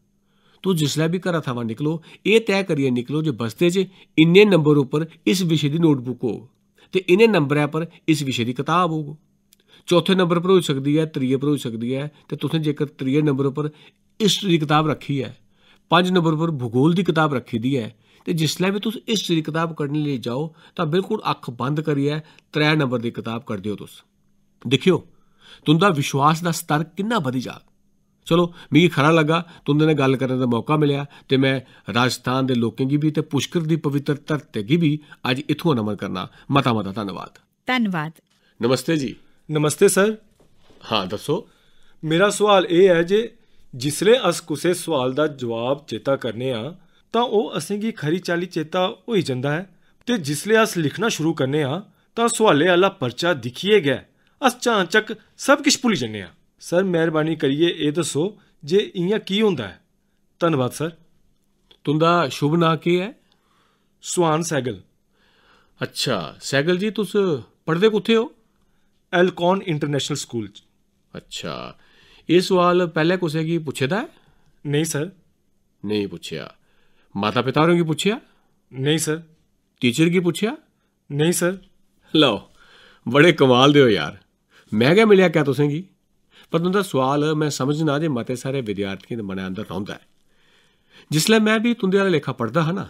તો જસલા ਵੀ ਘਰਾਂ ਥਾਵਾਂ ਨਿਕਲੋ ਇਹ ਤੈਅ ਕਰੀਏ ਨਿਕਲੋ ਜੇ ਬਸਤੇ ਜੇ ਇੰਨੇ ਨੰਬਰ ਉੱਪਰ ਇਸ ਵਿਸ਼ੇ ਦੀ ਨੋਟਬੁੱਕ ਹੋ ਤੇ ਇਨੇ ਨੰਬਰਾਂ ਪਰ ਇਸ ਵਿਸ਼ੇ ਦੀ ਕਿਤਾਬ ਹੋ ਚੌਥੇ ਨੰਬਰ ਪਰ ਹੋ ਸਕਦੀ ਹੈ ਤ੍ਰੀਏ ਪਰ ਹੋ ਸਕਦੀ ਹੈ ਤੇ ਤੁਸੀਂ ਜੇਕਰ ਤ੍ਰੀਏ ਨੰਬਰ ਉੱਪਰ ਹਿਸਟਰੀ ਦੀ ਕਿਤਾਬ ਰੱਖੀ ਹੈ ਪੰਜ ਨੰਬਰ ਪਰ ਭੂਗੋਲ ਦੀ ਕਿਤਾਬ ਰੱਖੀ ਦੀ ਹੈ ਤੇ ਜਿਸਲੇ ਵੀ ਤੁਸੀਂ ਇਸ ਦੀ ਕਿਤਾਬ ਕੱਢਣ ਲਈ ਜਾਓ ਤਾਂ ਬਿਲਕੁਲ ਅੱਖ ਬੰਦ ਕਰੀਏ ਤ੍ਰੈ ਨੰਬਰ ਦੀ ਕਿਤਾਬ ਕੱਢ ਦਿਓ ਤੁਸੀਂ ਦੇਖਿਓ ਤੁੰਦਾ ਵਿਸ਼ਵਾਸ ਦਾ ਸਤਰ ਕਿੰਨਾ ਵਧੀ ਜਾ ਚਲੋ ਮੀ ਖਰਾ ਲੱਗਾ ਤੁੰਦੇ ਨਾਲ ਗੱਲ ਕਰਨ ਦਾ ਮੌਕਾ ਮਿਲਿਆ ਤੇ ਮੈਂ ਰਾਜਸਥਾਨ ਦੇ ਲੋਕਾਂ ਦੀ ਵੀ ਤੇ ਪੁਸ਼ਕਰ ਦੀ ਪਵਿੱਤਰ ਧਰਤੀ ਦੀ ਵੀ ਅੱਜ ਇਥੋਂ ਨਮਨ ਕਰਨਾ ਮਤਾ ਮਤਾ ਧੰਨਵਾਦ ਧੰਨਵਾਦ ਨਮਸਤੇ ਜੀ ਨਮਸਤੇ ਸਰ ਹਾਂ ਦੱਸੋ ਮੇਰਾ ਸਵਾਲ ਇਹ ਹੈ ਜੇ ਜਿਸਲੇ ਅਸ ਕੁਸੇ ਸਵਾਲ ਦਾ ਜਵਾਬ ਚੇਤਾ ਕਰਨੇ ਆ ਤਾਂ ਉਹ ਅਸੀਂ ਕੀ ਖਰੀ ਚਾਲੀ ਚੇਤਾ ਹੋਈ ਜਾਂਦਾ ਹੈ ਤੇ ਜਿਸਲੇ ਅਸ ਲਿਖਣਾ ਸ਼ੁਰੂ ਕਰਨੇ ਆ ਤਾਂ ਸਵਾਲੇ ਵਾਲਾ ਪਰਚਾ ਦਿਖੀਏ ਅਸ ਚਾਂਚਕ ਸਭ ਕੁਝ ਭੁੱਲ ਜੰਨੇ ਆ ਸਰ ਮਿਹਰਬਾਨੀ ਕਰੀਏ ਇਹ ਦੱਸੋ ਜੇ ਇਆਂ ਕੀ ਹੁੰਦਾ ਹੈ ਧੰਨਵਾਦ ਸਰ ਤੁੰਦਾ ਸ਼ੁਭ ਨਾਂ ਕੀ ਹੈ ਸੁਹਾਨ ਸੈਗਲ ਅੱਛਾ ਸੈਗਲ ਜੀ ਤੁਸੀਂ ਪੜਦੇ ਕਿੱਥੇ ਹੋ ਐਲਕੌਨ ਇੰਟਰਨੈਸ਼ਨਲ ਸਕੂਲ ਚ ਅੱਛਾ ਇਹ ਸਵਾਲ ਪਹਿਲੇ ਕਿਸੇ ਕੀ ਪੁੱਛੇਦਾ ਹੈ ਨਹੀਂ ਸਰ ਨਹੀਂ ਪੁੱਛਿਆ ਮਾਤਾ ਪਿਤਾ ਰੋਂ ਕੀ ਪੁੱਛਿਆ ਨਹੀਂ ਸਰ ਟੀਚਰ ਕੀ ਪੁੱਛਿਆ ਨਹੀਂ ਸਰ ਲਓ ਬੜੇ ਕਮਾਲ ਦੇ ਹੋ ਯਾਰ ਮੈਂ ਕਿਹਾ ਮਿਲਿਆ ਕਿਆ ਤੁਸੀਂ ਕੀ ਪਰ ਉਹਨਾਂ ਦਾ ਸਵਾਲ ਮੈਂ ਸਮਝਣਾ ਜੇ ਮਤੇ ਸਾਰੇ ਵਿਦਿਆਰਥੀਆਂ ਦੇ ਮਨਾਂ ਅੰਦਰ ਰਹਿੰਦਾ ਹੈ ਜਿਸਲੇ ਮੈਂ ਵੀ ਤੁੰਦੇ ਵਾਲਾ ਲੇਖਾ ਪੜਦਾ ਹਾਂ ਨਾ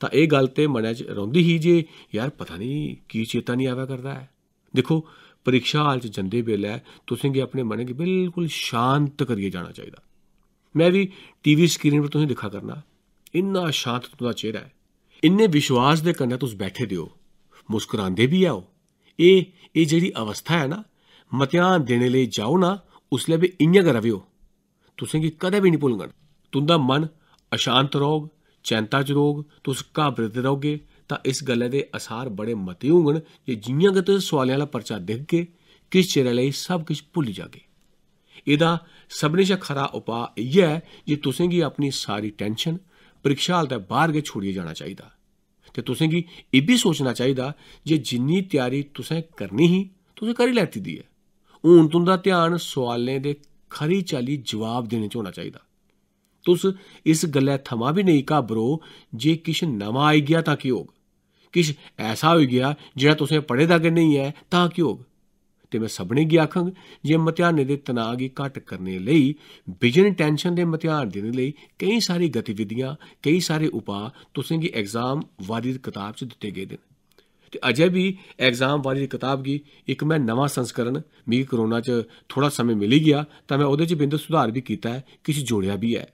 ਤਾਂ ਇਹ ਗੱਲ ਤੇ ਮਨਾਂ 'ਚ ਰਹਿੰਦੀ ਹੀ ਜੇ ਯਾਰ ਪਤਾ ਨਹੀਂ ਕੀ ਚੇਤਾ ਨਹੀਂ ਆਵਾ ਕਰਦਾ ਹੈ ਦੇਖੋ ਪ੍ਰੀਖਿਆ ਹਾਲ 'ਚ ਜੰਦੇ ਵੇਲੇ ਤੁਸੀਂ ਵੀ ਆਪਣੇ ਮਨ 'ਚ ਬਿਲਕੁਲ ਸ਼ਾਂਤ ਕਰੀਏ ਜਾਣਾ ਚਾਹੀਦਾ ਮੈਂ ਵੀ ਟੀਵੀ ਸਕਰੀਨ 'ਤੇ ਤੁਸੀਂ ਦਿਖਾ ਕਰਨਾ ਇੰਨਾ ਸ਼ਾਂਤ ਤੁਹਾਡਾ ਚਿਹਰਾ ਹੈ ਇੰਨੇ ਵਿਸ਼ਵਾਸ ਦੇ ਕੰਨਾਂ ਤੁਸੀਂ ਬੈਠੇ ਦਿਓ ਮੁਸਕਰਾਉਂਦੇ ਵੀ ਆਓ ਇਹ ਇਹ ਜਿਹੜੀ ਅਵਸਥਾ ਹੈ ਨਾ ਮਤਿਆਂ ਦੇਣ ਲਈ ਜਾਓ ਨਾ उसलै बी इ'यां गै रवेओ तुसेंगी कदें बी निं भुलङन तुं'दा मन अशांत रौह्ग चैंता च रौह्ग तुस घाबरदे रौह्गे तां इस गल्लै दे असार बड़े मते होङन जे जि'यां गै तुस सोआलें आह्ला पर्चा दिखगे किश चिरै लेई सब किश भुल्ली जाह्गे एह्दा सभनें शा खरा उपाऽ इ'यै ऐ जे तुसेंगी अपनी सारी टैंशन परीक्षा हाल दे बाह्र गै छोड़ियै जाना चाहिदा ते तुसेंगी इब्बी सोचना चाहिदा जे जिन्नी त्यारी तुसें करनी ही तुसें करी लैती दी ऐ ਹੁਣ ਦਾ ਧਿਆਨ ਸਵਾਲਾਂ ਦੇ ਖਰੀ ਚਾਲੀ ਜਵਾਬ ਦੇਣੇ ਚ ਹੋਣਾ ਚਾਹੀਦਾ ਤੁਸ ਇਸ ਗੱਲੇ ਥਮਾ ਵੀ ਨਹੀਂ ਕਾ ਬਰੋ ਜੇ ਕਿਸ਼ ਨਵਾਂ ਆਈ ਗਿਆ ਤਾਂ ਕੀ ਕਿਸ਼ ਐਸਾ ਹੋ ਗਿਆ ਜਿਹੜਾ ਤੁਸੀਂ ਪੜੇ ਦਾ ਕਿ ਨਹੀਂ ਹੈ ਤਾਂ ਕੀ ਤੇ ਮੈਂ ਸਭ ਸਭਨੇ ਗਿਆ ਖੰਗ ਜੇ ਮਤਿਆਨੇ ਦੇ ਤਣਾਅ ਹੀ ਘਟ ਕਰਨੇ ਲਈ ਵਿਜਨ ਟੈਨਸ਼ਨ ਦੇ ਮਤਿਆਨ ਦੇ ਲਈ ਕਈ ਸਾਰੀ ਗਤੀਵਿਧੀਆਂ ਕਈ ਸਾਰੇ ਉਪਾਅ ਤੁਸੀਂ ਕੀ ਐਗਜ਼ਾਮ ਵਾਰੀ ਕਿਤਾਬ ਚ ਦਿੱਤੇ ਗਏ ਦੇ ਤੇ ਅਜੇ ਵੀ ਐਗਜ਼ਾਮ ਵਾਲੀ ਕਿਤਾਬ ਦੀ ਇੱਕ ਮੈਂ ਨਵਾਂ ਸੰਸਕਰਨ ਮੀ ਕਰੋਨਾ 'ਚ ਥੋੜਾ ਸਮੇਂ ਮਿਲੀ ਗਿਆ ਤਾਂ ਮੈਂ ਉਹਦੇ 'ਚ ਬਿੰਦੂ ਸੁਧਾਰ ਵੀ ਕੀਤਾ ਹੈ ਕਿਸ ਜੋੜਿਆ ਵੀ ਹੈ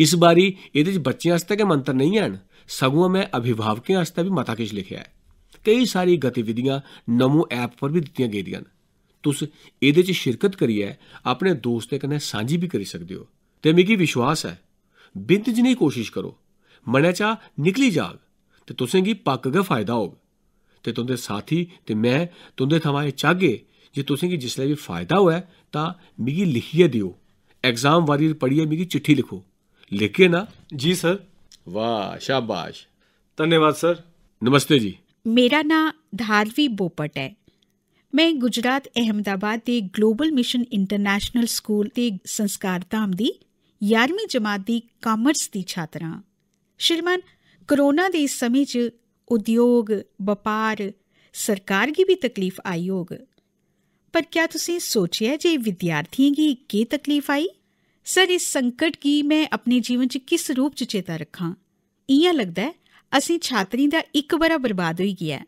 ਇਸ ਵਾਰੀ ਇਹਦੇ 'ਚ ਬੱਚਿਆਂ ਵਾਸਤੇ ਕੇ ਮੰਤਰ ਨਹੀਂ ਹਨ ਸਗੋਂ ਮੈਂ ਅਭਿਭਾਵਕਾਂ ਵਾਸਤੇ ਵੀ ਮਤਾ ਕਿਛ ਲਿਖਿਆ ਹੈ ਕਈ ਸਾਰੀ ਗਤੀਵਿਧੀਆਂ ਨਮੋ ਐਪ ਪਰ ਵੀ ਦਿੱਤੀਆਂ ਗਈਆਂ ਹਨ ਤੁਸੀਂ ਇਹਦੇ 'ਚ ਸ਼ਿਰਕਤ ਕਰੀਏ ਆਪਣੇ ਦੋਸਤਾਂ ਕਨੇ ਸਾਂਝੀ ਵੀ ਕਰੀ ਸਕਦੇ ਹੋ ਤੇ ਮੇਗੀ ਵਿਸ਼ਵਾਸ ਹੈ ਬਿੰਦ ਜਿਨੀ ਕੋਸ਼ਿਸ਼ ਕਰੋ ਚਾ ਨਿਕਲੀ ਜਾਗ ਤੇ ਤੁਸੀਂ ਕੀ ਪੱਕ ਗਾ ਫਾਇਦਾ ਹੋਗਾ ਤੇ ਤੁੰਦੇ ਸਾਥੀ ਤੇ मैं तुंदे थमां ਚਾਗੇ ਜੇ जे ਕੀ ਜਿਸਲੇ ਵੀ ਫਾਇਦਾ ਹੋਇਆ ਤਾਂ मिगी ਲਿਖੀਏ ਦਿਓ ਐਗਜ਼ਾਮ ਵਾਰੀ ਪੜੀਏ मिगी ਚਿੱਠੀ ਲਿਖੋ ਲਿਖੇ ਨਾ ਜੀ ਸਰ ਵਾਹ ਸ਼ਾਬਾਸ਼ ਧੰਨਵਾਦ ਸਰ ਨਮਸਤੇ ਜੀ ਮੇਰਾ ਨਾਮ ਧਾਰਵੀ ਬੋਪਟ ਹੈ ਮੈਂ ਗੁਜਰਾਤ ਅਹਿਮਦਾਬਾਦ ਦੇ ਗਲੋਬਲ ਮਿਸ਼ਨ ਇੰਟਰਨੈਸ਼ਨਲ ਸਕੂਲ ਤੇ ਸੰਸਕਾਰ ਧਾਮ ਦੀ 11ਵੀਂ ਜਮਾਤ ਦੀ ਕਾਮਰਸ ਦੀ ਛਾਤਰਾ ਸ਼੍ਰੀਮਾਨ ਕਰੋਨਾ ਦੇ ਇਸ ਸਮੇਂ 'ਚ ਉਦਯੋਗ ਵਪਾਰ ਸਰਕਾਰ ਗੀ ਵੀ ਤਕਲੀਫ ਆਈ ਹੋਗ ਪਰ ਕਿਆ ਤੁਸੀਂ ਸੋਚਿਆ ਜੇ ਵਿਦਿਆਰਥੀਆਂ ਕੀ ਕੀ ਤਕਲੀਫ ਆਈ ਸਰ ਇਸ ਸੰਕਟ ਕੀ ਮੈਂ ਆਪਣੇ ਜੀਵਨ ਚ ਕਿਸ ਰੂਪ ਚ ਚੇਤਾ ਰੱਖਾਂ ਇਹ ਲੱਗਦਾ ਅਸੀਂ ਛਾਤਰੀ ਦਾ ਇੱਕ ਵਾਰਾ ਬਰਬਾਦ ਹੋਈ ਗਿਆ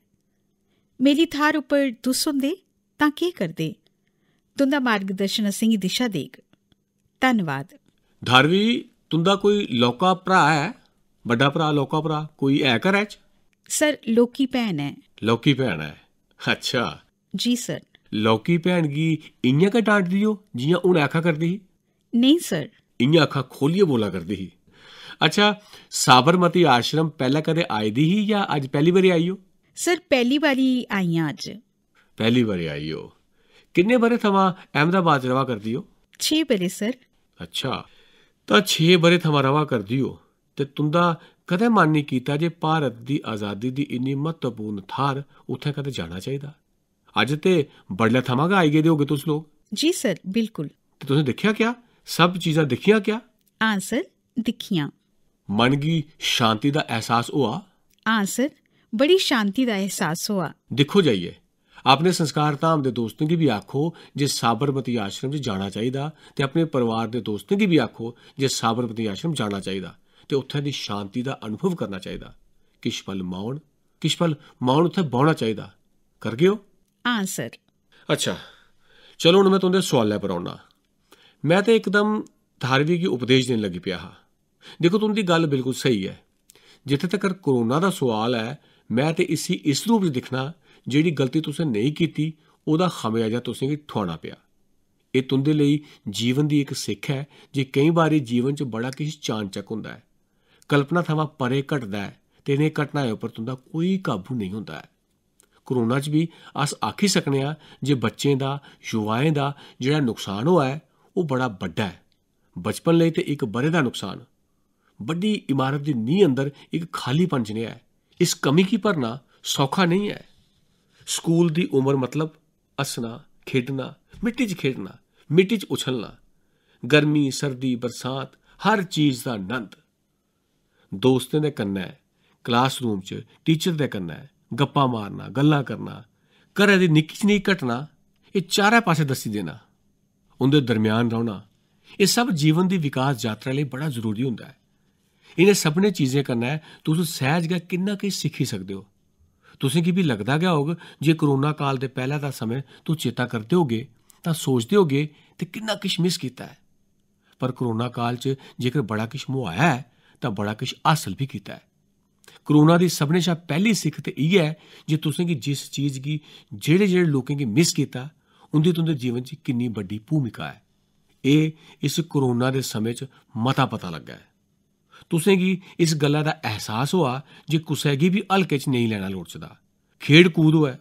ਮੇਰੀ ਥਾਰ ਉੱਪਰ ਦੁਸੁਨ ਦੇ ਤਾਂ ਕੀ ਕਰਦੇ ਤੁੰਦਾ ਮਾਰਗਦਰਸ਼ਨ ਸਿੰਘ ਦੀ ਦਿਸ਼ਾ ਦੇਖ ਧੰਨਵਾਦ ਧਰਵੀ ਤੁੰਦਾ ਕੋਈ ਲੋਕਾ ਭਰਾ ਹੈ ਵੱਡਾ ਭਰਾ ਲੋਕਾ ਭਰਾ ਕੋਈ ਹੈ ਕਰੇ ਸਰ ਲੋਕੀ ਭੈਣ ਹੈ ਲੋਕੀ ਭੈਣ ਹੈ ਅੱਛਾ ਜੀ ਸਰ ਲੋਕੀ ਭੈਣ ਕੀ ਇਆਂ ਕਾ ਡਾਂਟ ਦਿਓ ਜਿਆਂ ਉਹ ਆਖਾ ਕਰਦੀ ਨਹੀਂ ਸਰ ਇਆਂ ਆਖਾ ਖੋਲੀਏ ਬੋਲਾ ਕਰਦੀ ਹੀ ਅੱਛਾ ਸਾਬਰਮਤੀ ਆਸ਼ਰਮ ਪਹਿਲਾਂ ਕਦੇ ਆਈ ਦੀ ਹੀ ਜਾਂ ਅੱਜ ਪਹਿਲੀ ਵਾਰੀ ਆਈ ਹੋ ਸਰ ਪਹਿਲੀ ਵਾਰੀ ਆਈ ਆ ਅੱਜ ਪਹਿਲੀ ਵਾਰੀ ਆਈ ਹੋ ਕਿੰਨੇ ਬਰੇ ਥਵਾ ਅਹਿਮਦਾਬਾਦ ਰਵਾ ਕਰਦੀ ਹੋ 6 ਬਰੇ ਸਰ ਅੱਛਾ ਤਾਂ 6 ਬਰੇ ਥਵਾ ਰਵਾ ਕਰਦੀ ਹੋ ਤੇ ਤੁੰਦਾ ਕਦੇ ਮਨ ਨਹੀਂ ਕੀਤਾ ਜੇ ਭਾਰਤ ਦੀ ਆਜ਼ਾਦੀ ਦੀ ਇੰਨੀ ਮਹੱਤਵਪੂਰਨ ਥਾਰ ਉੱਥੇ ਕਦੇ ਜਾਣਾ ਚਾਹੀਦਾ ਅੱਜ ਤੇ ਬੜਲਾ ਥਮਾਗਾ ਆਈ ਗਏ ਦੇਓਗੇ ਤੁਸੀਂ ਲੋਕ ਜੀ ਸਰ ਬਿਲਕੁਲ ਤੇ ਤੁਸੀਂ ਦੇਖਿਆ ਕਿਆ ਸਭ ਚੀਜ਼ਾਂ ਦੇਖੀਆਂ ਕਿਆ ਹਾਂ ਸਰ ਦੇਖੀਆਂ ਮਨ ਦੀ ਸ਼ਾਂਤੀ ਦਾ ਅਹਿਸਾਸ ਹੋਆ ਹਾਂ ਸਰ ਬੜੀ ਸ਼ਾਂਤੀ ਦਾ ਅਹਿਸਾਸ ਹੋਆ ਦੇਖੋ ਜਾਈਏ ਆਪਣੇ ਸੰਸਕਾਰ ਧਾਮ ਦੇ ਦੋਸਤਾਂ ਦੀ ਵੀ ਆਖੋ ਜੇ ਸਾਬਰਮਤੀ ਆਸ਼ਰਮ 'ਚ ਜਾਣਾ ਚਾਹੀਦਾ ਤੇ ਆਪਣੇ ਪਰਿਵਾਰ ਦੇ ਦੋਸਤਾਂ ਦੀ ਵੀ ਆਖੋ ਜੇ ਸਾਬਰਮਤੀ ਆਸ਼ਰਮ ਜਾਣਾ ਚਾਹੀਦਾ ਤੇ ਉੱਥੇ ਦੀ ਸ਼ਾਂਤੀ ਦਾ ਅਨੁਭਵ ਕਰਨਾ ਚਾਹੀਦਾ ਕਿਸ ਪਲ ਕਿਸ਼ਪਲ ਕਿਸ ਪਲ ਮੌਨ ਉੱਥੇ ਬਹਿਣਾ ਚਾਹੀਦਾ ਕਰ ਗਿਓ ਹਾਂ ਸਰ ਅੱਛਾ ਚਲੋ ਹੁਣ ਮੈਂ ਤੁਹਾਡੇ ਸਵਾਲ ਲੈ ਪਰਉਣਾ ਮੈਂ ਤੇ ਇੱਕਦਮ ਧਾਰਵੀ ਕੀ ਉਪਦੇਸ਼ ਦੇਣ ਲੱਗੀ ਪਿਆ ਹਾਂ ਦੇਖੋ ਤੁਹਾਡੀ ਗੱਲ ਬਿਲਕੁਲ ਸਹੀ ਹੈ ਜਿੱਥੇ ਤੱਕ ਕਰੋਨਾ ਦਾ ਸਵਾਲ ਹੈ ਮੈਂ ਤੇ ਇਸੀ ਇਸ ਰੂਪ ਵਿੱਚ ਦਿਖਣਾ ਜਿਹੜੀ ਗਲਤੀ ਤੁਸੀਂ ਨਹੀਂ ਕੀਤੀ ਉਹਦਾ ਖਮਿਆਜਾ ਤੁਸੀਂ ਵੀ ਠੋਣਾ ਪਿਆ ਇਹ ਤੁੰਦੇ ਲਈ ਜੀਵਨ ਦੀ ਇੱਕ ਸਿੱਖ ਹੈ ਜੇ ਕਈ ਵਾਰੀ ਜੀਵਨ 'ਚ ਬੜਾ ਕਿਸ ਚਾਂਚਕ ਹੁੰਦਾ ਹੈ ਕਲਪਨਾ ਥਵਾ ਪਰੇ ਘਟਦਾ ਹੈ ਤੇ ਇਹਨੇ ਘਟਨਾਵਾਂ ਉੱਪਰ ਤੁੰਦਾ ਕੋਈ ਕਾਬੂ ਨਹੀਂ ਹੁੰਦਾ ਹੈ ਕਰੋਨਾ 'ਚ ਵੀ ਅਸ ਆਖੀ ਸਕਨੇ ਆ ਜੇ ਬੱਚੇ ਦਾ ਯੁਵਾਏ ਦਾ ਜਿਹੜਾ ਨੁਕਸਾਨ ਹੋਇਆ ਹੈ ਉਹ ਬੜਾ ਵੱਡਾ ਹੈ ਬਚਪਨ ਲਈ ਤੇ ਇੱਕ ਬਰੇ ਦਾ ਨੁਕਸਾਨ ਵੱਡੀ ਇਮਾਰਤ ਦੀ ਨੀਂਹ ਅੰਦਰ ਇੱਕ ਖਾਲੀਪਨ ਜਨਿਆ ਹੈ ਇਸ ਕਮੀ ਕੀ ਭਰਨਾ ਸੌਖਾ ਨਹੀਂ ਹੈ ਸਕੂਲ ਦੀ ਉਮਰ ਮਤਲਬ ਅਸਨਾ ਖੇਡਣਾ ਮਿੱਟੀ 'ਚ ਖੇਡਣਾ ਮਿੱਟੀ 'ਚ ਉਛਲਣਾ ਗਰਮੀ ਸਰਦੀ ਬਰਸਾਤ ਹਰ ਚੀਜ਼ ਦਾ ਆਨੰਦ ਦੋਸਤਾਂ ਦੇ ਕੰਨਾਂ ਕਲਾਸਰੂਮ 'ਚ ਟੀਚਰ ਦੇ ਕੰਨਾਂ ਗੱਪਾਂ ਮਾਰਨਾ ਗੱਲਾਂ ਕਰਨਾ ਕਰੇ ਦੀ ਨਿੱਕੀ ਜਿਹੀ ਘਟਨਾ ਇਹ ਚਾਰੇ ਪਾਸੇ ਦੱਸੀ ਦੇਣਾ ਉਹਦੇ ਦਰਮਿਆਨ ਰਹਿਣਾ ਇਹ ਸਭ ਜੀਵਨ ਦੀ ਵਿਕਾਸ ਯਾਤਰਾ ਲਈ ਬੜਾ ਜ਼ਰੂਰੀ ਹੁੰਦਾ ਹੈ ਇਹਨੇ ਸਭਨੇ ਚੀਜ਼ੇ ਕਰਨਾ ਹੈ ਤੁਸੀਂ ਸਹਿਜ ਗਿਆ ਕਿੰਨਾ ਕੁ ਸਿੱਖੀ ਸਕਦੇ ਹੋ ਤੁਸੀਂ ਕੀ ਵੀ ਲੱਗਦਾ ਗਿਆ ਹੋਗਾ ਜੇ ਕਰੋਨਾ ਕਾਲ ਦੇ ਪਹਿਲਾਂ ਦਾ ਸਮੇਂ ਤੂੰ ਚੇਤਾ ਕਰਦੇ ਹੋਗੇ ਤਾਂ ਸੋਚਦੇ ਹੋਗੇ ਤੇ ਕਿੰਨਾ ਕੁ ਮਿਸ ਕੀਤਾ ਹੈ ਪਰ ਕਰੋਨਾ ਕਾਲ 'ਚ ਜੇਕਰ ਬੜਾ ਕੁਝ ਮੋਹ ਆਇਆ ਹੈ ਤਾਂ ਬੜਾ ਕੁਝ ਹਾਸਲ ਵੀ ਕੀਤਾ ਹੈ ਕਰੋਨਾ ਦੀ ਸਭਨੇ ਸ਼ਾ ਪਹਿਲੀ ਸਿੱਖ ਤੇ ਇਹ ਹੈ ਜੇ ਤੁਸੀਂ ਕਿ ਜਿਸ ਚੀਜ਼ ਦੀ ਜਿਹੜੇ ਜਿਹੜੇ ਲੋਕਾਂ ਕੀ ਮਿਸ ਕੀਤਾ ਉਹਦੀ ਤੁਹਾਡੇ ਜੀਵਨ 'ਚ ਕਿੰਨੀ ਵੱਡੀ ਭੂਮਿਕਾ ਹੈ ਇਹ ਇਸ ਕਰੋਨਾ ਦੇ ਸਮੇਂ 'ਚ ਮਤਾ ਪਤਾ ਲੱਗਾ ਹੈ ਤੁਸੀਂ ਕਿ ਇਸ ਗੱਲ ਦਾ ਅਹਿਸਾਸ ਹੋਆ ਜੇ ਕੁਸੈਗੀ ਵੀ ਹਲਕੇ 'ਚ ਨਹੀਂ ਲੈਣਾ ਲੋੜ ਚਦਾ ਖੇਡ ਕੂਦ ਹੈ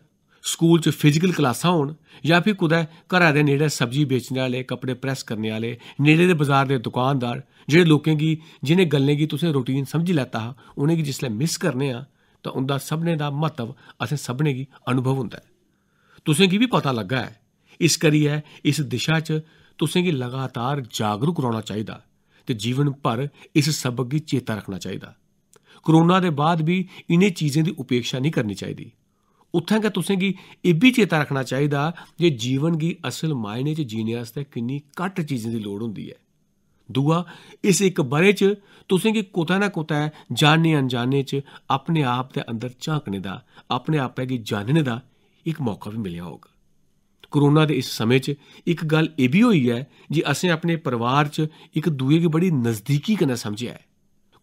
ਸਕੂਲ 'ਚ ਫਿਜ਼ੀਕਲ ਕਲਾਸਾਂ ਹੋਣ ਜਾਂ ਫਿਰ ਕੁਦਾ ਘਰਾਂ ਦੇ ਨੇੜੇ ਸਬਜ਼ੀ ਵੇਚਣ ਵਾਲੇ ਕੱਪੜੇ ਪ੍ਰੈਸ ਕਰਨ ਵਾਲੇ ਨੇੜੇ ਦੇ ਬਾਜ਼ਾਰ ਦੇ ਦੁਕਾਨਦਾਰ ਜਿਹੜੇ ਲੋਕਾਂ ਕੀ ਜਿਨੇ ਗੱਲਾਂ ਕੀ ਤੁਸੀਂ ਰੂਟੀਨ ਸਮਝ ਲੈਤਾ ਉਹਨੇ ਕੀ ਜਿਸਲੇ ਮਿਸ ਕਰਨੇ ਆ ਤਾਂ ਉਹਦਾ ਸਭਨੇ ਦਾ ਮਹੱਤਵ ਅਸੀਂ ਸਭਨੇ ਕੀ ਅਨੁਭਵ ਹੁੰਦਾ ਹੈ ਤੁਸੀਂ ਕੀ ਵੀ ਪਤਾ ਲੱਗਾ ਹੈ ਇਸ ਕਰੀ ਹੈ ਇਸ ਦਿਸ਼ਾ 'ਚ ਤੁਸੀਂ ਕੀ ਲਗਾਤਾਰ ਜਾਗਰੂਕ ਰਹਿਣਾ ਚਾਹੀਦਾ ਤੇ ਜੀਵਨ ਭਰ ਇਸ ਸਬਕ ਦੀ ਚੇਤਾ ਰੱਖਣਾ ਚਾਹੀਦਾ ਕਰੋਨਾ ਦੇ ਬਾਅਦ ਵੀ ਇਨੇ ਚੀਜ਼ਾਂ ਦੀ ਉਪੇਕਸ਼ਾ ਨਹੀਂ ਕਰਨੀ ਚਾਹੀਦੀ ਉੱਥੇ ਕਿ ਤੁਸੀਂ ਕੀ ਇਹ ਵੀ ਚੇਤਾ ਰੱਖਣਾ ਚਾਹੀਦਾ ਜੇ ਜੀਵਨ ਦੀ ਅਸਲ ਮਾਇਨੇ 'ਚ ਜੀਣ ਵਾਸਤੇ ਕਿੰਨੀ ਕੱਟ ਚੀਜ਼ਾਂ ਦੀ ਲੋੜ ਹੁੰਦੀ ਹੈ ਦੂਆ ਇਸ ਇੱਕ ਬਾਰੇ 'ਚ ਤੁਸੀਂ ਕੀ ਕੋਤਾ ਨਾ ਕੋਤਾ ਜਾਣੇ ਅਣਜਾਣੇ 'ਚ ਆਪਣੇ ਆਪ ਦੇ ਅੰਦਰ ਝਾਂਕਣੇ ਦਾ ਆਪਣੇ ਆਪ ਨੂੰ ਜਾਣਨੇ ਦਾ ਇੱਕ ਮੌਕਾ ਵੀ ਮਿਲਿਆ ਹੋਗਾ ਕਰੋਨਾ ਦੇ ਇਸ ਸਮੇਂ 'ਚ ਇੱਕ ਗੱਲ ਇਹ ਵੀ ਹੋਈ ਹੈ ਜੀ ਅਸੀਂ ਆਪਣੇ ਪਰਿਵਾਰ 'ਚ ਇੱਕ ਦੂਏ ਦੀ ਬੜੀ ਨਜ਼ਦੀਕੀ ਕਨੇ ਸਮਝਿਆ ਹੈ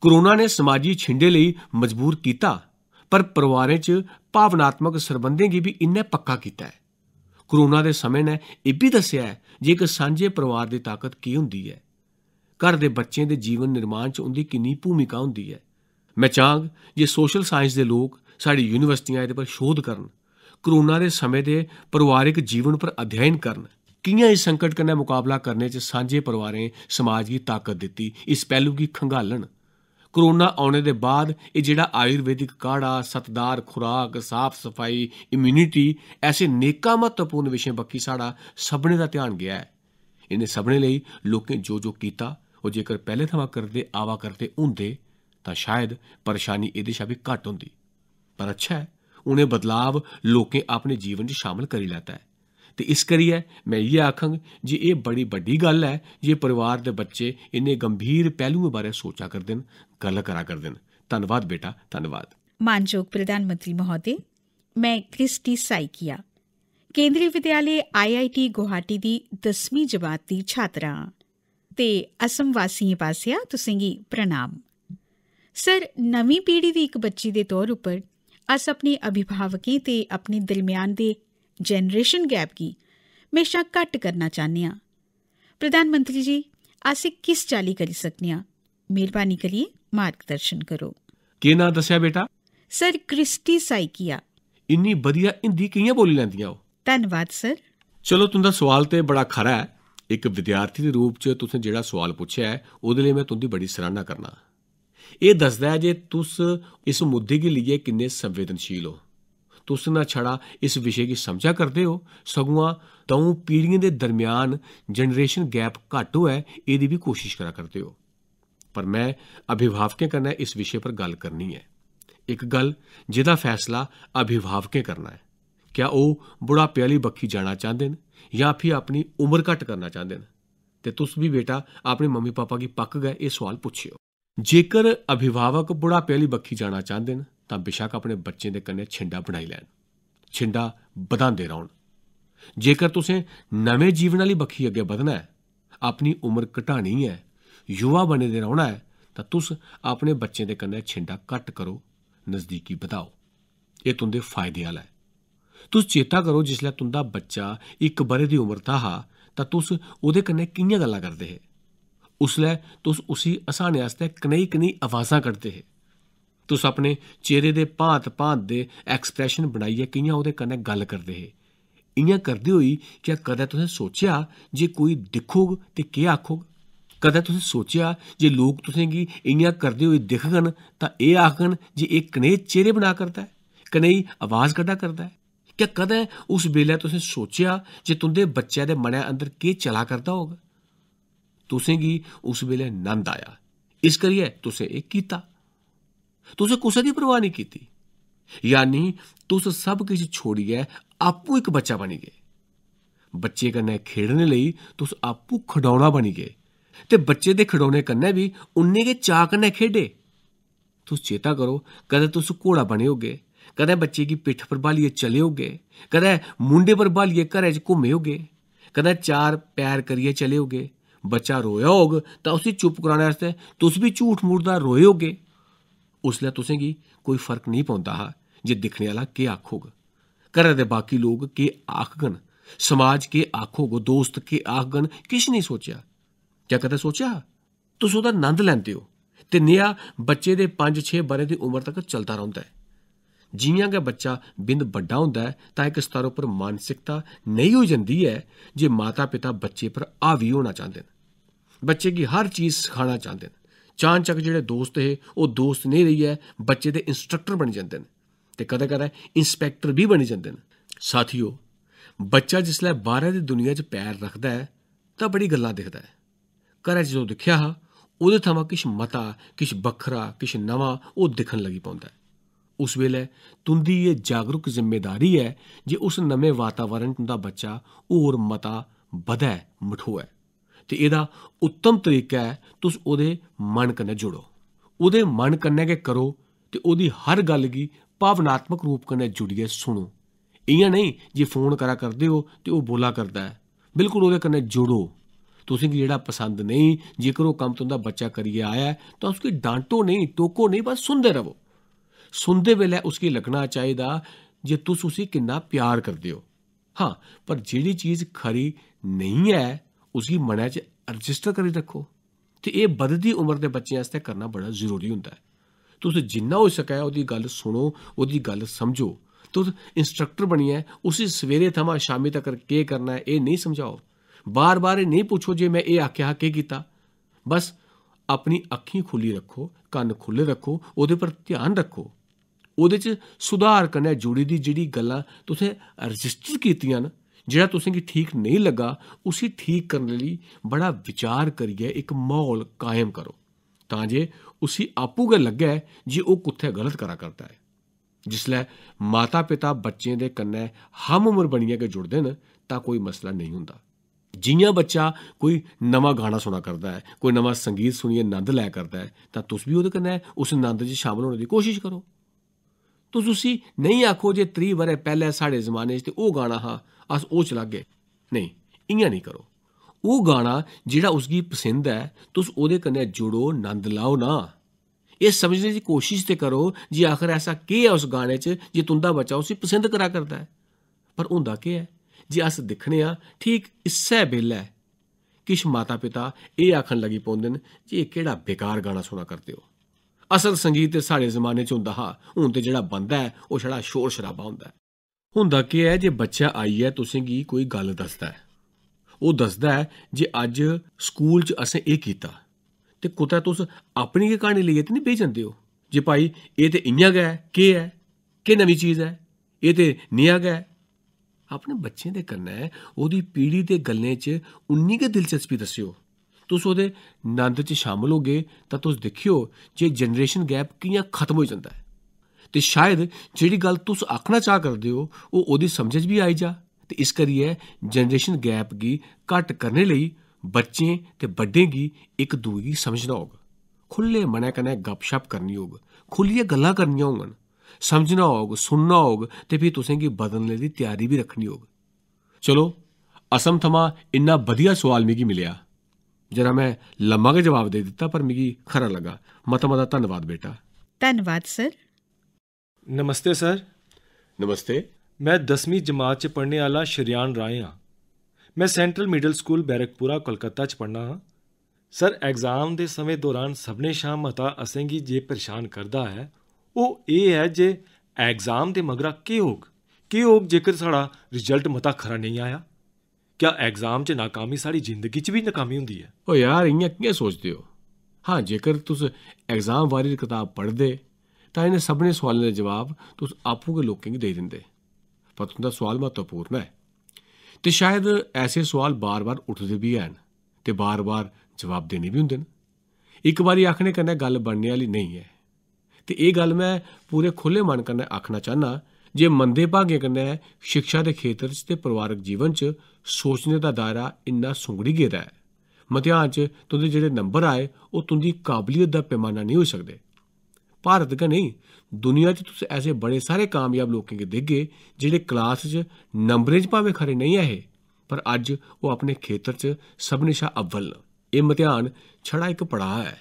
ਕਰੋਨਾ ਨੇ ਸਮਾਜੀ ਛਿੰਡੇ ਲਈ ਮਜਬੂਰ ਕੀਤਾ ਪਰ ਪਰਿਵਾਰਾਂ 'ਚ ਭਾਵਨਾਤਮਕ ਸਰਬੰਧਾਂ ਦੀ ਵੀ ਇੰਨੇ ਪੱਕਾ ਕੀਤਾ ਹੈ ਕਰੋਨਾ ਦੇ ਸਮੇਂ ਨੇ ਇਹ ਵੀ ਦੱਸਿਆ ਹੈ ਜੇ ਇੱਕ ਸਾਂਝੇ ਪਰਿਵਾਰ ਦੀ ਤਾਕਤ ਕੀ ਹੁੰਦੀ ਹੈ ਘਰ ਦੇ ਬੱਚੇ ਦੇ ਜੀਵਨ ਨਿਰਮਾਣ 'ਚ ਉਹਦੀ ਕਿੰਨੀ ਭੂਮਿਕਾ ਹੁੰਦੀ ਹੈ ਮੈਂ ਚਾਹਾਂ ਇਹ ਸੋਸ਼ਲ ਸਾਇੰਸ ਦੇ ਲੋਕ ਸਾਡੀ ਯੂਨੀਵਰਸਿਟੀਆਂ ਇਹਦੇ ਪਰ ਸ਼ੋਧ ਕਰਨ ਕਰੋਨਾ ਦੇ ਸਮੇਂ ਦੇ ਪਰਿਵਾਰਿਕ ਜੀਵਨ ਪਰ ਅਧਿਐਨ ਕਰਨ ਕਿੰਨਾ ਇਸ ਸੰਕਟ ਕੰਨੇ ਮੁਕਾਬਲਾ ਕਰਨੇ 'ਚ ਸਾਂਝੇ ਪਰਿਵਾਰਾਂ ਸਮਾਜ ਦੀ ਤਾਕਤ ਦਿੱਤੀ ਇਸ ਪਹਿਲੂ ਦੀ ਖੰਗਾਲਣ ਕਰੋਨਾ ਆਉਣੇ ਦੇ ਬਾਅਦ ਇਹ ਜਿਹੜਾ ਆਯੁਰਵੈਦਿਕ ਕਾੜਾ ਸਤਦਾਰ ਖੁਰਾਕ ਸਾਫ਼ ਸਫਾਈ ਇਮਿਊਨਿਟੀ ਐਸੇ ਨੇਕਾ ਮਹੱਤਵਪੂਰਨ ਵਿਸ਼ੇ ਬੱਕੀ ਸਾਡਾ ਸਭਨੇ ਦਾ ਧਿਆਨ ਗਿਆ ਹੈ ਇਹਨੇ ਸਭਨੇ ਲਈ ਲੋਕਾਂ ਜੋ ਜੋ ਕੀਤਾ ਉਹ ਜੇਕਰ ਪਹਿਲੇ ਥਾਂ ਕਰਦੇ ਆਵਾ ਕਰਦੇ ਹੁੰਦੇ ਤਾਂ ਸ਼ਾਇਦ ਪਰੇਸ਼ਾਨੀ ਇਹਦੇ ਵੀ ਘਟ ਹੁੰਦੀ ਪਰ ਅੱਛਾ ਹੈ ਉਹਨੇ ਬਦਲਾਵ ਲੋਕੇ ਆਪਣੇ ਜੀਵਨ 'ਚ ਸ਼ਾਮਲ ਕਰੀ ਲੈਤਾ ਹੈ ਤੇ ਇਸ ਕਰੀਏ ਮੈਂ ਇਹ ਆਖਾਂਗਾ ਜੀ ਇਹ ਬੜੀ ਵੱਡੀ ਗੱਲ ਹੈ ਇਹ ਪਰਿਵਾਰ ਦੇ ਬੱਚੇ ਇੰਨੇ ਗੰਭੀਰ ਪਹਿਲੂਆਂ ਬਾਰੇ ਸੋਚਾ ਕਰਦੇ ਨੇ ਗੱਲ ਕਰਾ ਕਰਦੇ ਨੇ ਧੰਨਵਾਦ ਬੇਟਾ ਧੰਨਵਾਦ ਮਾਨਯੋਗ ਪ੍ਰਧਾਨ ਮੰਤਰੀ ਮਹੋਦਯ ਮੈਂ ਕ੍ਰਿਸਟੀ ਸਾਈਕੀਆ ਕੇਂਦਰੀ ਵਿਦਿਆਲੇ ਆਈਆਈਟੀ ਗੁਹਾਟੀ ਦੀ 10ਵੀਂ ਜਮਾਤ ਦੀ ਛਾਤਰਾ ਤੇ ਅਸਮ ਵਾਸੀਆਂ ਪਾਸਿਆ ਤੁਸੀਂ ਗੀ ਪ੍ਰਣਾਮ ਸਰ ਨਵੀਂ ਪੀੜ੍ਹੀ ਦੀ ਇੱਕ ਬੱਚੀ ਦੇ ਤੌਰ ਉੱਪਰ ਅਸ ਆਪਣੇ ਅਭਿਭਾਵਕੀ ਤੇ ਆਪਣੇ ਦਿਲਮਿਆਨ ਦੇ ਜਨਰੇਸ਼ਨ ਗੈਪ ਕੀ ਮੇਸ਼ਾ ਘੱਟ ਕਰਨਾ ਚਾਹੁੰਦੇ ਆ ਪ੍ਰਧਾਨ ਮੰਤਰੀ ਜੀ ਅਸੀਂ ਕਿਸ ਚਾਲੀ ਕਰੀ ਸਕਨੇ ਆ ਮਿਹਰਬਾਨੀ ਕਰੀਏ ਮਾਰਗਦਰਸ਼ਨ ਕਰੋ ਕੀ ਨਾ ਦੱਸਿਆ ਬੇਟਾ ਸਰ ਕ੍ਰਿਸਟੀ ਸਾਈਕੀਆ ਇੰਨੀ ਵਧੀਆ ਹਿੰਦੀ ਕਿਵੇਂ ਬੋਲੀ ਲੈਂਦੀਆਂ ਹੋ ਧੰਨਵਾਦ ਸਰ ਚਲੋ ਤੁੰਦਾ ਸਵਾਲ ਤੇ ਬੜਾ ਖਰਾ ਹੈ ਇੱਕ ਵਿਦਿਆਰਥੀ ਦੇ ਰੂਪ 'ਚ ਤੁਸੀਂ ਜਿਹੜਾ ਸਵਾਲ ਪੁੱਛਿਆ ਹੈ ਉਹਦੇ ਲਈ ਮੈਂ ਤੁੰਦੀ ਬੜੀ ਸਰਾਹਨਾ ਕਰਨਾ ਇਹ ਦੱਸਦਾ ਹੈ ਜੇ ਤੁਸੀਂ ਇਸ ਮੁੱਦੇ ਦੇ ਲਈ ਕਿੰਨੇ ਸੰਵੇਦਨਸ਼ੀਲ ਹੋ ਤੁਸੀਂ ਨਾ ਛੜਾ ਇਸ ਵਿਸ਼ੇ ਦੀ ਸਮਝਾ ਕਰਦੇ ਹੋ ਸਗੂਆ ਤਉ ਪੀੜ੍ਹੀਆਂ ਦੇ ਦਰਮਿਆਨ ਜਨਰੇਸ਼ਨ ਗੈਪ ਘਟ ਹੋਇਆ ਇਹਦੀ ਵੀ ਕੋਸ਼ਿਸ਼ ਕਰਾ ਕਰਦੇ ਹੋ ਪਰ ਮੈਂ ਅਭਿਭਾਵਕਾਂ ਕਰਨਾ ਇਸ ਵਿਸ਼ੇ ਪਰ ਗੱਲ ਕਰਨੀ ਹੈ ਇੱਕ ਗੱਲ ਜਿਹਦਾ ਫੈਸਲਾ ਅਭਿਭਾਵਕਾਂ ਕਰਨਾ ਹੈ ਕਿਆ ਉਹ ਬੁੜਾ ਪਿਆਲੀ ਬੱਖੀ ਜਾਣਾ ਚਾਹੁੰਦੇ ਨੇ ਜਾਂ ਫਿਰ ਆਪਣੀ ਉਮਰ ਘਟ ਕਰਨਾ ਚਾਹੁੰਦੇ ਨੇ ਤੇ ਤੁਸੀਂ ਵੀ ਬੇਟਾ ਆਪਣੇ ਮੰਮੀ ਪਾਪਾ ਕੀ ਪੱਕ ਗਏ ਇਹ ਸਵਾਲ ਪੁੱਛਿਓ ਜੇਕਰ ਅਭਿਭਾਵਕ ਬੁਢਾਪੇ ਲਈ ਬੱਖੀ ਜਾਣਾ ਚਾਹੁੰਦੇ ਨੇ ਤਾਂ ਬਿਸ਼ੱਕ ਆਪਣੇ ਬੱਚੇ ਦੇ ਕੰਨੇ ਛਿੰਡਾ ਬਣਾਈ ਲੈਣ ਛਿੰਡਾ ਵਧਾਉਂਦੇ ਰਹਿਣ ਜੇਕਰ ਤੁਸੀਂ ਨਵੇਂ ਜੀਵਨ ਵਾਲੀ ਬੱਖੀ ਅੱਗੇ ਵਧਣਾ ਹੈ ਆਪਣੀ ਉਮਰ ਘਟਾਣੀ ਹੈ ਯੁਵਾ ਬਣੇ ਦੇ ਰਹਿਣਾ ਹੈ ਤਾਂ ਤੁਸ ਆਪਣੇ ਬੱਚੇ ਦੇ ਕੰਨੇ ਛਿੰਡਾ ਕੱਟ ਕਰੋ ਨਜ਼ਦੀਕੀ ਵਧਾਓ ਇਹ ਤੁੰਦੇ ਫਾਇਦੇ ਵਾਲਾ ਹੈ ਤੁਸ ਚੇਤਾ ਕਰੋ ਜਿਸ ਲਈ ਤੁੰਦਾ ਬੱਚਾ ਇੱਕ ਬਰੇ ਦੀ ਉਮਰ ਦਾ ਹਾ ਤਾਂ ਤੁਸ ਉਹਦੇ ਕੰਨੇ ਕਿੰਨੀਆਂ ਗੱਲਾਂ ਕਰਦੇ ਹੈ ਉਸਲੇ ਤੁਸ ਉਸੀ ਅਸਾਨੇ ਆਸਤੇ ਕਨੇਈ ਕਨੀ ਆਵਾਜ਼ਾਂ ਕਰਦੇ ਹੈ ਤੁਸ ਆਪਣੇ ਚਿਹਰੇ ਦੇ ਭਾਤ ਭਾਤ ਦੇ ਐਕਸਪ੍ਰੈਸ਼ਨ ਬਣਾਈਏ ਕਈਆਂ ਉਹਦੇ ਕੰਨੇ ਗੱਲ ਕਰਦੇ ਹੈ ਇੰਿਆਂ ਕਰਦੇ ਹੋਈ ਕਿ ਕਦੇ ਤੁਸੀਂ ਸੋਚਿਆ ਜੇ ਕੋਈ ਦਿਖੋਗ ਤੇ ਕੀ ਆਖੋਗ ਕਦੇ ਤੁਸੀਂ ਸੋਚਿਆ ਜੇ ਲੋਕ ਤੁਸੀਂ ਕੀ ਇੰਿਆਂ ਕਰਦੇ ਹੋਈ ਦਿਖਗਣ ਤਾਂ ਇਹ ਆਖਣ ਜੇ ਇੱਕ ਕਨੇ ਚਿਹਰੇ ਬਣਾ ਕਰਦਾ ਹੈ ਕਨੇਈ ਆਵਾਜ਼ ਕੱਢਾ ਕਰਦਾ ਹੈ ਕਿ ਕਦੇ ਉਸ ਵੇਲੇ ਤੁਸੀਂ ਸੋਚਿਆ ਜੇ ਤੁੰਦੇ ਬੱਚਿਆਂ ਦੇ ਮਨਾਂ ਅੰਦਰ ਕੀ ਚਲਾ ਕਰਦਾ ਹੋਗਾ तुसें गी उस बेल्लै नंद आया इस करियै तुसें एह् कीता तुसें कुसै दी परवाह् निं कीती यानी तुस सब किश छोड़ियै आपूं इक बच्चा बनी गे बच्चे कन्नै खेढने लेई तुस आपूं खडौना बनी गे ते बच्चे दे खडौने कन्नै बी उन्ने गै चाऽ कन्नै खेढे तुस चेता करो कदें तुस घोड़ा बने होगे कदें बच्चे गी पिट्ठ पर ब्हालियै चले होगे कदें मूंढे पर ब्हालियै घरै च घूमे होगे कदें चार पैर करियै चले होगे ਬੱਚਾ ਰੋਇਆ ਹੋਗ ਤਾਂ ਉਸੇ ਚੁੱਪ ਕਰਾਣੇ ਵਾਸਤੇ ਤੁਸੀਂ ਵੀ ਝੂਠ ਮੁਰਦਾ ਰੋਏ ਹੋਗੇ ਉਸ ਲਈ ਤੁਸੀਂ ਕੀ ਕੋਈ ਫਰਕ ਨਹੀਂ ਪਉਂਦਾ ਜੇ ਦਿਖਣੇ ਵਾਲਾ ਕੀ ਆਖੋਗ ਘਰੇ ਦੇ ਬਾਕੀ ਲੋਕ ਕੀ ਆਖਗਣ ਸਮਾਜ ਕੇ ਆਖੋਗ ਦੋਸਤ ਕੀ ਆਖਗਣ ਕਿਸ਼ ਨੇ ਸੋਚਿਆ ਕਿਆ ਕਦੇ ਸੋਚਿਆ ਤੁਸੀਂ ਉਹਦਾ ਆਨੰਦ ਲੈਂਦੇ ਹੋ ਤੇ ਨਿਆ ਬੱਚੇ ਦੇ 5-6 ਬਰੇ ਦੀ ਉਮਰ ਤੱਕ ਚਲਦਾ ਰਹਿੰਦਾ ਹੈ ਜਿਵੇਂ ਕਿ ਬੱਚਾ ਬਿੰਦ ਵੱਡਾ ਹੁੰਦਾ ਹੈ ਤਾਂ ਇੱਕ ਸਤਰ ਉੱਪਰ ਮਾਨਸਿਕਤਾ ਨਹੀਂ ਹੋ ਜਾਂਦੀ ਹੈ ਜੇ ਮਾਤਾ-ਪਿਤਾ ਬੱਚੇ ਪਰ ਆਵੀ ਹੋਣਾ ਚਾਹੁੰਦੇ ਨੇ ਬੱਚੇ ਦੀ ਹਰ ਚੀਜ਼ ਸਿਖਾਣਾ ਚਾਹੁੰਦੇ ਨੇ ਚਾਂਚਕ ਜਿਹੜੇ ਦੋਸਤ ਹੈ ਉਹ ਦੋਸਤ ਨਹੀਂ ਰਹੀ ਹੈ ਬੱਚੇ ਦੇ ਇਨਸਟ੍ਰਕਟਰ ਬਣ ਜਾਂਦੇ ਨੇ ਤੇ ਕਦੇ ਕਦੇ ਇਨਸਪੈਕਟਰ ਵੀ ਬਣ ਜਾਂਦੇ ਨੇ ਸਾਥੀਓ ਬੱਚਾ ਜਿਸ ਲਈ ਬਾਹਰ ਦੀ ਦੁਨੀਆ 'ਚ ਪੈਰ ਰੱਖਦਾ ਹੈ ਤਾਂ ਬੜੀ ਗੱਲਾਂ ਦੇਖਦਾ ਹੈ ਕਰ ਜਦੋਂ ਦਿਖਿਆ ਉਹਦੇ ਥਾਂ ਕਿਛ ਮਤਾ ਕਿਛ ਬਖਰਾ ਕਿਛ ਨਵਾਂ ਉਹ ਦਿਖਣ ਲੱਗੀ ਪਉਂਦਾ ਹੈ ਉਸ ਵੇਲੇ ਤੁੰਦੀ ਇਹ ਜਾਗਰੂਕ ਜ਼ਿੰਮੇਵਾਰੀ ਹੈ ਜੇ ਉਸ ਨਵੇਂ ਵਾਤਾਵਰਣ ਦਾ ਬੱਚਾ ਹੋਰ ਮਤਾ ਵਧੇ ਮਠੋਏ ਤੇ ਇਹਦਾ ਉੱਤਮ ਤਰੀਕਾ ਹੈ ਤੁਸੀਂ ਉਹਦੇ ਮਨ ਕਨੇ ਜੁੜੋ ਉਹਦੇ ਮਨ ਕਨੇ ਕੇ ਕਰੋ ਤੇ ਉਹਦੀ ਹਰ ਗੱਲ ਕੀ ਭਾਵਨਾਤਮਕ ਰੂਪ ਕਨੇ ਜੁੜੀਏ ਸੁਣੋ ਇਹ ਨਹੀਂ ਜੇ ਫੋਨ ਕਰਾ ਕਰਦੇ ਹੋ ਤੇ ਉਹ ਬੋਲਾ ਕਰਦਾ ਹੈ ਬਿਲਕੁਲ ਉਹਦੇ ਕਨੇ ਜੁੜੋ ਤੁਸੀਂ ਜਿਹੜਾ ਪਸੰਦ ਨਹੀਂ ਜੇਕਰ ਉਹ ਕੰਮ ਤੋਂ ਦਾ ਬੱਚਾ ਕਰੀਏ ਆਇਆ ਤਾਂ ਉਸकी ਡਾਂਟੋ ਨਹੀਂ ਟੋਕੋ ਨਹੀਂ ਬਸ ਸੁਣਦੇ ਰਹੋ सुनते बेल्लै उसगी लग्गना चाहिदा जे तुस उसी किन्ना प्यार करदे हो हां पर जेह्ड़ी चीज खरी नेईं ऐ उसगी मनै च रजिस्टर करी रक्खो ते एह् बधदी उमर दे बच्चें आस्तै करना बड़ा जरूरी होंदा ऐ तुस जिन्ना होई सकै ओह्दी गल्ल सुनो ओह्दी गल्ल समझो तुस इंस्ट्रक्टर बनियै उसी सवेरे थमां शामी तगर केह् करना ऐ एह् नेईं समझाओ बार बार एह् नेईं पुच्छो जे में एह् आखेआ हा केह् कीता बस ਆਪਣੀ ਅੱਖੀਂ ਖੁੱਲੀ ਰੱਖੋ ਕੰਨ ਖੁੱਲੇ ਰੱਖੋ ਉਹਦੇ ਪਰ ਧਿਆਨ ਰੱਖੋ ਉਹਦੇ ਚ ਸੁਧਾਰ ਕਰਨੇ ਜੁੜੀ ਦੀ ਜਿਹੜੀ ਗੱਲਾਂ ਤੁਸੀਂ ਰਜਿਸਟਰ ਕੀਤੀਆਂ ਨਾ ਜਿਹੜਾ ਤੁਸੀਂ ਕੀ ਠੀਕ ਨਹੀਂ ਲੱਗਾ ਉਸੇ ਠੀਕ ਕਰਨ ਲਈ ਬੜਾ ਵਿਚਾਰ ਕਰੀਏ ਇੱਕ ਮਾਹੌਲ ਕਾਇਮ ਕਰੋ ਤਾਂ ਜੇ ਉਸੇ ਆਪੂ ਗੇ ਲੱਗਾ ਜੇ ਉਹ ਕੁੱਥੇ ਗਲਤ ਕਰਾ ਕਰਦਾ ਹੈ ਜਿਸ ਲੈ ਮਾਤਾ ਪਿਤਾ ਬੱਚੇ ਦੇ ਕੰਨੇ ਹਮ ਉਮਰ ਬਣੀਆਂ ਕੇ ਜੁੜਦੇ ਨੇ ਤਾਂ ਕੋਈ ਮਸਲਾ ਨਹੀਂ ਹੁੰਦਾ ਜਿਵੇਂ ਬੱਚਾ ਕੋਈ ਨਵਾਂ ਗਾਣਾ ਸੁਣਾ ਕਰਦਾ ਹੈ ਕੋਈ ਨਵਾਂ ਸੰਗੀਤ ਸੁਣੀਏ ਆਨੰਦ ਲੈ ਕਰਦਾ ਹੈ ਤਾਂ ਤੁਸੀਂ ਵੀ ਉਹਦੇ ਕਨੇ ਉਸ ਆਨੰਦ 'ਚ ਸ਼ਾਮਲ ਹੋਣ ਦੀ ਕੋਸ਼ਿਸ਼ ਕਰੋ ਤੋ ਤੁਸੀਂ ਨਹੀਂ ਆਖੋ ਜੇ 30 ਬਰੇ ਪਹਿਲੇ ਸਾਡੇ ਜ਼ਮਾਨੇ 'ਚ ਤੇ ਉਹ ਗਾਣਾ ਹਾਂ ਅਸ ਉਹ ਚ ਲੱਗੇ ਨਹੀਂ ਇੰਆਂ ਨਹੀਂ ਕਰੋ ਉਹ ਗਾਣਾ ਜਿਹੜਾ ਉਸਦੀ ਪਸੰਦ ਹੈ ਤੁਸੀਂ ਉਹਦੇ ਕਨੇ ਜੁੜੋ ਆਨੰਦ ਲਾਓ ਨਾ ਇਹ ਸਮਝਣ ਦੀ ਕੋਸ਼ਿਸ਼ ਤੇ ਕਰੋ ਜੀ ਆਖਰ ਐਸਾ ਕੀ ਹੈ ਉਸ ਗਾਣੇ 'ਚ ਜੇ ਤੁੰਦਾ ਬੱਚਾ ਉਸੇ ਪਸੰਦ ਕਰਾ ਕਰਦਾ ਹੈ ਪਰ ਹੁੰਦਾ ਕੀ ਹੈ ਜੇ ਅਸ ਦਿਖਣੇ ਆ ਠੀਕ ਇਸੇ ਵੇਲੇ ਕਿਸ ਮਾਤਾ ਪਿਤਾ ਇਹ ਆਖਣ ਲੱਗੀ ਪਉਂਦੇ ਨੇ ਜੇ ਇਹ ਕਿਹੜਾ ਬੇਕਾਰ ਗਾਣਾ ਸੁਣਾ ਕਰਦੇ ਹੋ ਅਸਲ ਸੰਗੀਤ ਤੇ ਸਾਡੇ ਜ਼ਮਾਨੇ ਚ ਹੁੰਦਾ ਹਾ ਹੁਣ ਤੇ ਜਿਹੜਾ ਬੰਦਾ ਹੈ ਉਹ ਛੜਾ ਸ਼ੋਰ ਸ਼ਰਾਬਾ ਹੁੰਦਾ ਹੈ ਹੁੰਦਾ ਕੀ ਹੈ ਜੇ ਬੱਚਾ ਆਈ ਹੈ ਤੁਸੀਂ ਕੀ ਕੋਈ ਗੱਲ ਦੱਸਦਾ ਹੈ ਉਹ ਦੱਸਦਾ ਹੈ ਜੇ ਅੱਜ ਸਕੂਲ ਚ ਅਸੀਂ ਇਹ ਕੀਤਾ ਤੇ ਕੁਤਾ ਤੁਸ ਆਪਣੀ ਹੀ ਕਹਾਣੀ ਲਈ ਇਤਨੀ ਨਹੀਂ ਭੇਜਦੇ ਹੋ ਜੇ ਭਾਈ ਇਹ ਤੇ ਇੰਨਾ ਗਿਆ ਕੀ ਹੈ ਕਿ ਨਵੀਂ ਚੀਜ਼ ਹੈ ਇਹ ਤੇ ਨਿਆ ਗਿਆ ਆਪਣੇ ਬੱਚੇ ਦੇ ਕੰਨਾਂ ਉਹਦੀ ਪੀੜੀ ਦੇ ਗੱਲਾਂ 'ਚ ਉਨੀ ਕੇ ਦਿਲਚਸਪੀ ਦੱਸਿਓ ਤੁਸੀਂ ਉਹਦੇ ਨੰਦ 'ਚ ਸ਼ਾਮਲ ਹੋਗੇ ਤਾਂ ਤੁਸੀਂ ਦੇਖਿਓ ਜੇ ਜਨਰੇਸ਼ਨ ਗੈਪ ਕਿੰਨਾ ਖਤਮ ਹੋ ਜਾਂਦਾ ਹੈ ਤੇ ਸ਼ਾਇਦ ਜਿਹੜੀ ਗੱਲ ਤੁਸੀਂ ਆਖਣਾ ਚਾਹ ਕਰਦੇ ਹੋ ਉਹ ਉਹਦੀ ਸਮਝ 'ਚ ਵੀ ਆਈ ਜਾ ਤੇ ਇਸ ਕਰੀਏ ਜਨਰੇਸ਼ਨ ਗੈਪ ਦੀ ਘਟ ਕਰਨ ਲਈ ਬੱਚੇ ਤੇ ਵੱਡੇ ਦੀ ਇੱਕ ਦੂਜੀ ਸਮਝਣਾ ਹੋਗਾ ਖੁੱਲੇ ਮਨ ਕਨੇ ਗੱਪਸ਼ਪ ਕਰਨੀ ਹੋਗ ਖੁੱਲੀਆਂ ਗੱਲਾਂ ਕਰਨੀਆਂ ਹੋਣਗੀਆਂ समझना होग सुनना होग ते फ्ही तुसेंगी बदलने दी त्यारी बी रक्खनी होग चलो असम थमां इन्ना बधिया सोआल मिगी मिलेआ जरा में लम्मा गै जवाब देई दित्ता पर मिगी खरा लग्गा मता मता धन्नवाद बेटा ਧੰਨਵਾਦ ਸਰ ਨਮਸਤੇ ਸਰ नमस्ते ਮੈਂ 10ਵੀਂ ਜਮਾਤ ਚ ਪੜ੍ਹਨੇ ਵਾਲਾ ਸ਼ਰਿਆਨ ਰਾਏ ਹਾਂ ਮੈਂ central middle school Barrackpore Kolkata ਚ ਪੜ੍ਹਨਾ ਹਾਂ ਸਰ ਐਗਜ਼ਾਮ ਦੇ ਸਮੇਂ ਦੌਰਾਨ ਸਭਨੇ ਸ਼ਾਮ ਮਤਾ ਅਸੇਂਗੀ ਜੇ ਪਰੇਸ਼ਾਨ ਕਰਦਾ ਹੈ ਉਹ ਇਹ ਹੈ ਜੇ ਐਗਜ਼ਾਮ ਦੇ ਮਗਰਾ ਕੀ ਹੋਗ ਕੀ ਹੋਗ ਜੇਕਰ ਸਾਡਾ ਰਿਜ਼ਲਟ ਮਤਾ ਖਰਾ ਨਹੀਂ ਆਇਆ ਕਿਆ ਐਗਜ਼ਾਮ 'ਚ ناکਾਮੀ ਸਾਡੀ ਜ਼ਿੰਦਗੀ 'ਚ ਵੀ ناکਾਮੀ ਹੁੰਦੀ ਹੈ ਓ ਯਾਰ ਇੰਨਾ ਕੀ ਸੋਚਦੇ ਹੋ ਹਾਂ ਜੇਕਰ ਤੁਸੀਂ ਐਗਜ਼ਾਮ ਵਾਲੀ ਕਿਤਾਬ ਪੜ੍ਹਦੇ ਤਾਂ ਇਹਨੇ ਸਭਨੇ ਸਵਾਲਾਂ ਦੇ ਜਵਾਬ ਤੁਸੀਂ ਆਪੂ ਕੇ ਲੋਕਾਂ ਨੂੰ ਦੇ ਦਿੰਦੇ ਪਰ ਤੁਹਾਡਾ ਸਵਾਲ ਮਹੱਤਵਪੂਰਨ ਹੈ ਤੇ ਸ਼ਾਇਦ ਐਸੇ ਸਵਾਲ ਬਾਰ-ਬਾਰ ਉੱਠਦੇ ਵੀ ਹਨ ਤੇ ਬਾਰ-ਬਾਰ ਜਵਾਬ ਦੇਣੇ ਵੀ ਹੁੰਦੇ ਨੇ ਇੱਕ ਵਾਰੀ ਆਖਣੇ ਕਰਨਾ ਗੱਲ ਬਣਨੇ ਵਾਲੀ ਨਹੀਂ ਹੈ ਤੇ ਇਹ ਗੱਲ ਮੈਂ ਪੂਰੇ ਖੁੱਲੇ ਮਨ ਕਰਨਾ ਆਖਣਾ ਚਾਹਨਾ ਜੇ ਮੰਦੇ ਭਾਗੇ ਕਰਨਾ ਸਿੱਖਿਆ ਦੇ ਖੇਤਰ 'ਚ ਤੇ ਪਰਿਵਾਰਕ ਜੀਵਨ 'ਚ ਸੋਚਣੇ ਦਾ ਦਾਇਰਾ ਇੰਨਾ ਸੁੰਗੜੀ ਗਿਆ ਹੈ ਮਤਿਆਂ 'ਚ ਤੁਹਾਡੇ ਜਿਹੜੇ ਨੰਬਰ ਆਏ ਉਹ ਤੁੰਦੀ ਕਾਬਲੀਅਤ ਦਾ ਪੈਮਾਨਾ ਨਹੀਂ ਹੋ ਸਕਦੇ ਭਾਰਤ ਕਾ ਨਹੀਂ ਦੁਨੀਆ 'ਚ ਤੁਸੀਂ ਐਸੇ ਬੜੇ ਸਾਰੇ ਕਾਮਯਾਬ ਲੋਕਾਂ ਕੇ ਦੇਖੇ ਜਿਹੜੇ ਕਲਾਸ 'ਚ ਨੰਬਰੇ 'ਚ ਭਾਵੇਂ ਖਰੇ ਨਹੀਂ ਆਏ ਪਰ ਅੱਜ ਉਹ ਆਪਣੇ ਖੇਤਰ 'ਚ ਸਭ ਨਿਸ਼ਾ ਅਵਲ ਇਹ ਮਤਿਆਂ ਛੜਾ ਇੱਕ ਪੜਾਅ ਹੈ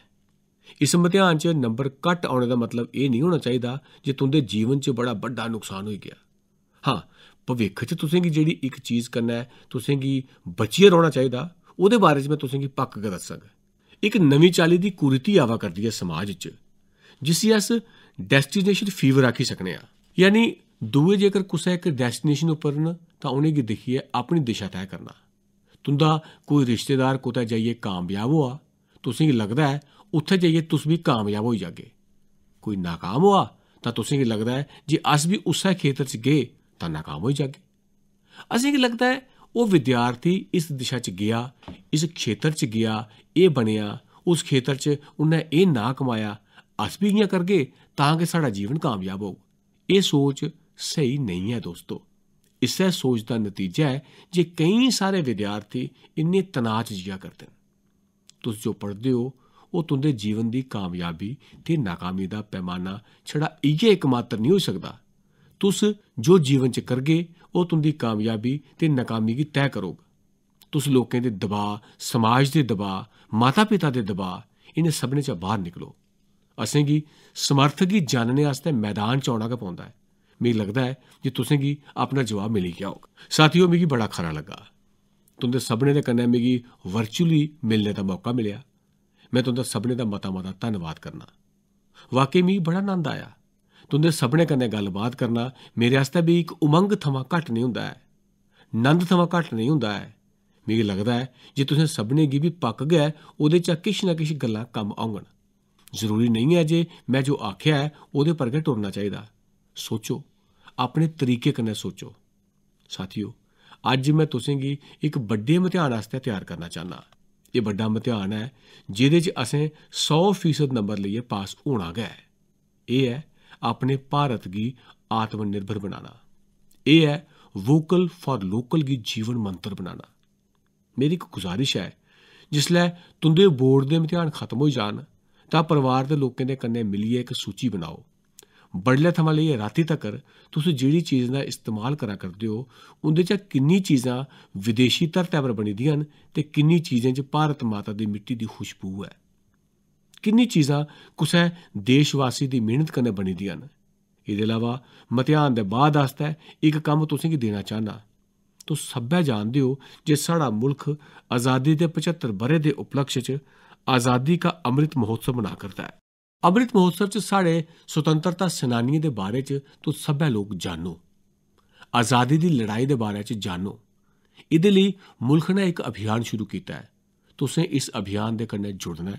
ਇਸ ਮਧਿਆਨ 'ਚ ਨੰਬਰ ਕੱਟ ਆਉਣ ਦਾ ਮਤਲਬ ਇਹ ਨਹੀਂ ਹੋਣਾ ਚਾਹੀਦਾ ਜੇ ਤੁੰਦੇ ਜੀਵਨ 'ਚ ਬੜਾ ਵੱਡਾ ਨੁਕਸਾਨ ਹੋ ਗਿਆ ਹਾਂ ਭਵਿੱਖ 'ਚ ਤੁਸੀਂ ਕੀ ਜਿਹੜੀ ਇੱਕ ਚੀਜ਼ ਕਰਨਾ ਹੈ ਤੁਸੀਂ ਕੀ ਬਚੀਏ ਰਹਿਣਾ ਚਾਹੀਦਾ ਉਹਦੇ ਬਾਰੇ 'ਚ ਮੈਂ ਤੁਸੀਂ ਕੀ ਪੱਕ ਕਰ ਦੱਸਾਂਗਾ ਇੱਕ ਨਵੀਂ ਚਾਲੀ ਦੀ ਕੁਰੀਤੀ ਆਵਾ ਕਰਦੀ ਹੈ ਸਮਾਜ 'ਚ ਜਿਸ ਇਸ ਡੈਸਟੀਨੇਸ਼ਨ ਫੀਵਰ ਆਖੀ ਸਕਨੇ ਆ ਯਾਨੀ ਦੂਏ ਜੇਕਰ ਕੁਸਾ ਇੱਕ ਡੈਸਟੀਨੇਸ਼ਨ ਉੱਪਰ ਨ ਤਾਂ ਉਹਨੇ ਕੀ ਦੇਖੀ ਹੈ ਆਪਣੀ ਦਿਸ਼ਾ ਤੈਅ ਕਰਨਾ ਤੁੰਦਾ ਕੋਈ ਰਿਸ਼ਤੇਦਾਰ ਕੋਤਾ ਜਾਈਏ ਕਾਮਯਾਬ ਹੋਆ ਤੁਸੀਂ ਲੱਗਦਾ ਹੈ ਉੱਥੇ ਜਾਈਏ ਤੁਸੀਂ ਵੀ ਕਾਮਯਾਬ ਹੋ ਜਾਗੇ ਕੋਈ ناکਾਮ ਹੋਆ ਤਾਂ ਤੁਸੀਂ ਕੀ ਲੱਗਦਾ ਹੈ ਜੇ ਅਸ ਵੀ ਉਸੇ ਖੇਤਰ 'ਚ ਗਏ ਤਾਂ ناکਾਮ ਹੋ ਜਾਗੇ ਅਸੀਂ ਕੀ ਲੱਗਦਾ ਹੈ ਉਹ ਵਿਦਿਆਰਥੀ ਇਸ ਦਿਸ਼ਾ 'ਚ ਗਿਆ ਇਸ ਖੇਤਰ 'ਚ ਗਿਆ ਇਹ ਬਣਿਆ ਉਸ ਖੇਤਰ 'ਚ ਉਹਨੇ ਇਹ ਨਾ ਕਮਾਇਆ ਅਸ ਵੀ ਇਹ ਕਰਗੇ ਤਾਂ ਕਿ ਸਾਡਾ ਜੀਵਨ ਕਾਮਯਾਬ ਹੋ ਇਹ ਸੋਚ ਸਹੀ ਨਹੀਂ ਹੈ ਦੋਸਤੋ ਇਸੇ ਸੋਚ ਦਾ ਨਤੀਜਾ ਹੈ ਜੇ ਕਈ ਸਾਰੇ ਵਿਦਿਆਰਥੀ ਇੰਨੇ ਤਣਾਅ 'ਚ ਜੀਆ ਕਰਦੇ ਨੇ ਤੁਸੀਂ ਜੋ ਪੜਦੇ ਹੋ ਉਹ ਤੁੰਦੇ ਜੀਵਨ ਦੀ ਕਾਮਯਾਬੀ ਤੇ ناکਾਮੀ ਦਾ ਪੈਮਾਨਾ ਛੜਾ ਇਹ ਇੱਕਮਾਤਰ ਨਹੀਂ ਹੋ ਸਕਦਾ ਤੁਸ ਜੋ ਜੀਵਨ ਚ ਕਰਗੇ ਉਹ ਤੁੰਦੀ ਕਾਮਯਾਬੀ ਤੇ ناکਾਮੀ ਕੀ ਤੈਅ ਕਰੋ ਤੁਸ ਲੋਕਾਂ ਦੇ ਦਬਾਅ ਸਮਾਜ ਦੇ ਦਬਾਅ ਮਾਤਾ-ਪਿਤਾ ਦੇ ਦਬਾਅ ਇਹਨੇ ਸਭਨੇ ਚ ਬਾਹਰ ਨਿਕਲੋ ਅਸੀਂ ਕੀ ਕੀ ਜਾਣਨੇ ਵਾਸਤੇ ਮੈਦਾਨ ਚ ਆਉਣਾ ਪਉਂਦਾ ਹੈ ਮੈਨੂੰ ਲੱਗਦਾ ਹੈ ਜੇ ਤੁਸੀਂ ਕੀ ਆਪਣਾ ਜਵਾਬ ਮਿਲ ਗਿਆ ਹੋਗਾ ਸਾਥੀਓ ਮੈਨੂੰ ਬੜਾ ਖਰਾ ਲੱਗਾ ਤੁੰਦੇ ਸਭਨੇ ਦੇ ਕੰਨੇ ਮੈਨੂੰ ਵਰਚੁਅਲੀ ਮਿਲਨੇ ਦਾ ਮੌਕਾ ਮਿਲਿਆ ਮੈਂ ਤੁਹਾਡਾ ਸਭਨੇ ਦਾ ਮਤਾ ਮਤਾ ਧੰਨਵਾਦ ਕਰਨਾ ਵਾਕਈ ਮੀ ਬੜਾ ਆਨੰਦ ਆਇਆ ਤੁੰਦੇ ਸਭਨੇ ਕਨੇ ਗੱਲਬਾਤ ਕਰਨਾ ਮੇਰੇ ਵਾਸਤੇ ਵੀ ਇੱਕ ਉਮੰਗ ਥਮਾ ਘਟ ਨਹੀਂ ਹੁੰਦਾ ਹੈ ਨੰਦ ਥਮਾ ਘਟ ਨਹੀਂ ਹੁੰਦਾ ਹੈ ਮੈਨੂੰ ਲੱਗਦਾ ਹੈ ਜੇ ਤੁਸੀਂ ਸਭਨੇ ਗੀ ਵੀ ਪੱਕ ਗਿਆ ਉਹਦੇ ਚਾ ਕਿਛ ਨਾ ਕਿਛ ਗੱਲਾਂ ਕੰਮ ਆਉਂਗਣ ਜ਼ਰੂਰੀ ਨਹੀਂ ਹੈ ਜੇ ਮੈਂ ਜੋ ਆਖਿਆ ਹੈ ਉਹਦੇ ਪਰਗੇ ਟੁਰਨਾ ਚਾਹੀਦਾ ਸੋਚੋ ਆਪਣੇ ਤਰੀਕੇ ਕਨੇ ਸੋਚੋ ਸਾਥੀਓ ਅੱਜ ਮੈਂ ਗੀ ਇੱਕ ਵੱਡੇ ਮਤਿਆਨ ਵਾਸਤੇ ਤਿਆਰ ਕਰਨਾ ਚਾਹਨਾ ਇਹ ਵੱਡਾ ਮਤਿਆਨ ਹੈ ਜਿਹਦੇ 'ਚ ਅਸੀਂ 100% ਨੰਬਰ ਲਈਏ ਪਾਸ ਹੋਣਾ ਹੈ ਇਹ ਹੈ ਆਪਣੇ ਭਾਰਤ ਦੀ ਆਤਮ ਨਿਰਭਰ ਬਣਾਣਾ ਇਹ ਹੈ ਵੋਕਲ ਫॉर ਲੋਕਲ ਦੀ ਜੀਵਨ ਮੰਤਰ ਬਣਾਣਾ ਮੇਰੀ ਇੱਕ ਗੁਜ਼ਾਰਿਸ਼ ਹੈ ਜਿਸਲੇ ਤੁੰਦੇ ਬੋਰਡ ਦੇ ਇਮਤਿਹਾਨ ਖਤਮ ਹੋ ਜਾਣ ਤਾਂ ਪਰਿਵਾਰ ਦੇ ਲੋਕਾਂ ਦੇ ਕੰਨੇ ਮਿਲੀਏ ਇੱਕ ਸੂਚੀ ਬਣਾਓ ਬੜਲੇ ਥਮਾ ਲਈ ਰਾਤੀ ਤੱਕ ਤੁਸੀਂ ਜਿਹੜੀ ਚੀਜ਼ ਦਾ ਇਸਤੇਮਾਲ ਕਰਾ ਕਰਦੇ ਹੋ ਉਹਦੇ ਚ ਕਿੰਨੀ ਚੀਜ਼ਾਂ ਵਿਦੇਸ਼ੀ ਧਰਤੇ ਪਰ ਬਣੀਆਂ ਤੇ ਕਿੰਨੀ ਚੀਜ਼ਾਂ ਚ ਭਾਰਤ ਮਾਤਾ ਦੀ ਮਿੱਟੀ ਦੀ ਖੁਸ਼ਬੂ ਹੈ ਕਿੰਨੀ ਚੀਜ਼ਾਂ ਦੇਸ਼ ਵਾਸੀ ਦੀ ਮਿਹਨਤ ਕਨੇ ਬਣੀਆਂ ਇਹਦੇ ਇਲਾਵਾ ਮਤਿਆਨ ਦੇ ਬਾਅਦ ਆਸਤਾ ਇੱਕ ਕੰਮ ਤੁਸੀਂ ਕੀ ਦੇਣਾ ਚਾਹਨਾ ਤੋ ਸਭੇ ਜਾਣਦੇ ਹੋ ਜੇ ਸਾਡਾ ਮੁਲਕ ਆਜ਼ਾਦੀ ਦੇ 75 ਬਰੇ ਦੇ ਉਪਲਕਸ਼ ਚ ਆਜ਼ਾਦੀ ਦਾ ਅੰਮ੍ਰਿਤ ਮਹੋਤਸਵ ਮਨਾ ਕਰਦਾ ਹੈ ਅੰਮ੍ਰਿਤ ਮਹੋਤਸਵ 'ਚ ਸਾਡੇ ਸੁਤੰਤਰਤਾ ਸੈਨਾਨੀਆਂ ਦੇ ਬਾਰੇ 'ਚ ਤੁਸੀਂ ਸਭੇ ਲੋਕ ਜਾਣੋ ਆਜ਼ਾਦੀ ਦੀ ਲੜਾਈ ਦੇ ਬਾਰੇ 'ਚ ਜਾਣੋ ਇਹਦੇ ਲਈ ਮੁਲਖ ਨੇ ਇੱਕ ਅਭਿਆਨ ਸ਼ੁਰੂ ਕੀਤਾ ਹੈ ਤੁਸੀਂ ਇਸ ਅਭਿਆਨ ਦੇ ਕੰਨੇ ਜੁੜਨਾ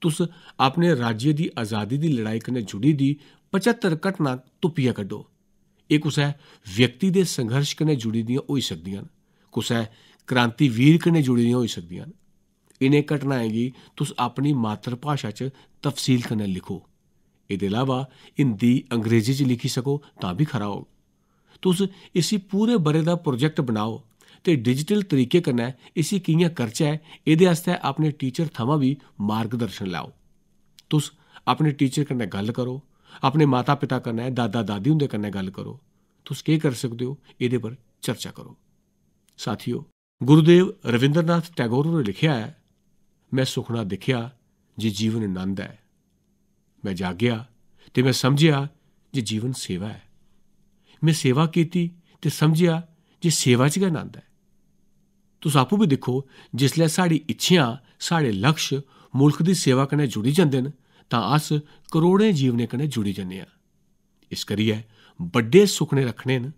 ਤੁਸ ਆਪਣੇ ਰਾਜ્ય ਦੀ ਆਜ਼ਾਦੀ ਦੀ ਲੜਾਈ ਕਨੇ ਜੁੜੀ ਦੀ 75 ਘਟਨਾ ਤੁਪੀਆ ਕੱਢੋ ਇਹ ਹੈ ਵਿਅਕਤੀ ਦੇ ਸੰਘਰਸ਼ ਕਨੇ ਜੁੜੀ ਦੀਆਂ ਹੋਈ ਸਕਦੀਆਂ ਕੁਸੈ ਕ੍ਰਾਂਤੀ ਵੀਰ ਕਨੇ ਜੁੜੀ ਦੀਆਂ ਹੋਈ ਸਕਦੀਆਂ इनें घटनाएं गी तुस अपनी मात्तर भाशा च तफसील कन्नै लिखो एह्दे अलावा हिंदी अंग्रेजी च लिखी सको तां बी खरा होग तुस इसी पूरे ब'रे दा प्रोजैक्ट बनाओ ते डिजिटल तरीके कन्नै इसी कि'यां करचै एह्दे आस्तै अपने टीचर थमां बी मार्गदर्शन लैओ तुस अपने टीचर कन्नै गल्ल करो अपने माता पिता कन्नै दादा दादी हुंदे कन्नै गल्ल करो तुस केह् करी सकदे हो एह्दे पर चर्चा करो साथियो गुरुदेव रविंद्रनाथ टैगोर होरें लिखेआ ऐ ਮੈਂ ਸੁਖਣਾ ਦੇਖਿਆ ਜੇ ਜੀਵਨ ਆਨੰਦ ਹੈ ਮੈਂ ਜਾਗਿਆ ਤੇ ਮੈਂ ਸਮਝਿਆ ਜੇ ਜੀਵਨ ਸੇਵਾ ਹੈ ਮੈਂ ਸੇਵਾ ਕੀਤੀ ਤੇ ਸਮਝਿਆ ਜੇ ਸੇਵਾ 'ਚ ਆਨੰਦ ਹੈ ਤੁਸੀਂ ਆਪੂ ਵੀ ਦੇਖੋ ਜਿਸ ਲਈ ਸਾਡੀ ਇੱਛਿਆ ਸਾਡੇ ਲਕਸ਼ ਮੁਲਕ ਦੀ ਸੇਵਾ ਕਰਨੇ ਜੁੜੀ ਜਾਂਦੇ ਨੇ ਤਾਂ ਅਸ ਕਰੋੜੇ ਜੀਵਨੇ ਕਨੇ ਜੁੜੀ ਜਾਂਦੇ ਆ ਇਸ ਕਰੀਏ ਵੱਡੇ ਸੁਖਨੇ ਰੱਖਣੇ ਨੇ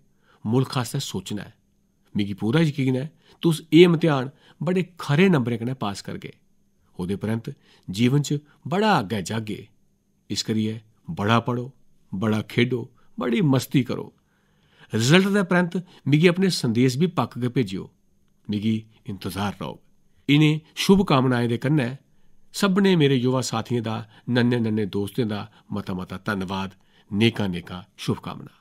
ਮੁਲਕ ਆਸਤੇ ਸੋਚਣਾ ਹੈ ਮਿਗੀ ਪੂਰਾ ਯਕੀਨ ਹੈ ਤੁਸ ਇਹ ਇਮਤਿਹਾਨ ਬੜੇ ਖਰੇ ਨੰਬਰੇ ਕਨੇ ਪਾਸ ਕਰਗੇ ਉਹਦੇ ਪ੍ਰੰਤ ਜੀਵਨ 'ਚ ਬੜਾ ਅੱਗੇ ਜਾਗੇ ਇਸ ਕਰੀਏ ਬੜਾ ਪੜੋ ਬੜਾ ਖੇਡੋ ਬੜੀ ਮਸਤੀ ਕਰੋ ਰਿਜ਼ਲਟ ਦੇ ਪ੍ਰੰਤ ਮਿਗੀ ਆਪਣੇ ਸੰਦੇਸ਼ ਵੀ ਪੱਕ ਕੇ ਭੇਜਿਓ ਮਿਗੀ ਇੰਤਜ਼ਾਰ ਰੋ ਇਨੇ ਸ਼ੁਭ ਕਾਮਨਾਏ ਦੇ ਕੰਨੇ ਸਭਨੇ ਮੇਰੇ ਯੁਵਾ ਸਾਥੀਆਂ ਦਾ ਨੰਨੇ ਨੰਨੇ ਦੋਸਤਾਂ ਦਾ ਮਤਾ ਮਤਾ ਧੰਨਵਾਦ ਨੇਕਾ ਨੇਕਾ ਸ਼ੁਭ ਕਾਮਨਾ